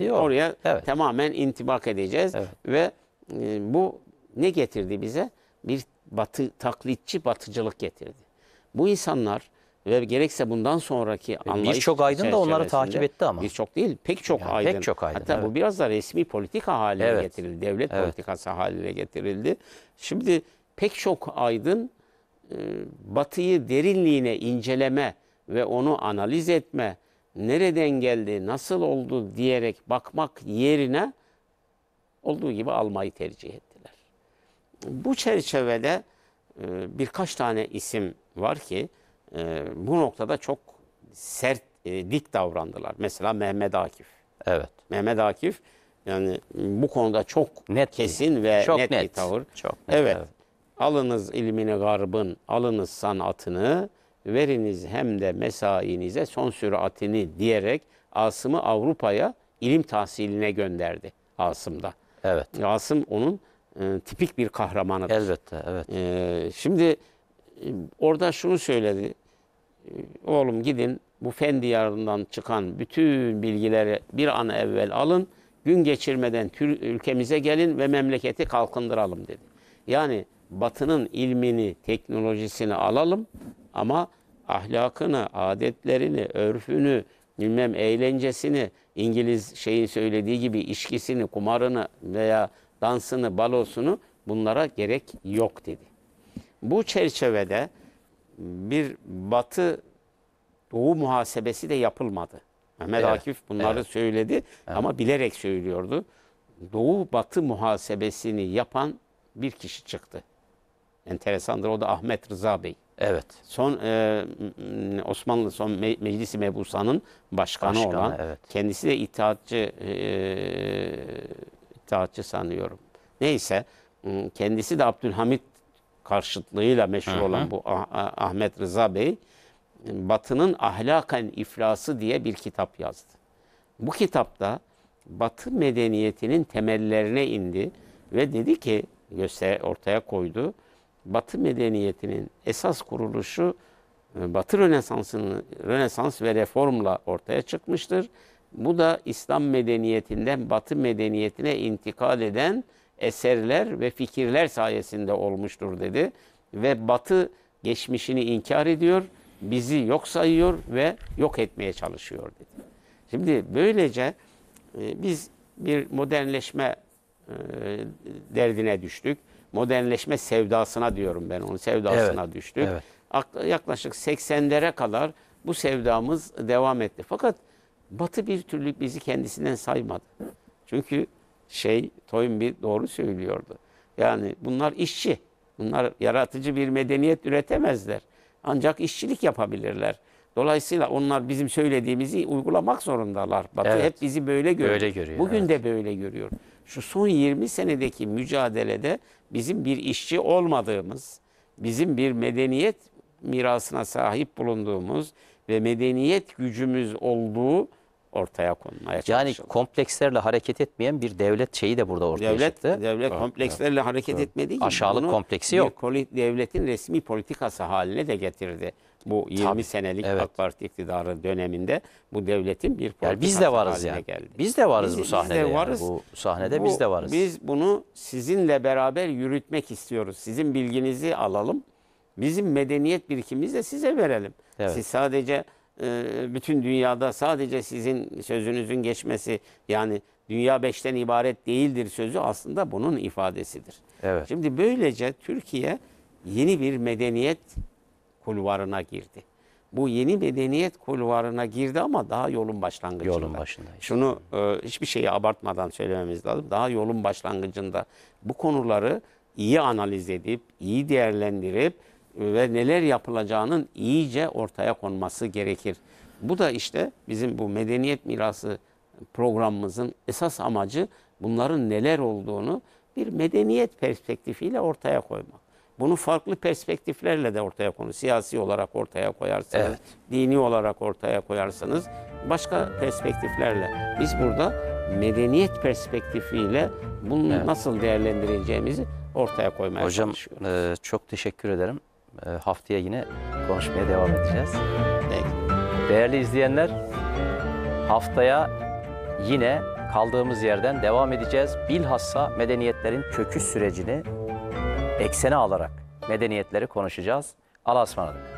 e, Oraya evet. tamamen intibak edeceğiz evet. ve e, bu ne getirdi bize? Bir batı taklitçi batıcılık getirdi. Bu insanlar ve gerekse bundan sonraki anlayış birçok aydın da onları takip etti ama. Birçok değil, pek çok yani aydın. Pek çok aydın. Hatta evet. bu biraz da resmi politika haline evet. getirildi, devlet evet. politikası haline getirildi. Şimdi pek çok aydın e, batıyı derinliğine inceleme ve onu analiz etme, nereden geldi, nasıl oldu diyerek bakmak yerine olduğu gibi almayı tercih etti. Bu çerçevede e, birkaç tane isim var ki e, bu noktada çok sert, e, dik davrandılar. Mesela Mehmet Akif. Evet. Mehmet Akif yani bu konuda çok net kesin ve çok net, net bir tavır. Çok net. Evet. evet. Alınız ilmini garbın, alınız sanatını, veriniz hem de mesainize son süratini diyerek Asım'ı Avrupa'ya ilim tahsiline gönderdi Asım'da. Evet. Asım onun e, tipik bir kahramanıdır. Elbette, evet. E, şimdi e, orada şunu söyledi. E, oğlum gidin bu fen diyarından çıkan bütün bilgileri bir an evvel alın. Gün geçirmeden ülkemize gelin ve memleketi kalkındıralım dedi. Yani batının ilmini, teknolojisini alalım ama ahlakını, adetlerini, örfünü, bilmem eğlencesini, İngiliz şeyin söylediği gibi işkisini, kumarını veya dansını, balosunu bunlara gerek yok dedi. Bu çerçevede bir batı doğu muhasebesi de yapılmadı. Mehmet evet, Akif bunları evet. söyledi evet. ama bilerek söylüyordu. Doğu batı muhasebesini yapan bir kişi çıktı. Enteresandır o da Ahmet Rıza Bey. Evet. Son e, Osmanlı son me Meclisi Mebusan'ın başkanı, başkanı olan evet. kendisi de itaatçı e, taatçı sanıyorum. Neyse ıı, kendisi de Abdülhamit karşıtlığıyla meşhur olan bu Ahmet Rıza Bey Batı'nın ahlaken iflası diye bir kitap yazdı. Bu kitapta Batı medeniyetinin temellerine indi ve dedi ki göster ortaya koydu. Batı medeniyetinin esas kuruluşu ıı, Batı Rönesansı'nın Rönesans ve reformla ortaya çıkmıştır bu da İslam medeniyetinden Batı medeniyetine intikal eden eserler ve fikirler sayesinde olmuştur dedi. Ve Batı geçmişini inkar ediyor, bizi yok sayıyor ve yok etmeye çalışıyor dedi. Şimdi böylece e, biz bir modernleşme e, derdine düştük. Modernleşme sevdasına diyorum ben onu, sevdasına evet, düştük. Evet. Yaklaşık 80'lere kadar bu sevdamız devam etti. Fakat Batı bir türlü bizi kendisinden saymadı. Çünkü şey bir doğru söylüyordu. Yani bunlar işçi. Bunlar yaratıcı bir medeniyet üretemezler. Ancak işçilik yapabilirler. Dolayısıyla onlar bizim söylediğimizi uygulamak zorundalar. Batı evet. hep bizi böyle görüyor. Böyle görüyor Bugün evet. de böyle görüyor. Şu son 20 senedeki mücadelede bizim bir işçi olmadığımız, bizim bir medeniyet mirasına sahip bulunduğumuz ve medeniyet gücümüz olduğu ortaya konmaya çalışıldı. Yani komplekslerle hareket etmeyen bir devlet şeyi de burada ortaya devlet, çıktı. Devlet evet, ah, komplekslerle evet, hareket evet. etmediği aşağılık bunu kompleksi yok. Devletin resmi politikası haline de getirdi. Bu 20 Tabii, senelik evet. AK Parti iktidarı döneminde bu devletin bir politikası yani biz de varız haline yani. geldi. Biz de varız biz, bu sahnede. Biz de varız. Yani. Bu sahnede bu, biz de varız. Biz bunu sizinle beraber yürütmek istiyoruz. Sizin bilginizi alalım. Bizim medeniyet birikimimizi de size verelim. Evet. Siz sadece ee, bütün dünyada sadece sizin sözünüzün geçmesi yani dünya beşten ibaret değildir sözü aslında bunun ifadesidir. Evet. Şimdi böylece Türkiye yeni bir medeniyet kulvarına girdi. Bu yeni medeniyet kulvarına girdi ama daha yolun başlangıcında. Yolun başında. Şunu e, hiçbir şeyi abartmadan söylememiz lazım. Daha yolun başlangıcında bu konuları iyi analiz edip, iyi değerlendirip ve neler yapılacağının iyice ortaya konması gerekir. Bu da işte bizim bu medeniyet mirası programımızın esas amacı bunların neler olduğunu bir medeniyet perspektifiyle ortaya koymak. Bunu farklı perspektiflerle de ortaya konu. Siyasi olarak ortaya koyarsanız, evet. dini olarak ortaya koyarsanız başka perspektiflerle. Biz burada medeniyet perspektifiyle bunu evet. nasıl değerlendireceğimizi ortaya koymaya Hocam, çalışıyoruz. Hocam e, çok teşekkür ederim. E, haftaya yine konuşmaya devam edeceğiz. Değerli izleyenler, haftaya yine kaldığımız yerden devam edeceğiz. Bilhassa medeniyetlerin kökü sürecini eksene alarak medeniyetleri konuşacağız. Allah'a ısmarladık.